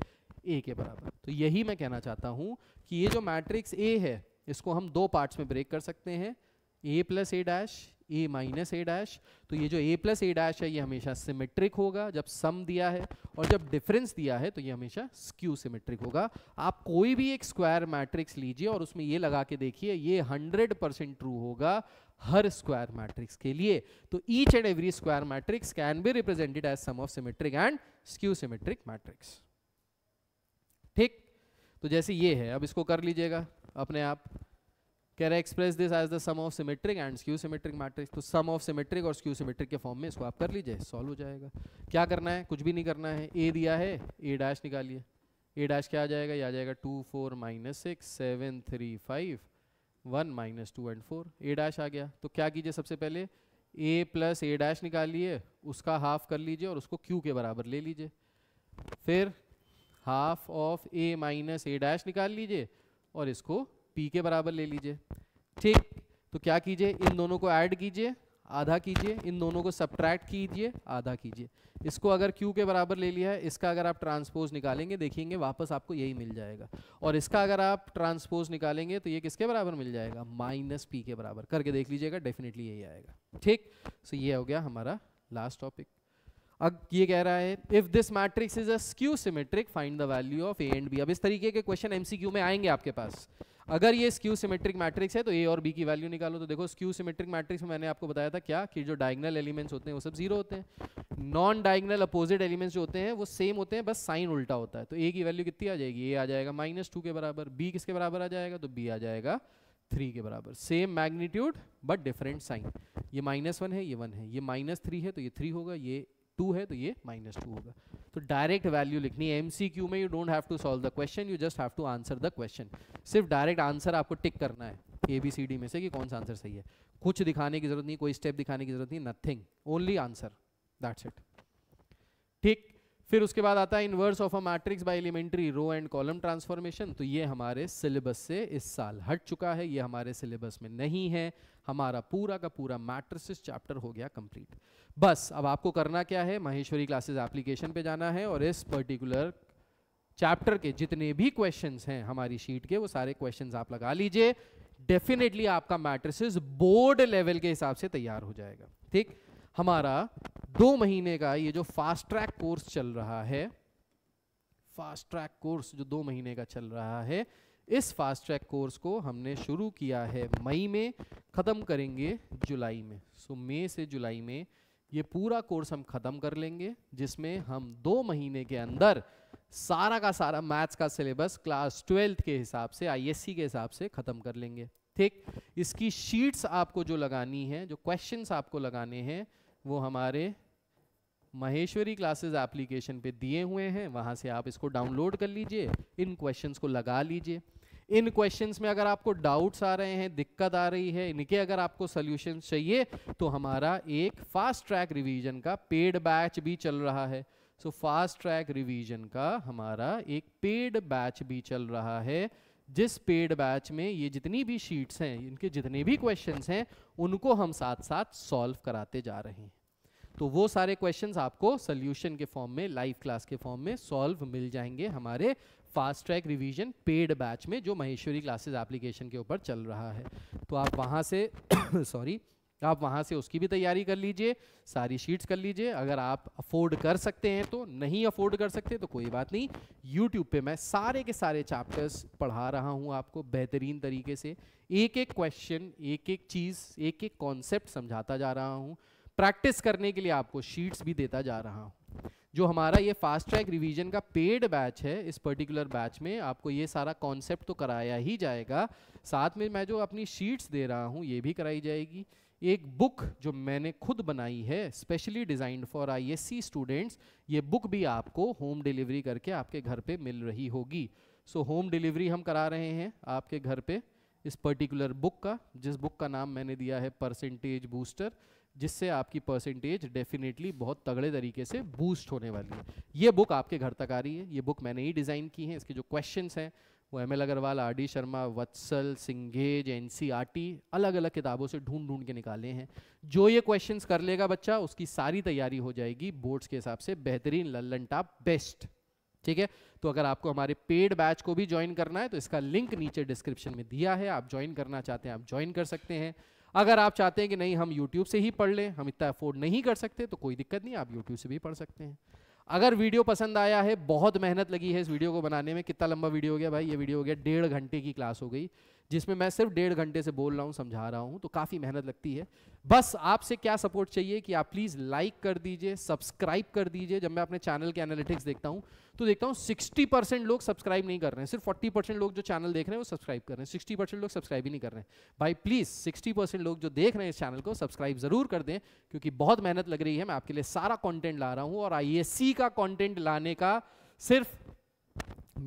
ए के बराबर तो यही मैं कहना चाहता हूं कि ये जो मैट्रिक्स ए है इसको हम दो पार्ट्स में ब्रेक कर सकते हैं A plus A dash A minus A dash तो ये जो ए प्लस ए डैश है ये हमेशा सिमेट्रिक होगा जब सम दिया है और जब डिफरेंस दिया है तो ये हमेशा स्क्यू सिमेट्रिक होगा आप कोई भी एक स्क्वायर मैट्रिक्स लीजिए और उसमें ये लगा के देखिए ये 100 परसेंट ट्रू होगा हर स्क्वायर मैट्रिक्स के लिए तो each and every square matrix can be represented as sum of symmetric and skew symmetric matrix तो जैसे ये है अब इसको कर लीजिएगा अपने आप कह रहे express this as the sum of symmetric and skew symmetric matrix तो सम ऑफ सिमेट्रिक और स्क्यू सिमेट्रिक के फॉर्म में इसको आप कर लीजिए सॉल्व हो जाएगा क्या करना है कुछ भी नहीं करना है ए दिया है ए डैश निकालिए ए डैश क्या आ जाएगा ये आ जाएगा two four minus six seven three five one minus two and four A dash आ गया तो क्या कीजिए सबसे पहले ए प्लस ए डैश निकालिए उसका हाफ कर लीजिए और उसको क्यू के बराबर ले लीजिए फिर half of A minus A dash निकाल लीजिए और इसको पी के बराबर ले लीजिए ठीक तो क्या कीजिए इन दोनों को ऐड कीजिए आधा कीजिए इन दोनों को सब्ट्रैक्ट कीजिए आधा कीजिए इसको अगर Q के बराबर ले लिया है इसका अगर आप ट्रांसपोज निकालेंगे देखेंगे वापस आपको यही मिल जाएगा और इसका अगर आप ट्रांसपोज निकालेंगे तो ये किसके बराबर मिल जाएगा माइनस पी के बराबर करके देख लीजिएगा डेफिनेटली यही आएगा ठीक सो तो so ये हो गया हमारा लास्ट टॉपिक अब ये कह रहा है if this matrix is a skew symmetric find the value of A and B अब इस तरीके के क्वेश्चन एमसीक्यू में आएंगे आपके पास अगर ये स्क्यू सिमेट्रिक मैट्रिक्स है तो ए और बी की वैल्यू निकालो तो देखो स्क्यू सिमेट्रिक मैट्रिक्स में मैंने आपको बताया था क्या कि जो डायगनल एलिमेंट्स होते हैं वो सब जीरो होते हैं नॉन डायगनल अपोजिट एलिमेंट्स जो होते हैं वो सेम होते हैं बस साइन उल्टा होता है तो ए की वैल्यू कितनी आ जाएगी ए आ जाएगा माइनस टू के बराबर बी किसके बराबर आ जाएगा तो बी आ जाएगा थ्री के बराबर same magnitude but different sign ये माइनस वन है ये वन है ये माइनस थ्री है तो ये थ्री होगा ये टू है तो ये माइनस टू होगा तो डायरेक्ट वैल्यू लिखनी है एम सी क्यू में you don't have to solve the question you just have to answer the question सिर्फ डायरेक्ट आंसर आपको टिक करना है ए बी सी डी में से कि कौन सा आंसर सही है कुछ दिखाने की जरूरत नहीं कोई स्टेप दिखाने की जरूरत नहीं nothing only answer that's it ठीक फिर उसके बाद आता है inverse of a matrix by elementary row and column transformation तो ये हमारे सिलेबस से इस साल हट चुका है ये हमारे सिलेबस में नहीं है हमारा पूरा का पूरा मैट्रिस चैप्टर हो गया कंप्लीट बस अब आपको करना क्या है माहेश्वरी क्लासेस एप्लीकेशन पे जाना है और इस पर्टिकुलर चैप्टर के जितने भी क्वेश्चंस हैं हमारी शीट के वो सारे क्वेश्चंस आप लगा लीजिए डेफिनेटली आपका मैट्रिस बोर्ड लेवल के हिसाब से तैयार हो जाएगा ठीक हमारा दो महीने का ये जो फास्ट ट्रैक कोर्स चल रहा है फास्ट ट्रैक कोर्स जो दो महीने का चल रहा है इस फास्ट ट्रैक कोर्स को हमने शुरू किया है मई में ख़त्म करेंगे जुलाई में सो so, मई से जुलाई में ये पूरा कोर्स हम ख़त्म कर लेंगे जिसमें हम दो महीने के अंदर सारा का सारा मैथ्स का सिलेबस क्लास ट्वेल्थ के हिसाब से आईएससी के हिसाब से ख़त्म कर लेंगे ठीक इसकी शीट्स आपको जो लगानी है जो क्वेश्चन आपको लगाने हैं वो हमारे महेश्वरी क्लासेस एप्लीकेशन पे दिए हुए हैं वहाँ से आप इसको डाउनलोड कर लीजिए इन क्वेश्चंस को लगा लीजिए इन क्वेश्चंस में अगर आपको डाउट्स आ रहे हैं दिक्कत आ रही है इनके अगर आपको सोल्यूशन चाहिए तो हमारा एक फास्ट ट्रैक रिवीजन का पेड बैच भी चल रहा है सो फास्ट ट्रैक रिवीजन का हमारा एक पेड बैच भी चल रहा है जिस पेड बैच में ये जितनी भी शीट्स हैं इनके जितने भी क्वेश्चंस हैं उनको हम साथ साथ सॉल्व कराते जा रहे हैं तो वो सारे क्वेश्चंस आपको सोल्यूशन के फॉर्म में लाइव क्लास के फॉर्म में सॉल्व मिल जाएंगे हमारे fast track revision paid batch में जो महेश्वरी क्लासेस एप्लीकेशन के ऊपर चल रहा है तो आप वहाँ से सॉरी आप वहाँ से उसकी भी तैयारी कर लीजिए सारी शीट्स कर लीजिए अगर आप अफोर्ड कर सकते हैं तो नहीं अफोर्ड कर सकते तो कोई बात नहीं यूट्यूब पे मैं सारे के सारे चैप्टर्स पढ़ा रहा हूँ आपको बेहतरीन तरीके से एक एक क्वेश्चन एक एक चीज़ एक एक कॉन्सेप्ट समझाता जा रहा हूँ प्रैक्टिस करने के लिए आपको शीट्स भी देता जा रहा हूँ जो हमारा ये फास्ट ट्रैक रिवीजन का पेड बैच है इस पर्टिकुलर बैच में आपको ये सारा कॉन्सेप्ट तो कराया ही जाएगा साथ में मैं जो अपनी शीट्स दे रहा हूँ ये भी कराई जाएगी एक बुक जो मैंने खुद बनाई है specially designed for ISC students ये बुक भी आपको होम डिलीवरी करके आपके घर पर मिल रही होगी सो होम डिलीवरी हम करा रहे हैं आपके घर पे इस पर्टिकुलर बुक का जिस बुक का नाम मैंने दिया है परसेंटेज बूस्टर जिससे आपकी परसेंटेज डेफिनेटली बहुत तगड़े तरीके से बूस्ट होने वाली है ये बुक आपके घर तक आ रही है ये बुक मैंने ही डिज़ाइन की है इसके जो क्वेश्चन हैं वो M L Agarwal R D Sharma Vatsal सिंगेज एन सी आर टी अलग अलग किताबों से ढूंढ ढूंढ के निकाले हैं जो ये क्वेश्चन कर लेगा बच्चा उसकी सारी तैयारी हो जाएगी बोर्ड्स के हिसाब से बेहतरीन लल्लन टाप बेस्ट ठीक है तो अगर आपको हमारे पेड बैच को भी ज्वाइन करना है तो इसका लिंक नीचे डिस्क्रिप्शन में दिया है आप ज्वाइन करना चाहते हैं आप ज्वाइन कर सकते हैं अगर आप चाहते हैं कि नहीं हम यूट्यूब से ही पढ़ लें हम इतना अफोर्ड नहीं कर सकते तो कोई दिक्कत नहीं आप यूट्यूब से भी पढ़ सकते हैं अगर वीडियो पसंद आया है बहुत मेहनत लगी है इस वीडियो को बनाने में कितना लंबा वीडियो हो गया भाई ये वीडियो हो गया डेढ़ घंटे की क्लास हो गई जिसमें मैं सिर्फ डेढ़ घंटे से बोल रहा हूँ समझा रहा हूँ तो काफ़ी मेहनत लगती है बस आपसे क्या सपोर्ट चाहिए कि आप प्लीज़ लाइक कर दीजिए सब्सक्राइब कर दीजिए जब मैं अपने चैनल के एनालिटिक्स देखता हूँ तो देखता हूँ 60 परसेंट लोग सब्सक्राइब नहीं कर रहे हैं सिर्फ 40 परसेंट लोग जो चैनल देख रहे हैं वो सब्सक्राइब कर रहे हैं सिक्सटी परसेंट लोग सब्सक्राइब ही नहीं कर रहे हैं भाई प्लीज़ सिक्सटी परसेंट लोग जो देख रहे हैं इस चैनल को सब्सक्राइब ज़रूर कर दें क्योंकि बहुत मेहनत लग रही है मैं आपके लिए सारा कॉन्टेंट ला रहा हूँ और आई का कॉन्टेंट लाने का सिर्फ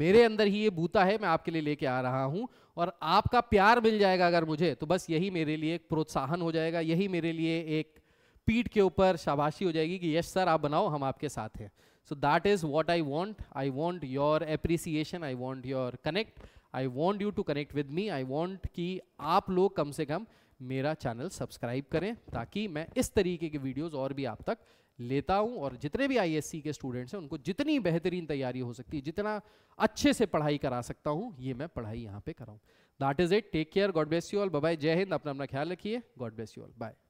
मेरे अंदर ही ये बूता है मैं आपके लिए लेके आ रहा हूँ और आपका प्यार मिल जाएगा अगर मुझे तो बस यही मेरे लिए एक प्रोत्साहन हो जाएगा यही मेरे लिए एक पीठ के ऊपर शाबाशी हो जाएगी कि यस सर आप बनाओ हम आपके साथ हैं so that is what I want I want your appreciation I want your connect I want you to connect with me I want कि आप लोग कम से कम मेरा चैनल सब्सक्राइब करें ताकि मैं इस तरीके के वीडियोज़ और भी आप तक लेता हूं और जितने भी आईएससी के स्टूडेंट्स हैं उनको जितनी बेहतरीन तैयारी हो सकती है जितना अच्छे से पढ़ाई करा सकता हूं ये मैं पढ़ाई यहाँ पे कराऊँ that is it take care God bless you all bye जय हिंद अपना अपना ख्याल रखिए God bless you all bye